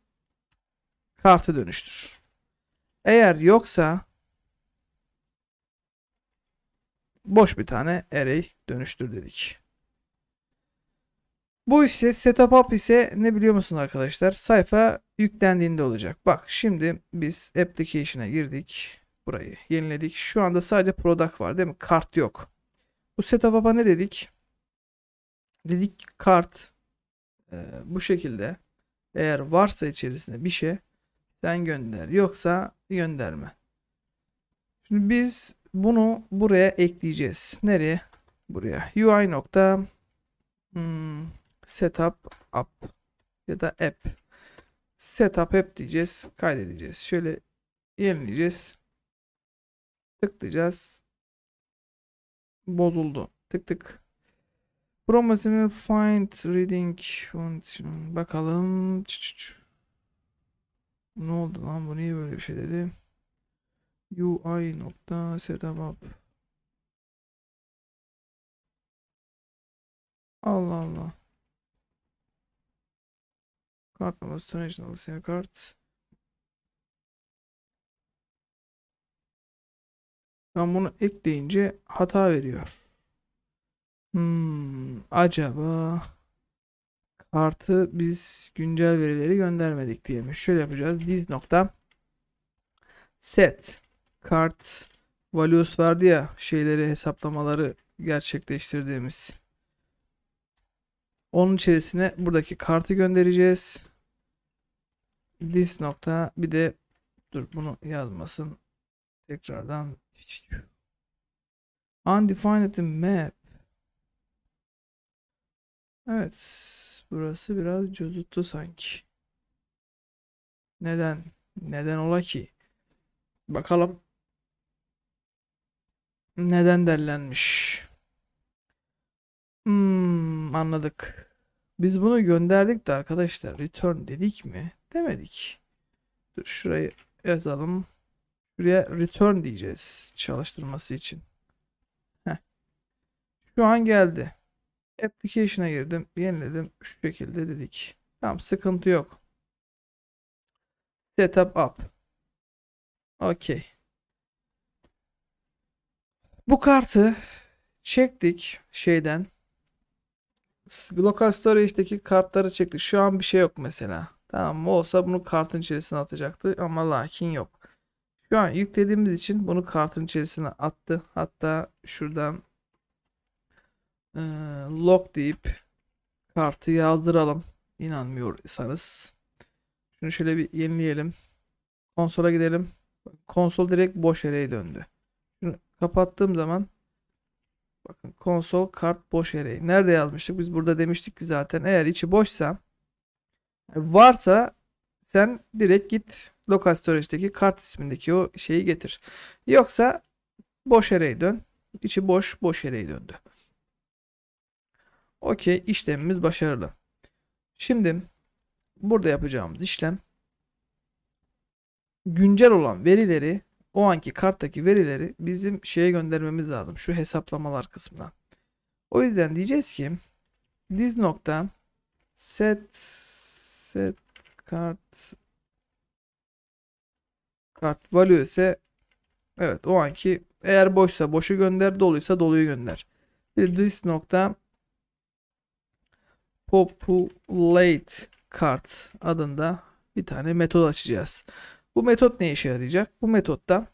Kartı dönüştür. Eğer yoksa boş bir tane array dönüştür dedik. Bu ise setup up ise ne biliyor musun arkadaşlar? Sayfa yüklendiğinde olacak. Bak şimdi biz application'a girdik. Burayı yeniledik. Şu anda sadece product var değil mi? Kart yok. Bu setup up'a ne dedik? Dedik kart e, bu şekilde eğer varsa içerisinde bir şey sen gönder. Yoksa gönderme. Şimdi biz bunu buraya ekleyeceğiz. Nereye? Buraya. UI nokta hmm, setup app ya da app setup app diyeceğiz kaydedeceğiz şöyle yenileyeceğiz tıklayacağız bozuldu tık tık promotional find reading function bakalım ne oldu lan bu niye böyle bir şey dedi UI nokta setup app Allah Allah Kart numarası tonnage kart. Ben bunu ekleyince hata veriyor. Hmm, acaba kartı biz güncel verileri göndermedik diye mi? Şöyle yapacağız. Diz nokta set kart values vardı ya şeyleri hesaplamaları gerçekleştirdiğimiz. Onun içerisine buradaki kartı göndereceğiz this nokta bir de dur bunu yazmasın tekrardan undefined map evet burası biraz cozuttu sanki neden neden ola ki bakalım neden derlenmiş hmm, anladık biz bunu gönderdik de arkadaşlar return dedik mi? Demedik. Dur şurayı yazalım. Şuraya return diyeceğiz çalıştırması için. Heh. Şu an geldi. Application'a girdim. Yeniledim. Şu şekilde dedik. Tamam sıkıntı yok. Setup up. Okey. Bu kartı çektik şeyden Lokal Storage'deki kartları çektik. Şu an bir şey yok mesela. Tamam mı? Olsa bunu kartın içerisine atacaktı ama lakin yok. Şu an yüklediğimiz için bunu kartın içerisine attı. Hatta şuradan e, log deyip kartı yazdıralım. İnanmıyorsanız. Şunu şöyle bir yenileyelim. Konsola gidelim. Konsol direkt boş yere döndü. Şunu kapattığım zaman Bakın konsol kart boş array. Nerede yazmıştık? Biz burada demiştik ki zaten eğer içi boşsa e, varsa sen direkt git lokal storage'deki kart ismindeki o şeyi getir. Yoksa boş array dön. İçi boş boş array döndü. Okey işlemimiz başarılı. Şimdi burada yapacağımız işlem güncel olan verileri o anki karttaki verileri bizim şeye göndermemiz lazım. Şu hesaplamalar kısmına. O yüzden diyeceğiz ki diz nokta set set kart kart value ise evet o anki eğer boşsa boşu gönder doluysa doluyu gönder. Bir diz nokta populate kart adında bir tane metod açacağız. Bu metot ne işe yarayacak? Bu metotta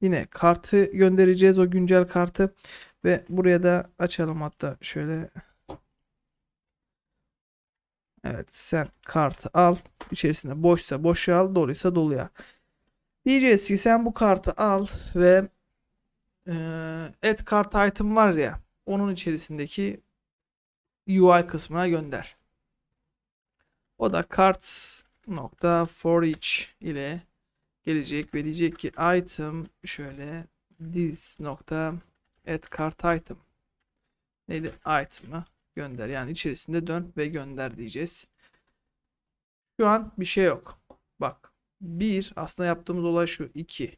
yine kartı göndereceğiz o güncel kartı ve buraya da açalım hatta şöyle Evet sen kartı al içerisinde boşsa boşa al doluysa doluya diyeceğiz ki sen bu kartı al ve et kart item var ya onun içerisindeki UI kısmına gönder o da kart nokta for each ile gelecek ve diyecek ki item şöyle this nokta add cart item neydi item'ı gönder yani içerisinde dön ve gönder diyeceğiz. Şu an bir şey yok. Bak bir aslında yaptığımız olay şu iki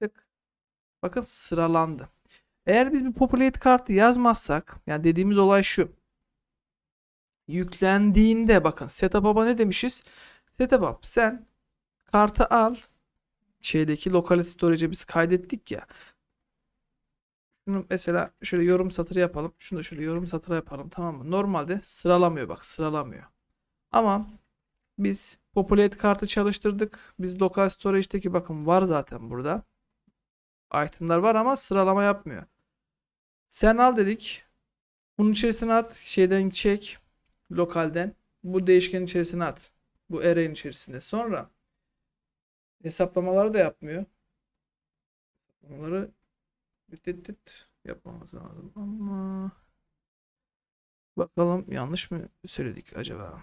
tık bakın sıralandı. Eğer biz bir populate kartı yazmazsak yani dediğimiz olay şu yüklendiğinde bakın setup'a ne demişiz? Setup up sen kartı al. Şeydeki local storage'e biz kaydettik ya. Şunu mesela şöyle yorum satırı yapalım. Şunu da şöyle yorum satırı yapalım tamam mı? Normalde sıralamıyor bak sıralamıyor. Ama biz populate kartı çalıştırdık. Biz lokal storage'deki bakın var zaten burada. Item'lar var ama sıralama yapmıyor. Sen al dedik. Bunun içerisine at. Şeyden çek. Lokalden. Bu değişkenin içerisine at. Bu array'in içerisinde. Sonra hesaplamaları da yapmıyor. Hesaplamaları yapmamız lazım ama bakalım yanlış mı söyledik acaba?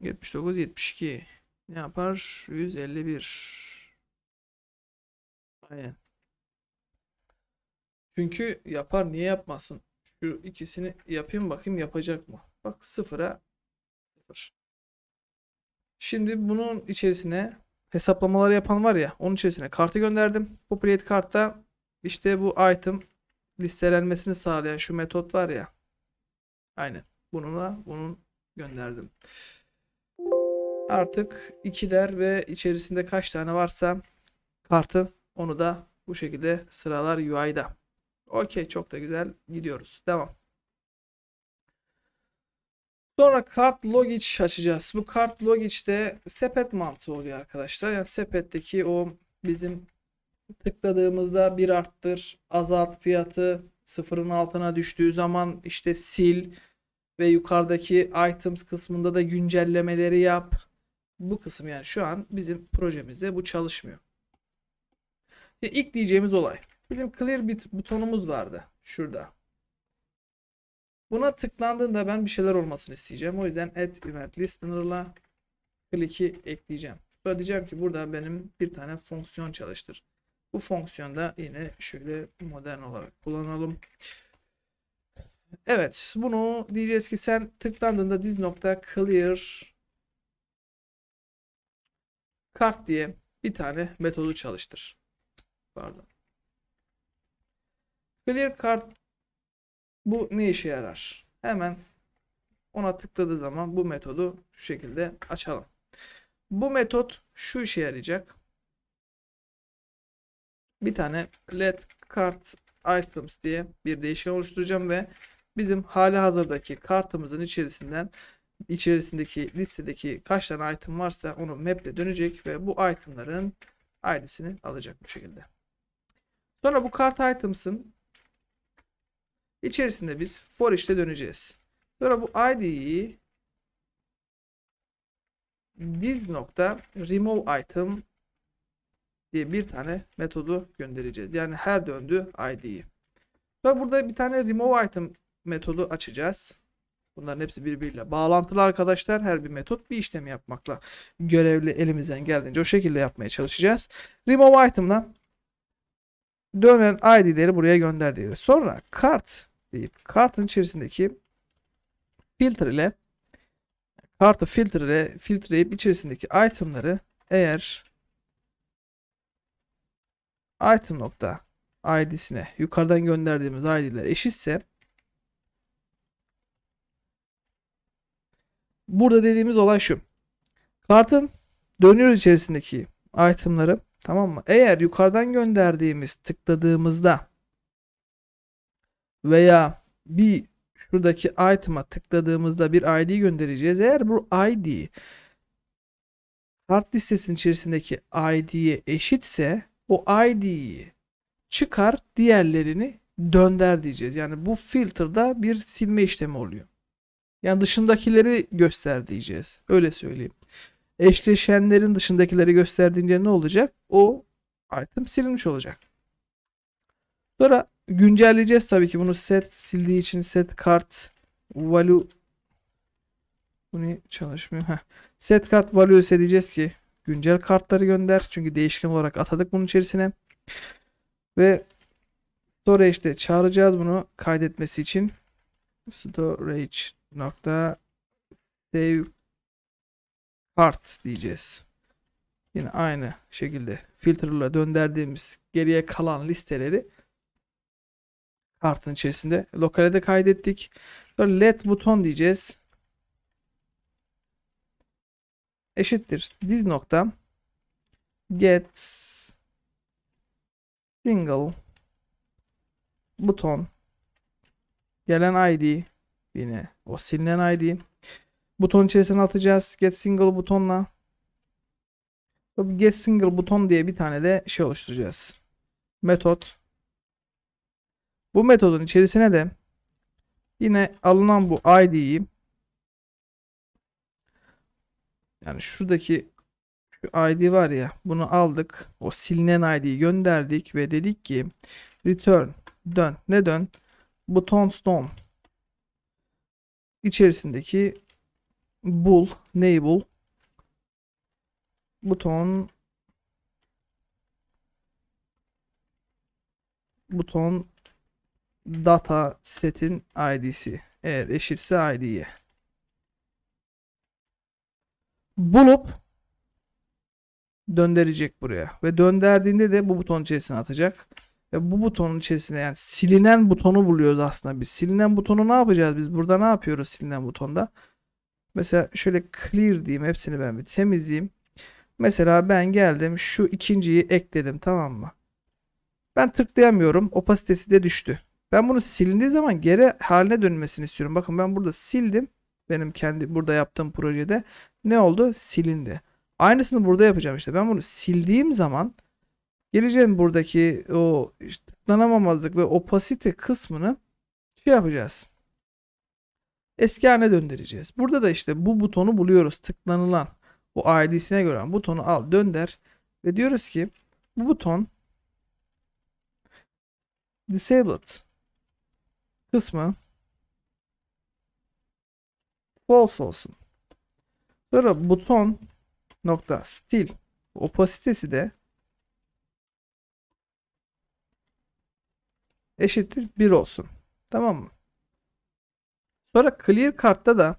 79 72 ne yapar? 151 Aynen. Çünkü yapar niye yapmasın? Şu ikisini yapayım bakayım yapacak mı? Bak sıfıra sıfır. Şimdi bunun içerisine hesaplamaları yapan var ya onun içerisine kartı gönderdim. Bu create kartta işte bu item listelenmesini sağlayan şu metot var ya. Aynen. Bununla bunun gönderdim. Artık ikiler ve içerisinde kaç tane varsa kartı onu da bu şekilde sıralar UI'da. Okey çok da güzel gidiyoruz. Devam. Sonra kart logic açacağız. Bu kart de sepet mantığı oluyor arkadaşlar. Yani sepetteki o bizim tıkladığımızda bir arttır, azalt fiyatı sıfırın altına düştüğü zaman işte sil ve yukarıdaki items kısmında da güncellemeleri yap. Bu kısım yani şu an bizim projemizde bu çalışmıyor. İlk e, diyeceğimiz olay. Bizim clear bit butonumuz vardı şurada. Buna tıklandığında ben bir şeyler olmasını isteyeceğim. O yüzden add event listener'la click'i ekleyeceğim. Sonra diyeceğim ki burada benim bir tane fonksiyon çalıştır. Bu fonksiyonda yine şöyle modern olarak kullanalım. Evet bunu diyeceğiz ki sen tıklandığında diz nokta clear kart diye bir tane metodu çalıştır. Pardon. Clear kart bu ne işe yarar? Hemen ona tıkladığı zaman bu metodu şu şekilde açalım. Bu metot şu işe yarayacak. Bir tane let cart items diye bir değişken oluşturacağım ve bizim hali hazırdaki kartımızın içerisinden içerisindeki listedeki kaç tane item varsa onu maple dönecek ve bu itemların ID'sini alacak bu şekilde. Sonra bu kart items'ın İçerisinde biz for işte döneceğiz. Sonra bu id'yi this nokta remove item diye bir tane metodu göndereceğiz. Yani her döndü id'yi. Sonra burada bir tane remove item metodu açacağız. Bunların hepsi birbiriyle bağlantılı arkadaşlar. Her bir metot bir işlem yapmakla görevli elimizden geldiğince o şekilde yapmaya çalışacağız. Remove item'la dönen ID'leri buraya gönder diyoruz. Sonra kart deyip kartın içerisindeki filtre ile kartı filtre filtreleyip içerisindeki itemları eğer item nokta id'sine yukarıdan gönderdiğimiz id'ler eşitse burada dediğimiz olay şu. Kartın dönüyoruz içerisindeki itemları Tamam mı? Eğer yukarıdan gönderdiğimiz tıkladığımızda veya bir şuradaki item'a tıkladığımızda bir ID göndereceğiz. Eğer bu ID kart listesinin içerisindeki ID'ye eşitse o ID'yi çıkar diğerlerini dönder diyeceğiz. Yani bu filtrede bir silme işlemi oluyor. Yani dışındakileri göster diyeceğiz. Öyle söyleyeyim eşleşenlerin dışındakileri gösterdiğinde ne olacak? O item silinmiş olacak. Sonra güncelleyeceğiz tabii ki bunu set sildiği için set kart value Bu bunu çalışmıyor. Heh. Set kart values edeceğiz ki güncel kartları gönder. Çünkü değişken olarak atadık bunun içerisine. Ve storage işte çağıracağız bunu kaydetmesi için. storage nokta save part diyeceğiz. Yine aynı şekilde filterla döndürdüğümüz geriye kalan listeleri kartın içerisinde lokalede kaydettik. Sonra led buton diyeceğiz. Eşittir diz nokta get single buton gelen id yine o silinen id buton içerisine atacağız. Get single butonla. get single buton diye bir tane de şey oluşturacağız. Metot. Bu metodun içerisine de yine alınan bu id'yi yani şuradaki şu id var ya bunu aldık. O silinen id'yi gönderdik ve dedik ki return dön. Ne dön? Buton stone içerisindeki Bul. Neyi bul? Buton. Buton data setin id'si. Eğer eşitse id'ye. Bulup döndürecek buraya. Ve dönderdiğinde de bu buton içerisine atacak. Ve bu butonun içerisine yani silinen butonu buluyoruz aslında biz. Silinen butonu ne yapacağız biz? Burada ne yapıyoruz silinen butonda? Mesela şöyle clear diyeyim. Hepsini ben bir temizleyeyim. Mesela ben geldim şu ikinciyi ekledim tamam mı? Ben tıklayamıyorum. Opasitesi de düştü. Ben bunu silindiği zaman geri haline dönmesini istiyorum. Bakın ben burada sildim. Benim kendi burada yaptığım projede ne oldu? Silindi. Aynısını burada yapacağım işte. Ben bunu sildiğim zaman geleceğim buradaki o işte, tıklanamamazlık ve opasite kısmını şey yapacağız eski haline döndüreceğiz. Burada da işte bu butonu buluyoruz. Tıklanılan bu ID'sine göre butonu al dönder ve diyoruz ki bu buton disabled kısmı false olsun. Sonra buton nokta stil opasitesi de eşittir 1 olsun. Tamam mı? Sonra clear kartta da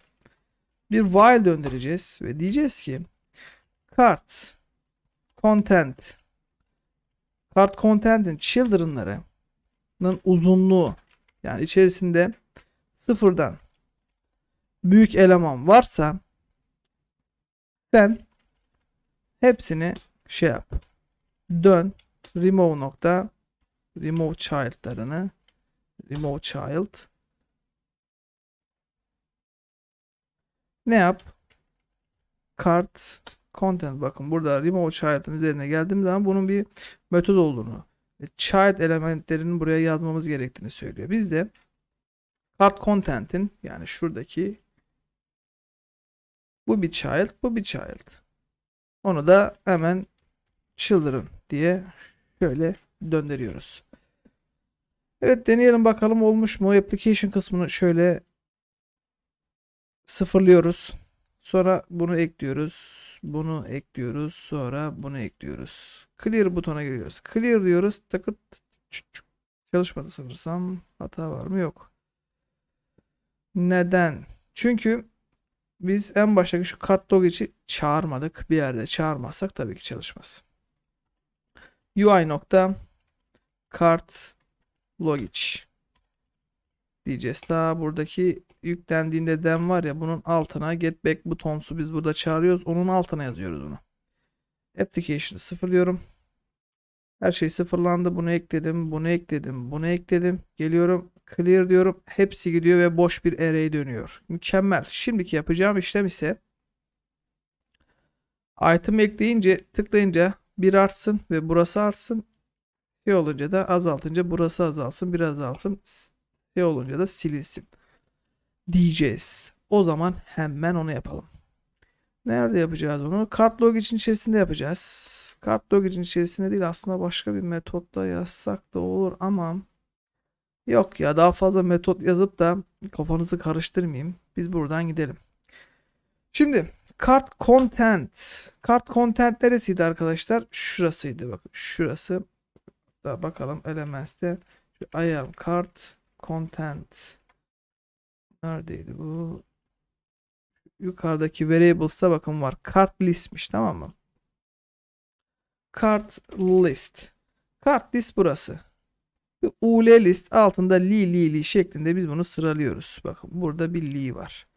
bir while döndüreceğiz ve diyeceğiz ki kart content kart content'in children'larının uzunluğu yani içerisinde sıfırdan büyük eleman varsa sen hepsini şey yap. Dön remove nokta remove child'larını remove child Ne yap? Kart content bakın burada remote child'ın üzerine geldiğim zaman bunun bir metod olduğunu child elementlerinin buraya yazmamız gerektiğini söylüyor. Biz de kart content'in yani şuradaki bu bir child, bu bir child. Onu da hemen children diye şöyle döndürüyoruz. Evet deneyelim bakalım olmuş mu? Application kısmını şöyle sıfırlıyoruz. Sonra bunu ekliyoruz. Bunu ekliyoruz. Sonra bunu ekliyoruz. Clear butona giriyoruz. Clear diyoruz. Takıt çalışmadı sanırsam. Hata var mı? Yok. Neden? Çünkü biz en baştaki şu katlog için çağırmadık. Bir yerde çağırmazsak tabii ki çalışmaz. UI nokta kart logic diyeceğiz. Daha buradaki yüklendiğinde den var ya bunun altına get back butonsu biz burada çağırıyoruz. Onun altına yazıyoruz bunu. Application'ı sıfırlıyorum. Her şey sıfırlandı. Bunu ekledim, bunu ekledim, bunu ekledim. Geliyorum clear diyorum. Hepsi gidiyor ve boş bir array dönüyor. Mükemmel. Şimdiki yapacağım işlem ise item ekleyince tıklayınca bir artsın ve burası artsın. Şey olunca da azaltınca burası azalsın, Biraz azalsın. Şey olunca da silinsin. Diyeceğiz. O zaman hemen onu yapalım. Nerede yapacağız onu? Kart logic'in içerisinde yapacağız. Kart logic'in içerisinde değil aslında başka bir metotla yazsak da olur ama yok ya daha fazla metot yazıp da kafanızı karıştırmayayım. Biz buradan gidelim. Şimdi kart content. Kart content neresiydi arkadaşlar? Şurasıydı bakın. Şurası. Da bakalım elements'te ayar kart content neredeydi bu? Yukarıdaki variables'a bakın var. Cart listmiş tamam mı? Cart list. Cart list burası. Bir ul list altında li li li şeklinde biz bunu sıralıyoruz. Bakın burada bir li var.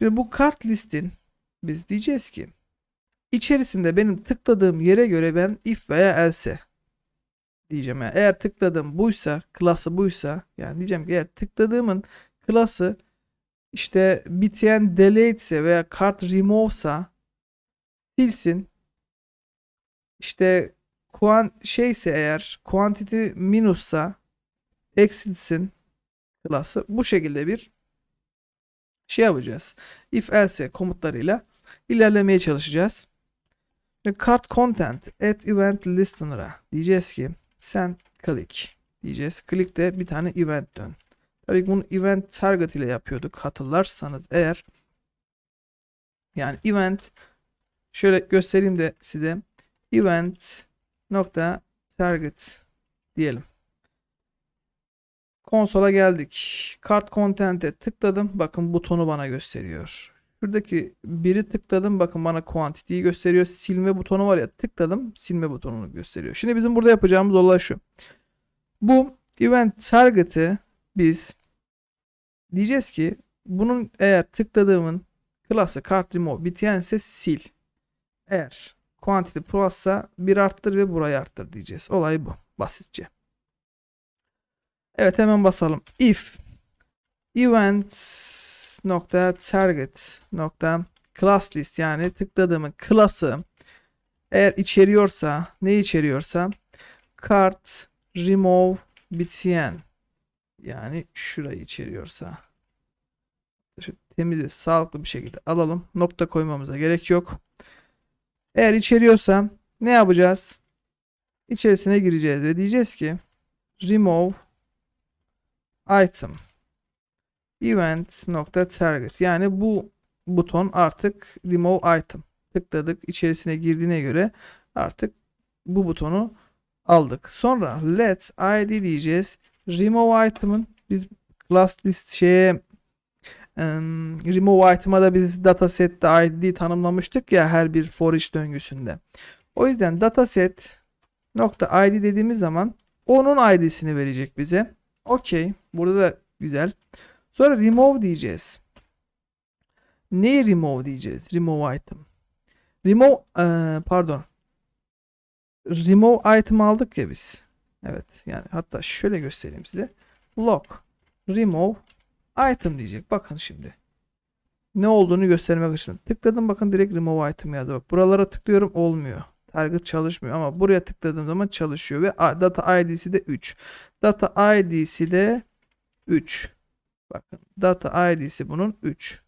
Şimdi bu kart listin biz diyeceğiz ki içerisinde benim tıkladığım yere göre ben if veya else diyeceğim. Yani eğer tıkladım buysa, klası buysa yani diyeceğim ki eğer tıkladığımın klası işte btn delete'se veya card remove'sa silsin. İşte kuant şeyse eğer quantity minus'sa eksilsin klası. Bu şekilde bir şey yapacağız. If else komutlarıyla ilerlemeye çalışacağız. Ve card content at event listener'a diyeceğiz ki sen click diyeceğiz. Click de bir tane event dön. Tabii bunu event target ile yapıyorduk. Hatırlarsanız eğer yani event şöyle göstereyim de size event nokta target diyelim. Konsola geldik. Kart content'e tıkladım. Bakın butonu bana gösteriyor. Şuradaki biri tıkladım. Bakın bana quantity'yi gösteriyor. Silme butonu var ya tıkladım. Silme butonunu gösteriyor. Şimdi bizim burada yapacağımız olay şu. Bu event target'ı biz diyeceğiz ki bunun eğer tıkladığımın class'ı card remove bitense sil. Eğer quantity plus'sa bir arttır ve burayı arttır diyeceğiz. Olay bu. Basitçe. Evet hemen basalım. If event nokta target nokta class list yani tıkladığımın klası eğer içeriyorsa ne içeriyorsa kart remove btn yani şurayı içeriyorsa şu temiz sağlıklı bir şekilde alalım. Nokta koymamıza gerek yok. Eğer içeriyorsa ne yapacağız? içerisine gireceğiz ve diyeceğiz ki remove item event.target yani bu buton artık remove item tıkladık içerisine girdiğine göre artık bu butonu aldık. Sonra let id diyeceğiz. Remove item'ın biz class list şeye um, remove item'a da biz datasette id tanımlamıştık ya her bir for each döngüsünde. O yüzden dataset nokta id dediğimiz zaman onun id'sini verecek bize. Okey. Burada da güzel. Sonra remove diyeceğiz. Ne remove diyeceğiz? Remove item. Remove ee, pardon. Remove item aldık ya biz. Evet yani hatta şöyle göstereyim size. Lock remove item diyecek. Bakın şimdi. Ne olduğunu göstermek için. Tıkladım bakın direkt remove item yazdı. Bak buralara tıklıyorum olmuyor. Target çalışmıyor ama buraya tıkladığım zaman çalışıyor ve data id'si de 3. Data id'si de 3. Bakın data id'si bunun 3.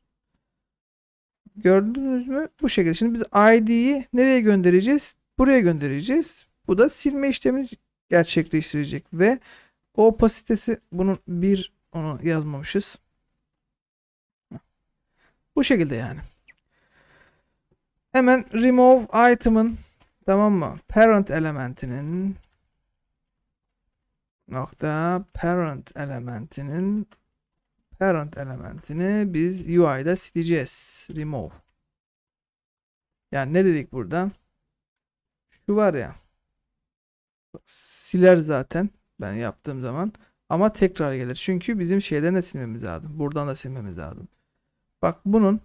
Gördünüz mü? Bu şekilde. Şimdi biz id'yi nereye göndereceğiz? Buraya göndereceğiz. Bu da silme işlemini gerçekleştirecek ve o opasitesi bunun 1 onu yazmamışız. Bu şekilde yani. Hemen remove item'ın tamam mı? Parent elementinin nokta parent elementinin parent elementini biz UI'da sileceğiz. Remove. Yani ne dedik burada? Şu var ya. Siler zaten. Ben yaptığım zaman. Ama tekrar gelir. Çünkü bizim şeyden de silmemiz lazım. Buradan da silmemiz lazım. Bak bunun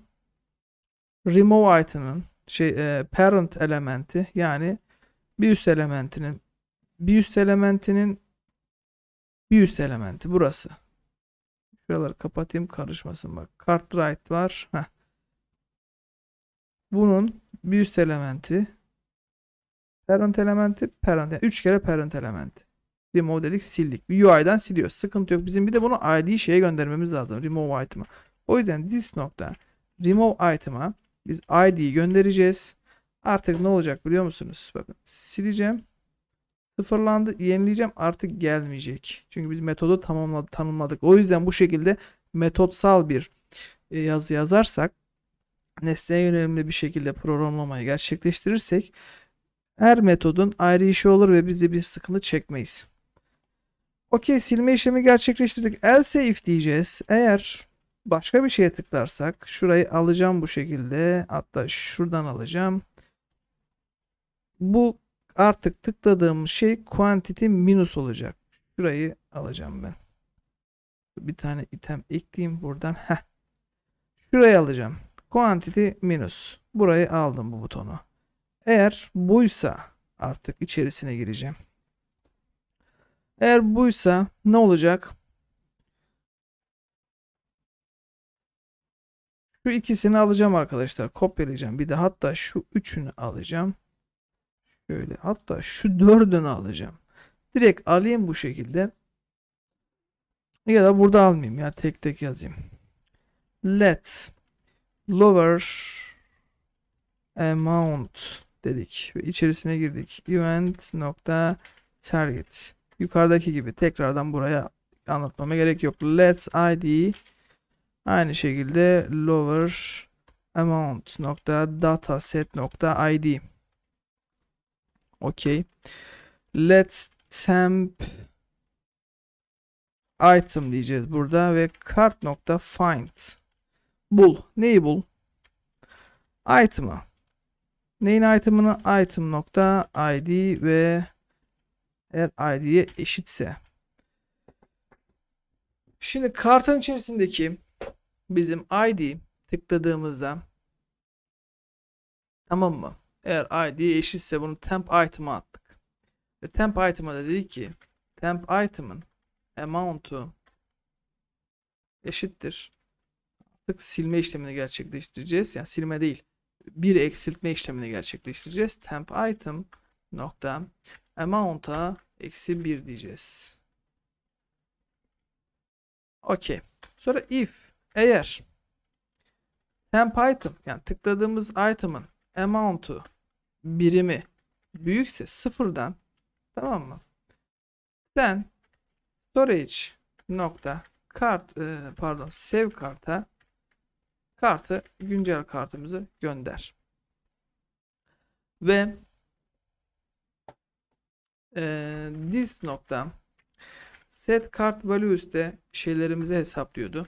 remove item'ın şey e, parent elementi yani bir üst elementinin bir üst elementinin bir üst elementi burası. Şuraları kapatayım karışmasın bak. Cartwright var. Heh. Bunun bir elementi. Parent elementi, parent. Yani üç kere parent elementi. Remove dedik sildik. Bir UI'den siliyor. Sıkıntı yok. Bizim bir de bunu ID şeye göndermemiz lazım. Remove item'a. O yüzden this nokta remove item'a biz ID'yi göndereceğiz. Artık ne olacak biliyor musunuz? Bakın sileceğim sıfırlandı. Yenileyeceğim artık gelmeyecek. Çünkü biz metodu tamamladık, tanımladık. O yüzden bu şekilde metotsal bir e, yazı yazarsak nesneye yönelimli bir şekilde programlamayı gerçekleştirirsek her metodun ayrı işi olur ve biz de bir sıkıntı çekmeyiz. Okey silme işlemi gerçekleştirdik. Else if diyeceğiz. Eğer başka bir şeye tıklarsak şurayı alacağım bu şekilde. Hatta şuradan alacağım. Bu artık tıkladığım şey quantity minus olacak. Şurayı alacağım ben. Bir tane item ekleyeyim buradan. Heh. Şurayı alacağım. Quantity minus. Burayı aldım bu butonu. Eğer buysa artık içerisine gireceğim. Eğer buysa ne olacak? Şu ikisini alacağım arkadaşlar. Kopyalayacağım. Bir de hatta şu üçünü alacağım. Şöyle hatta şu dördünü alacağım. Direkt alayım bu şekilde. Ya da burada almayayım ya tek tek yazayım. Let lower amount dedik ve içerisine girdik. Event nokta target. Yukarıdaki gibi tekrardan buraya anlatmama gerek yok. Let id aynı şekilde lower amount nokta dataset nokta id. Okay, Let's temp item diyeceğiz burada ve cart nokta find bul neyi bul item'ı neyin item'ını item nokta id ve eğer id'ye eşitse şimdi kartın içerisindeki bizim id tıkladığımızda tamam mı eğer id eşitse bunu temp item'a attık. Ve temp item'a da dedi ki temp item'ın amount'u eşittir. Artık silme işlemini gerçekleştireceğiz. Yani silme değil. Bir eksiltme işlemini gerçekleştireceğiz. Temp item nokta amount'a eksi 1 diyeceğiz. Okey. Sonra if eğer temp item yani tıkladığımız item'ın amount'u birimi büyükse sıfırdan tamam mı? Sen storage nokta kart e, pardon save karta kartı güncel kartımızı gönder. Ve e, this nokta set kart values de şeylerimizi hesaplıyordu.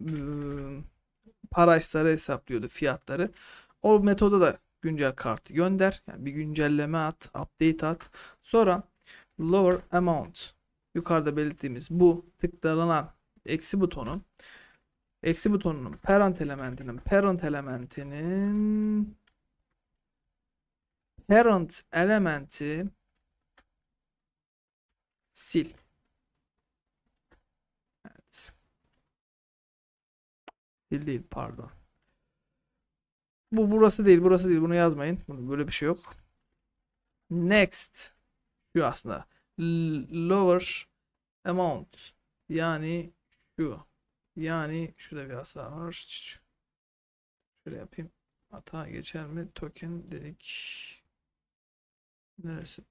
E, paraçları hesaplıyordu fiyatları. O metoda da güncel kartı gönder. Yani bir güncelleme at, update at. Sonra lower amount yukarıda belirttiğimiz bu tıklanan eksi butonu eksi butonunun parent elementinin parent elementinin parent elementi sil. Evet. Sil değil pardon bu burası değil burası değil bunu yazmayın. Böyle bir şey yok. Next. Şu aslında. Lower amount. Yani şu. Yani şurada bir hata var. Şöyle yapayım. Hata geçer mi? Token dedik. Neresi?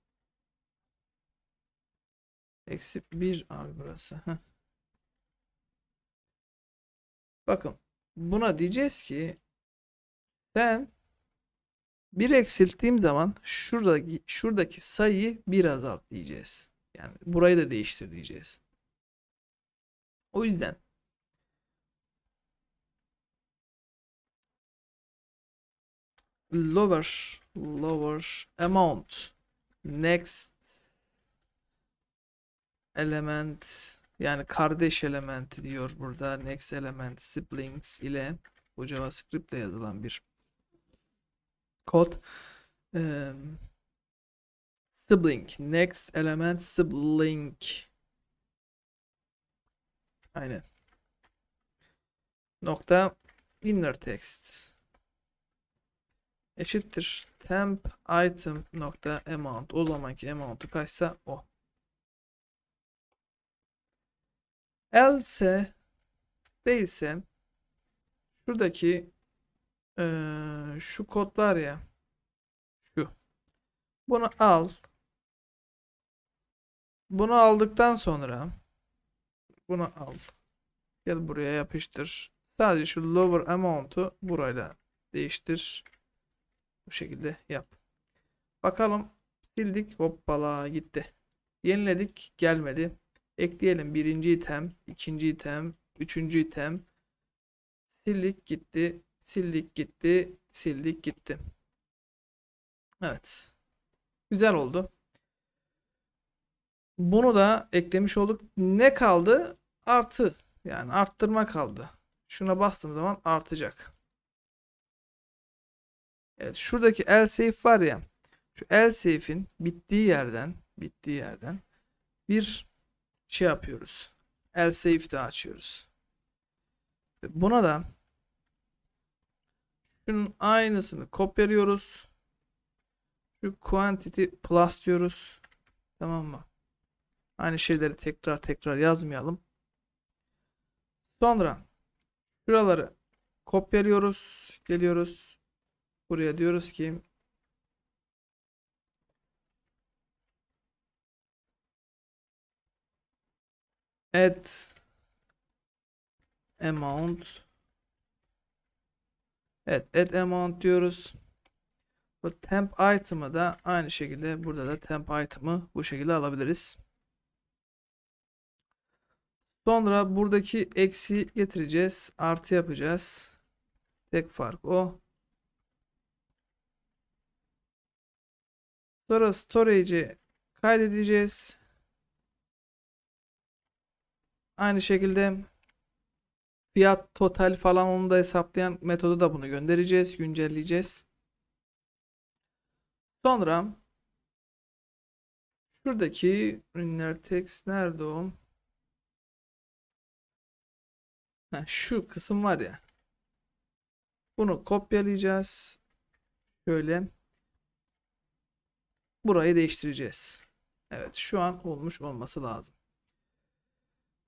Eksi 1 abi burası. Heh. Bakın buna diyeceğiz ki ben bir eksilttiğim zaman şuradaki, şuradaki sayıyı bir azalt diyeceğiz. Yani burayı da değiştir diyeceğiz. O yüzden lower lower amount next element yani kardeş elementi diyor burada next element siblings ile bu JavaScript ile yazılan bir kod e, sibling next element sibling aynen nokta inner text eşittir temp item nokta amount o zaman ki amount'u kaçsa o else değilse şuradaki ee, şu kod var ya. Şu. Bunu al. Bunu aldıktan sonra bunu al. Gel buraya yapıştır. Sadece şu lower amount'u burayla değiştir. Bu şekilde yap. Bakalım sildik hoppala gitti. Yeniledik gelmedi. Ekleyelim birinci item, ikinci item, üçüncü item. Sildik gitti. Sildik gitti. Sildik gitti. Evet. Güzel oldu. Bunu da eklemiş olduk. Ne kaldı? Artı. Yani arttırma kaldı. Şuna bastığım zaman artacak. Evet şuradaki el safe var ya. Şu el safe'in bittiği yerden bittiği yerden bir şey yapıyoruz. El safe de açıyoruz. Buna da Şunun aynısını kopyalıyoruz. Şu quantity plus diyoruz. Tamam mı? Aynı şeyleri tekrar tekrar yazmayalım. Sonra şuraları kopyalıyoruz. Geliyoruz. Buraya diyoruz ki add amount Evet add amount diyoruz. Bu temp item'ı da aynı şekilde burada da temp item'ı bu şekilde alabiliriz. Sonra buradaki eksi getireceğiz. Artı yapacağız. Tek fark o. Sonra storage'i kaydedeceğiz. Aynı şekilde Fiyat total falan onu da hesaplayan metodu da bunu göndereceğiz, güncelleyeceğiz. Sonra şuradaki ürünler text nerede o? Ha, şu kısım var ya. Bunu kopyalayacağız. Şöyle. Burayı değiştireceğiz. Evet şu an olmuş olması lazım.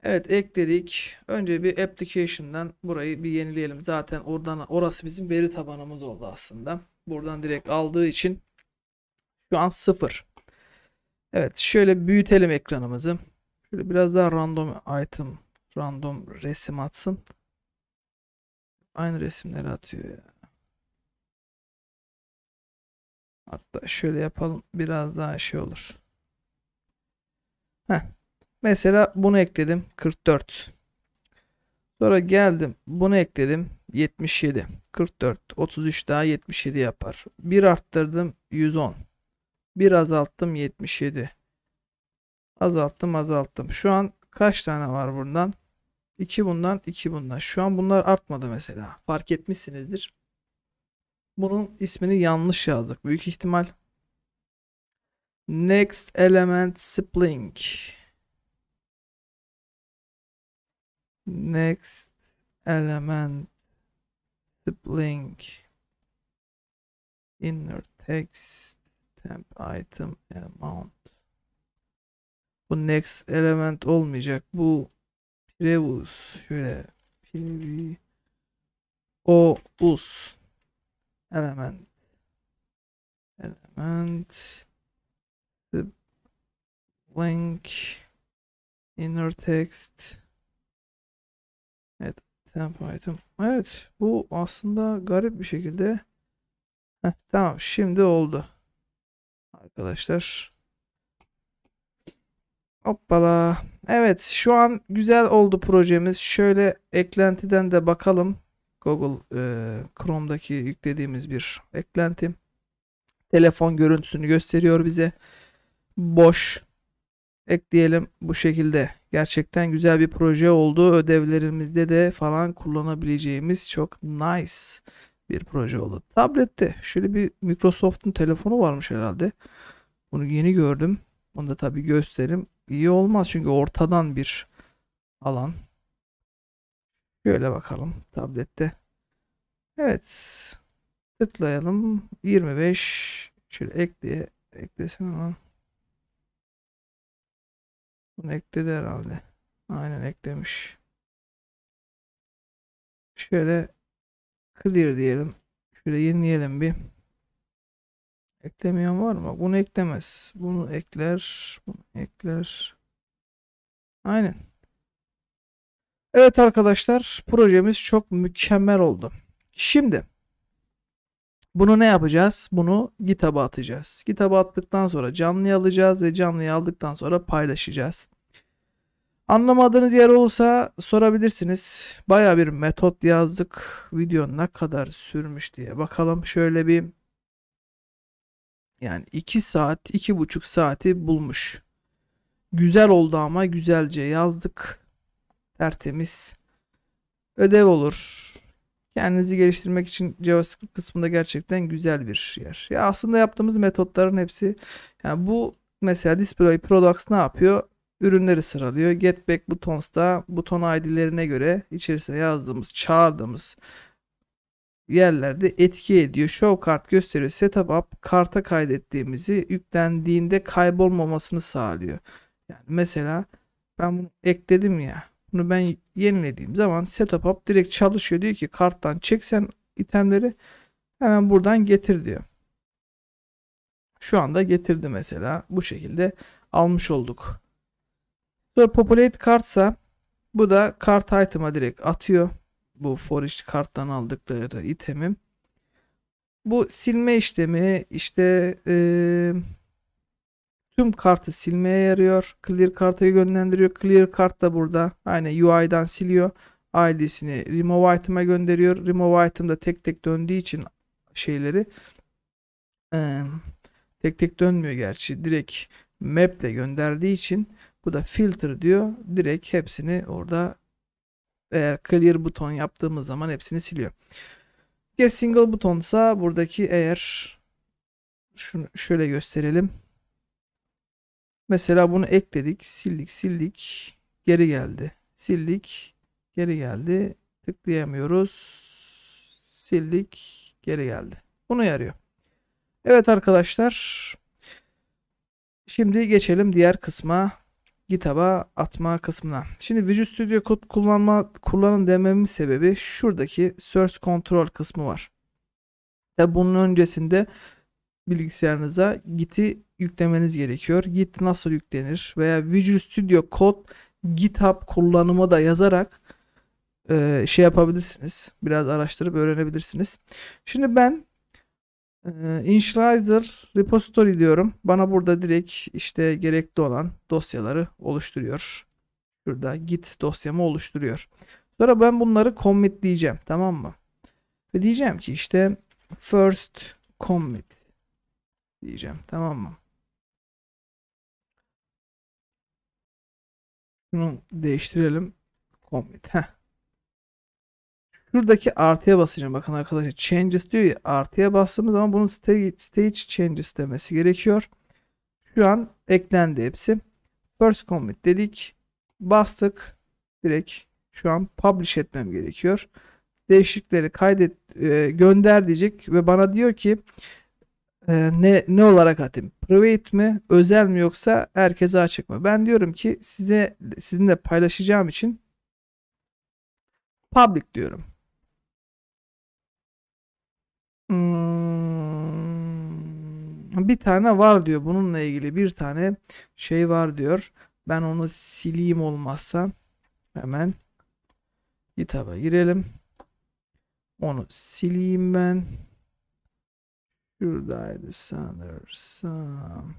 Evet ekledik. Önce bir application'dan burayı bir yenileyelim. Zaten oradan orası bizim veri tabanımız oldu aslında. Buradan direkt aldığı için şu an sıfır. Evet şöyle büyütelim ekranımızı. Şöyle biraz daha random item, random resim atsın. Aynı resimleri atıyor ya. Hatta şöyle yapalım biraz daha şey olur. Heh. Mesela bunu ekledim 44. Sonra geldim bunu ekledim 77. 44 33 daha 77 yapar. Bir arttırdım 110. Bir azalttım 77. Azalttım azalttım. Şu an kaç tane var buradan? 2 bundan 2 bundan. Şu an bunlar artmadı mesela. Fark etmişsinizdir. Bunun ismini yanlış yazdık. Büyük ihtimal. Next element sibling. next element sibling inner text temp item amount bu next element olmayacak bu previous şöyle previous o us element element sibling inner text Evet. Tempo item. Evet. Bu aslında garip bir şekilde. Heh, tamam. Şimdi oldu. Arkadaşlar. Hoppala. Evet. Şu an güzel oldu projemiz. Şöyle eklentiden de bakalım. Google e, Chrome'daki yüklediğimiz bir eklenti. Telefon görüntüsünü gösteriyor bize. Boş ekleyelim bu şekilde. Gerçekten güzel bir proje oldu. Ödevlerimizde de falan kullanabileceğimiz çok nice bir proje oldu. Tablette şöyle bir Microsoft'un telefonu varmış herhalde. Bunu yeni gördüm. Onu da tabii gösterim. İyi olmaz çünkü ortadan bir alan. Şöyle bakalım tablette. Evet. Tıklayalım. 25 şöyle ekleye eklesene. ama. Bunu ekledi herhalde. Aynen eklemiş. Şöyle clear diyelim. Şöyle yenileyelim bir. Eklemeyen var mı? Bunu eklemez. Bunu ekler. Bunu ekler. Aynen. Evet arkadaşlar projemiz çok mükemmel oldu. Şimdi bunu ne yapacağız? Bunu GitHub'a atacağız. GitHub'a attıktan sonra canlıya alacağız ve canlıya aldıktan sonra paylaşacağız. Anlamadığınız yer olursa sorabilirsiniz. Baya bir metot yazdık. Video ne kadar sürmüş diye bakalım. Şöyle bir yani 2 saat, 2,5 saati bulmuş. Güzel oldu ama güzelce yazdık. Tertemiz. Ödev olur. Kendinizi geliştirmek için JavaScript kısmında gerçekten güzel bir yer. Ya aslında yaptığımız metotların hepsi yani bu mesela display products ne yapıyor? Ürünleri sıralıyor. Get back buttons da buton ID'lerine göre içerisine yazdığımız, çağırdığımız yerlerde etki ediyor. Show kart gösteriyor. Setup up karta kaydettiğimizi yüklendiğinde kaybolmamasını sağlıyor. Yani mesela ben bunu ekledim ya. Bunu ben yenilediğim zaman setup up direkt çalışıyor. Diyor ki karttan çeksen itemleri hemen buradan getir diyor. Şu anda getirdi mesela. Bu şekilde almış olduk. Sonra populate kartsa bu da kart item'a direkt atıyor. Bu for karttan aldıkları itemim. Bu silme işlemi işte ee, tüm kartı silmeye yarıyor. Clear kartayı yönlendiriyor. Clear kart da burada. Aynı UI'dan siliyor. ID'sini remove item'a gönderiyor. Remove item'da tek tek döndüğü için şeyleri e, tek tek dönmüyor gerçi. Direkt map'te gönderdiği için bu da filter diyor. Direkt hepsini orada eğer clear buton yaptığımız zaman hepsini siliyor. Get single butonsa buradaki eğer şunu şöyle gösterelim. Mesela bunu ekledik. Sildik sildik. Geri geldi. Sildik. Geri geldi. Tıklayamıyoruz. Sildik. Geri geldi. Bunu yarıyor. Evet arkadaşlar. Şimdi geçelim diğer kısma. GitHub'a atma kısmına. Şimdi Visual Studio Code kullanma, kullanın dememin sebebi şuradaki Source Control kısmı var. Ve bunun öncesinde bilgisayarınıza Git'i yüklemeniz gerekiyor. Git nasıl yüklenir veya Visual Studio Code GitHub kullanıma da yazarak e, şey yapabilirsiniz. Biraz araştırıp öğrenebilirsiniz. Şimdi ben e, Initializer Repository diyorum. Bana burada direkt işte gerekli olan dosyaları oluşturuyor. Şurada git dosyamı oluşturuyor. Sonra ben bunları commit diyeceğim. Tamam mı? Ve diyeceğim ki işte first commit diyeceğim. Tamam mı? Şunu değiştirelim. Commit. Heh. Şuradaki artıya basacağım. Bakın arkadaşlar changes diyor ya artıya bastığımız zaman bunun stage, stage changes demesi gerekiyor. Şu an eklendi hepsi. First commit dedik. Bastık. Direkt şu an publish etmem gerekiyor. Değişiklikleri kaydet e, gönder diyecek ve bana diyor ki ee, ne ne olarak atayım? Private mi, özel mi yoksa herkese açık mı? Ben diyorum ki size sizinle paylaşacağım için public diyorum. Hmm, bir tane var diyor. Bununla ilgili bir tane şey var diyor. Ben onu sileyim olmazsa hemen GitHub'a girelim. Onu sileyim ben. Şuradaydı sanırsam.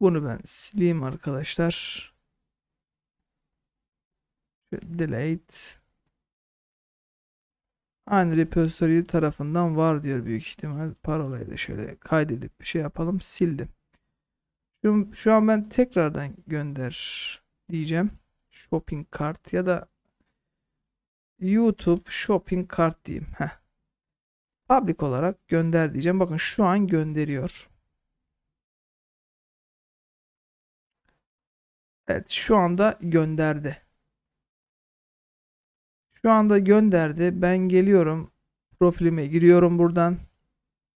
Bunu ben sileyim arkadaşlar. delete. Aynı repository tarafından var diyor büyük ihtimal. Parolayı da şöyle kaydedip bir şey yapalım. Sildim. Şu, şu an ben tekrardan gönder diyeceğim. Shopping cart ya da YouTube shopping cart diyeyim. Heh public olarak gönder diyeceğim. Bakın şu an gönderiyor. Evet şu anda gönderdi. Şu anda gönderdi. Ben geliyorum. Profilime giriyorum buradan.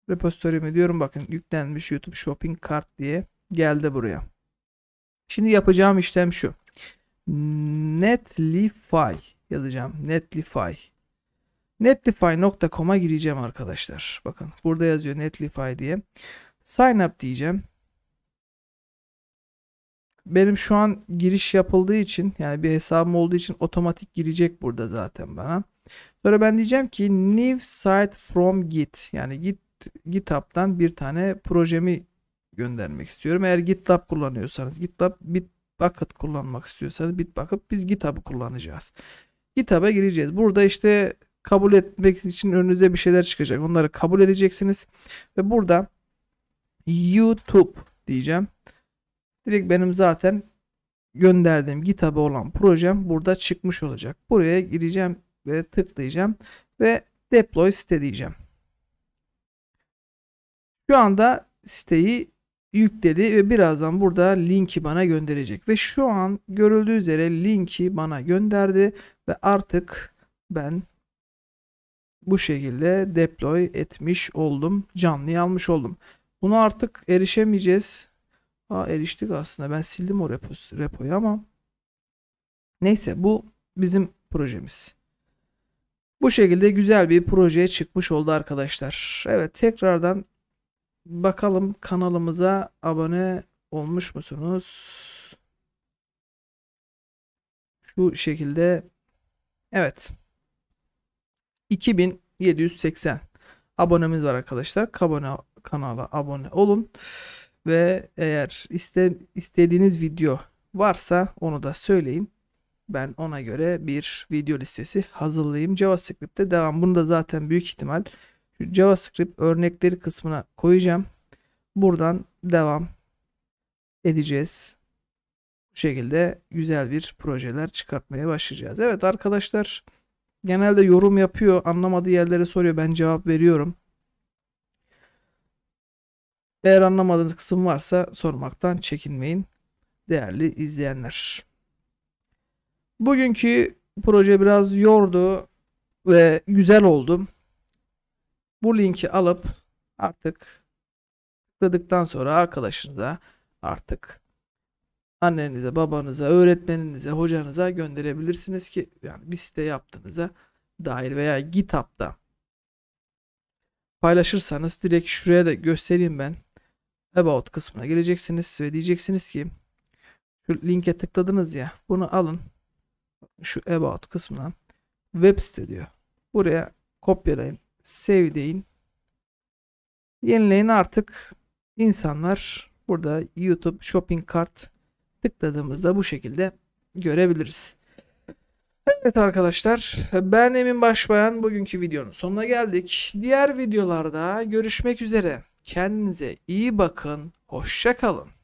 Repository'me diyorum bakın yüklenmiş YouTube Shopping Kart diye geldi buraya. Şimdi yapacağım işlem şu. Netlify yazacağım. Netlify netlify.com'a gireceğim arkadaşlar. Bakın burada yazıyor netlify diye. Sign up diyeceğim. Benim şu an giriş yapıldığı için yani bir hesabım olduğu için otomatik girecek burada zaten bana. Sonra ben diyeceğim ki new site from git yani git GitHub'dan bir tane projemi göndermek istiyorum. Eğer GitHub kullanıyorsanız GitHub Bitbucket kullanmak istiyorsanız Bitbucket biz GitHub'ı kullanacağız. GitHub'a gireceğiz. Burada işte kabul etmek için önünüze bir şeyler çıkacak. Onları kabul edeceksiniz. Ve burada YouTube diyeceğim. Direkt benim zaten gönderdiğim kitabı olan projem burada çıkmış olacak. Buraya gireceğim ve tıklayacağım ve deploy site diyeceğim. Şu anda siteyi yükledi ve birazdan burada linki bana gönderecek. Ve şu an görüldüğü üzere linki bana gönderdi ve artık ben bu şekilde deploy etmiş oldum. Canlıya almış oldum. Bunu artık erişemeyeceğiz. Ha eriştik aslında. Ben sildim o repoyu ama. Neyse bu bizim projemiz. Bu şekilde güzel bir projeye çıkmış oldu arkadaşlar. Evet tekrardan bakalım kanalımıza abone olmuş musunuz? Şu şekilde. Evet. 2780 abonemiz var arkadaşlar. Abone, kanala abone olun. Ve eğer iste, istediğiniz video varsa onu da söyleyin. Ben ona göre bir video listesi hazırlayayım. JavaScript'te devam. Bunu da zaten büyük ihtimal JavaScript örnekleri kısmına koyacağım. Buradan devam edeceğiz. Bu şekilde güzel bir projeler çıkartmaya başlayacağız. Evet arkadaşlar genelde yorum yapıyor, anlamadığı yerlere soruyor. Ben cevap veriyorum. Eğer anlamadığınız kısım varsa sormaktan çekinmeyin değerli izleyenler. Bugünkü proje biraz yordu ve güzel oldu. Bu linki alıp artık tıkladıktan sonra arkadaşınıza artık annenize, babanıza, öğretmeninize, hocanıza gönderebilirsiniz ki yani bir site yaptığınıza dair veya GitHub'da paylaşırsanız direkt şuraya da göstereyim ben. About kısmına geleceksiniz ve diyeceksiniz ki şu linke tıkladınız ya bunu alın şu about kısmına web site diyor. Buraya kopyalayın, save deyin. Yenileyin artık insanlar burada YouTube shopping cart tıkladığımızda bu şekilde görebiliriz. Evet arkadaşlar ben Emin Başbayan bugünkü videonun sonuna geldik. Diğer videolarda görüşmek üzere. Kendinize iyi bakın. Hoşçakalın.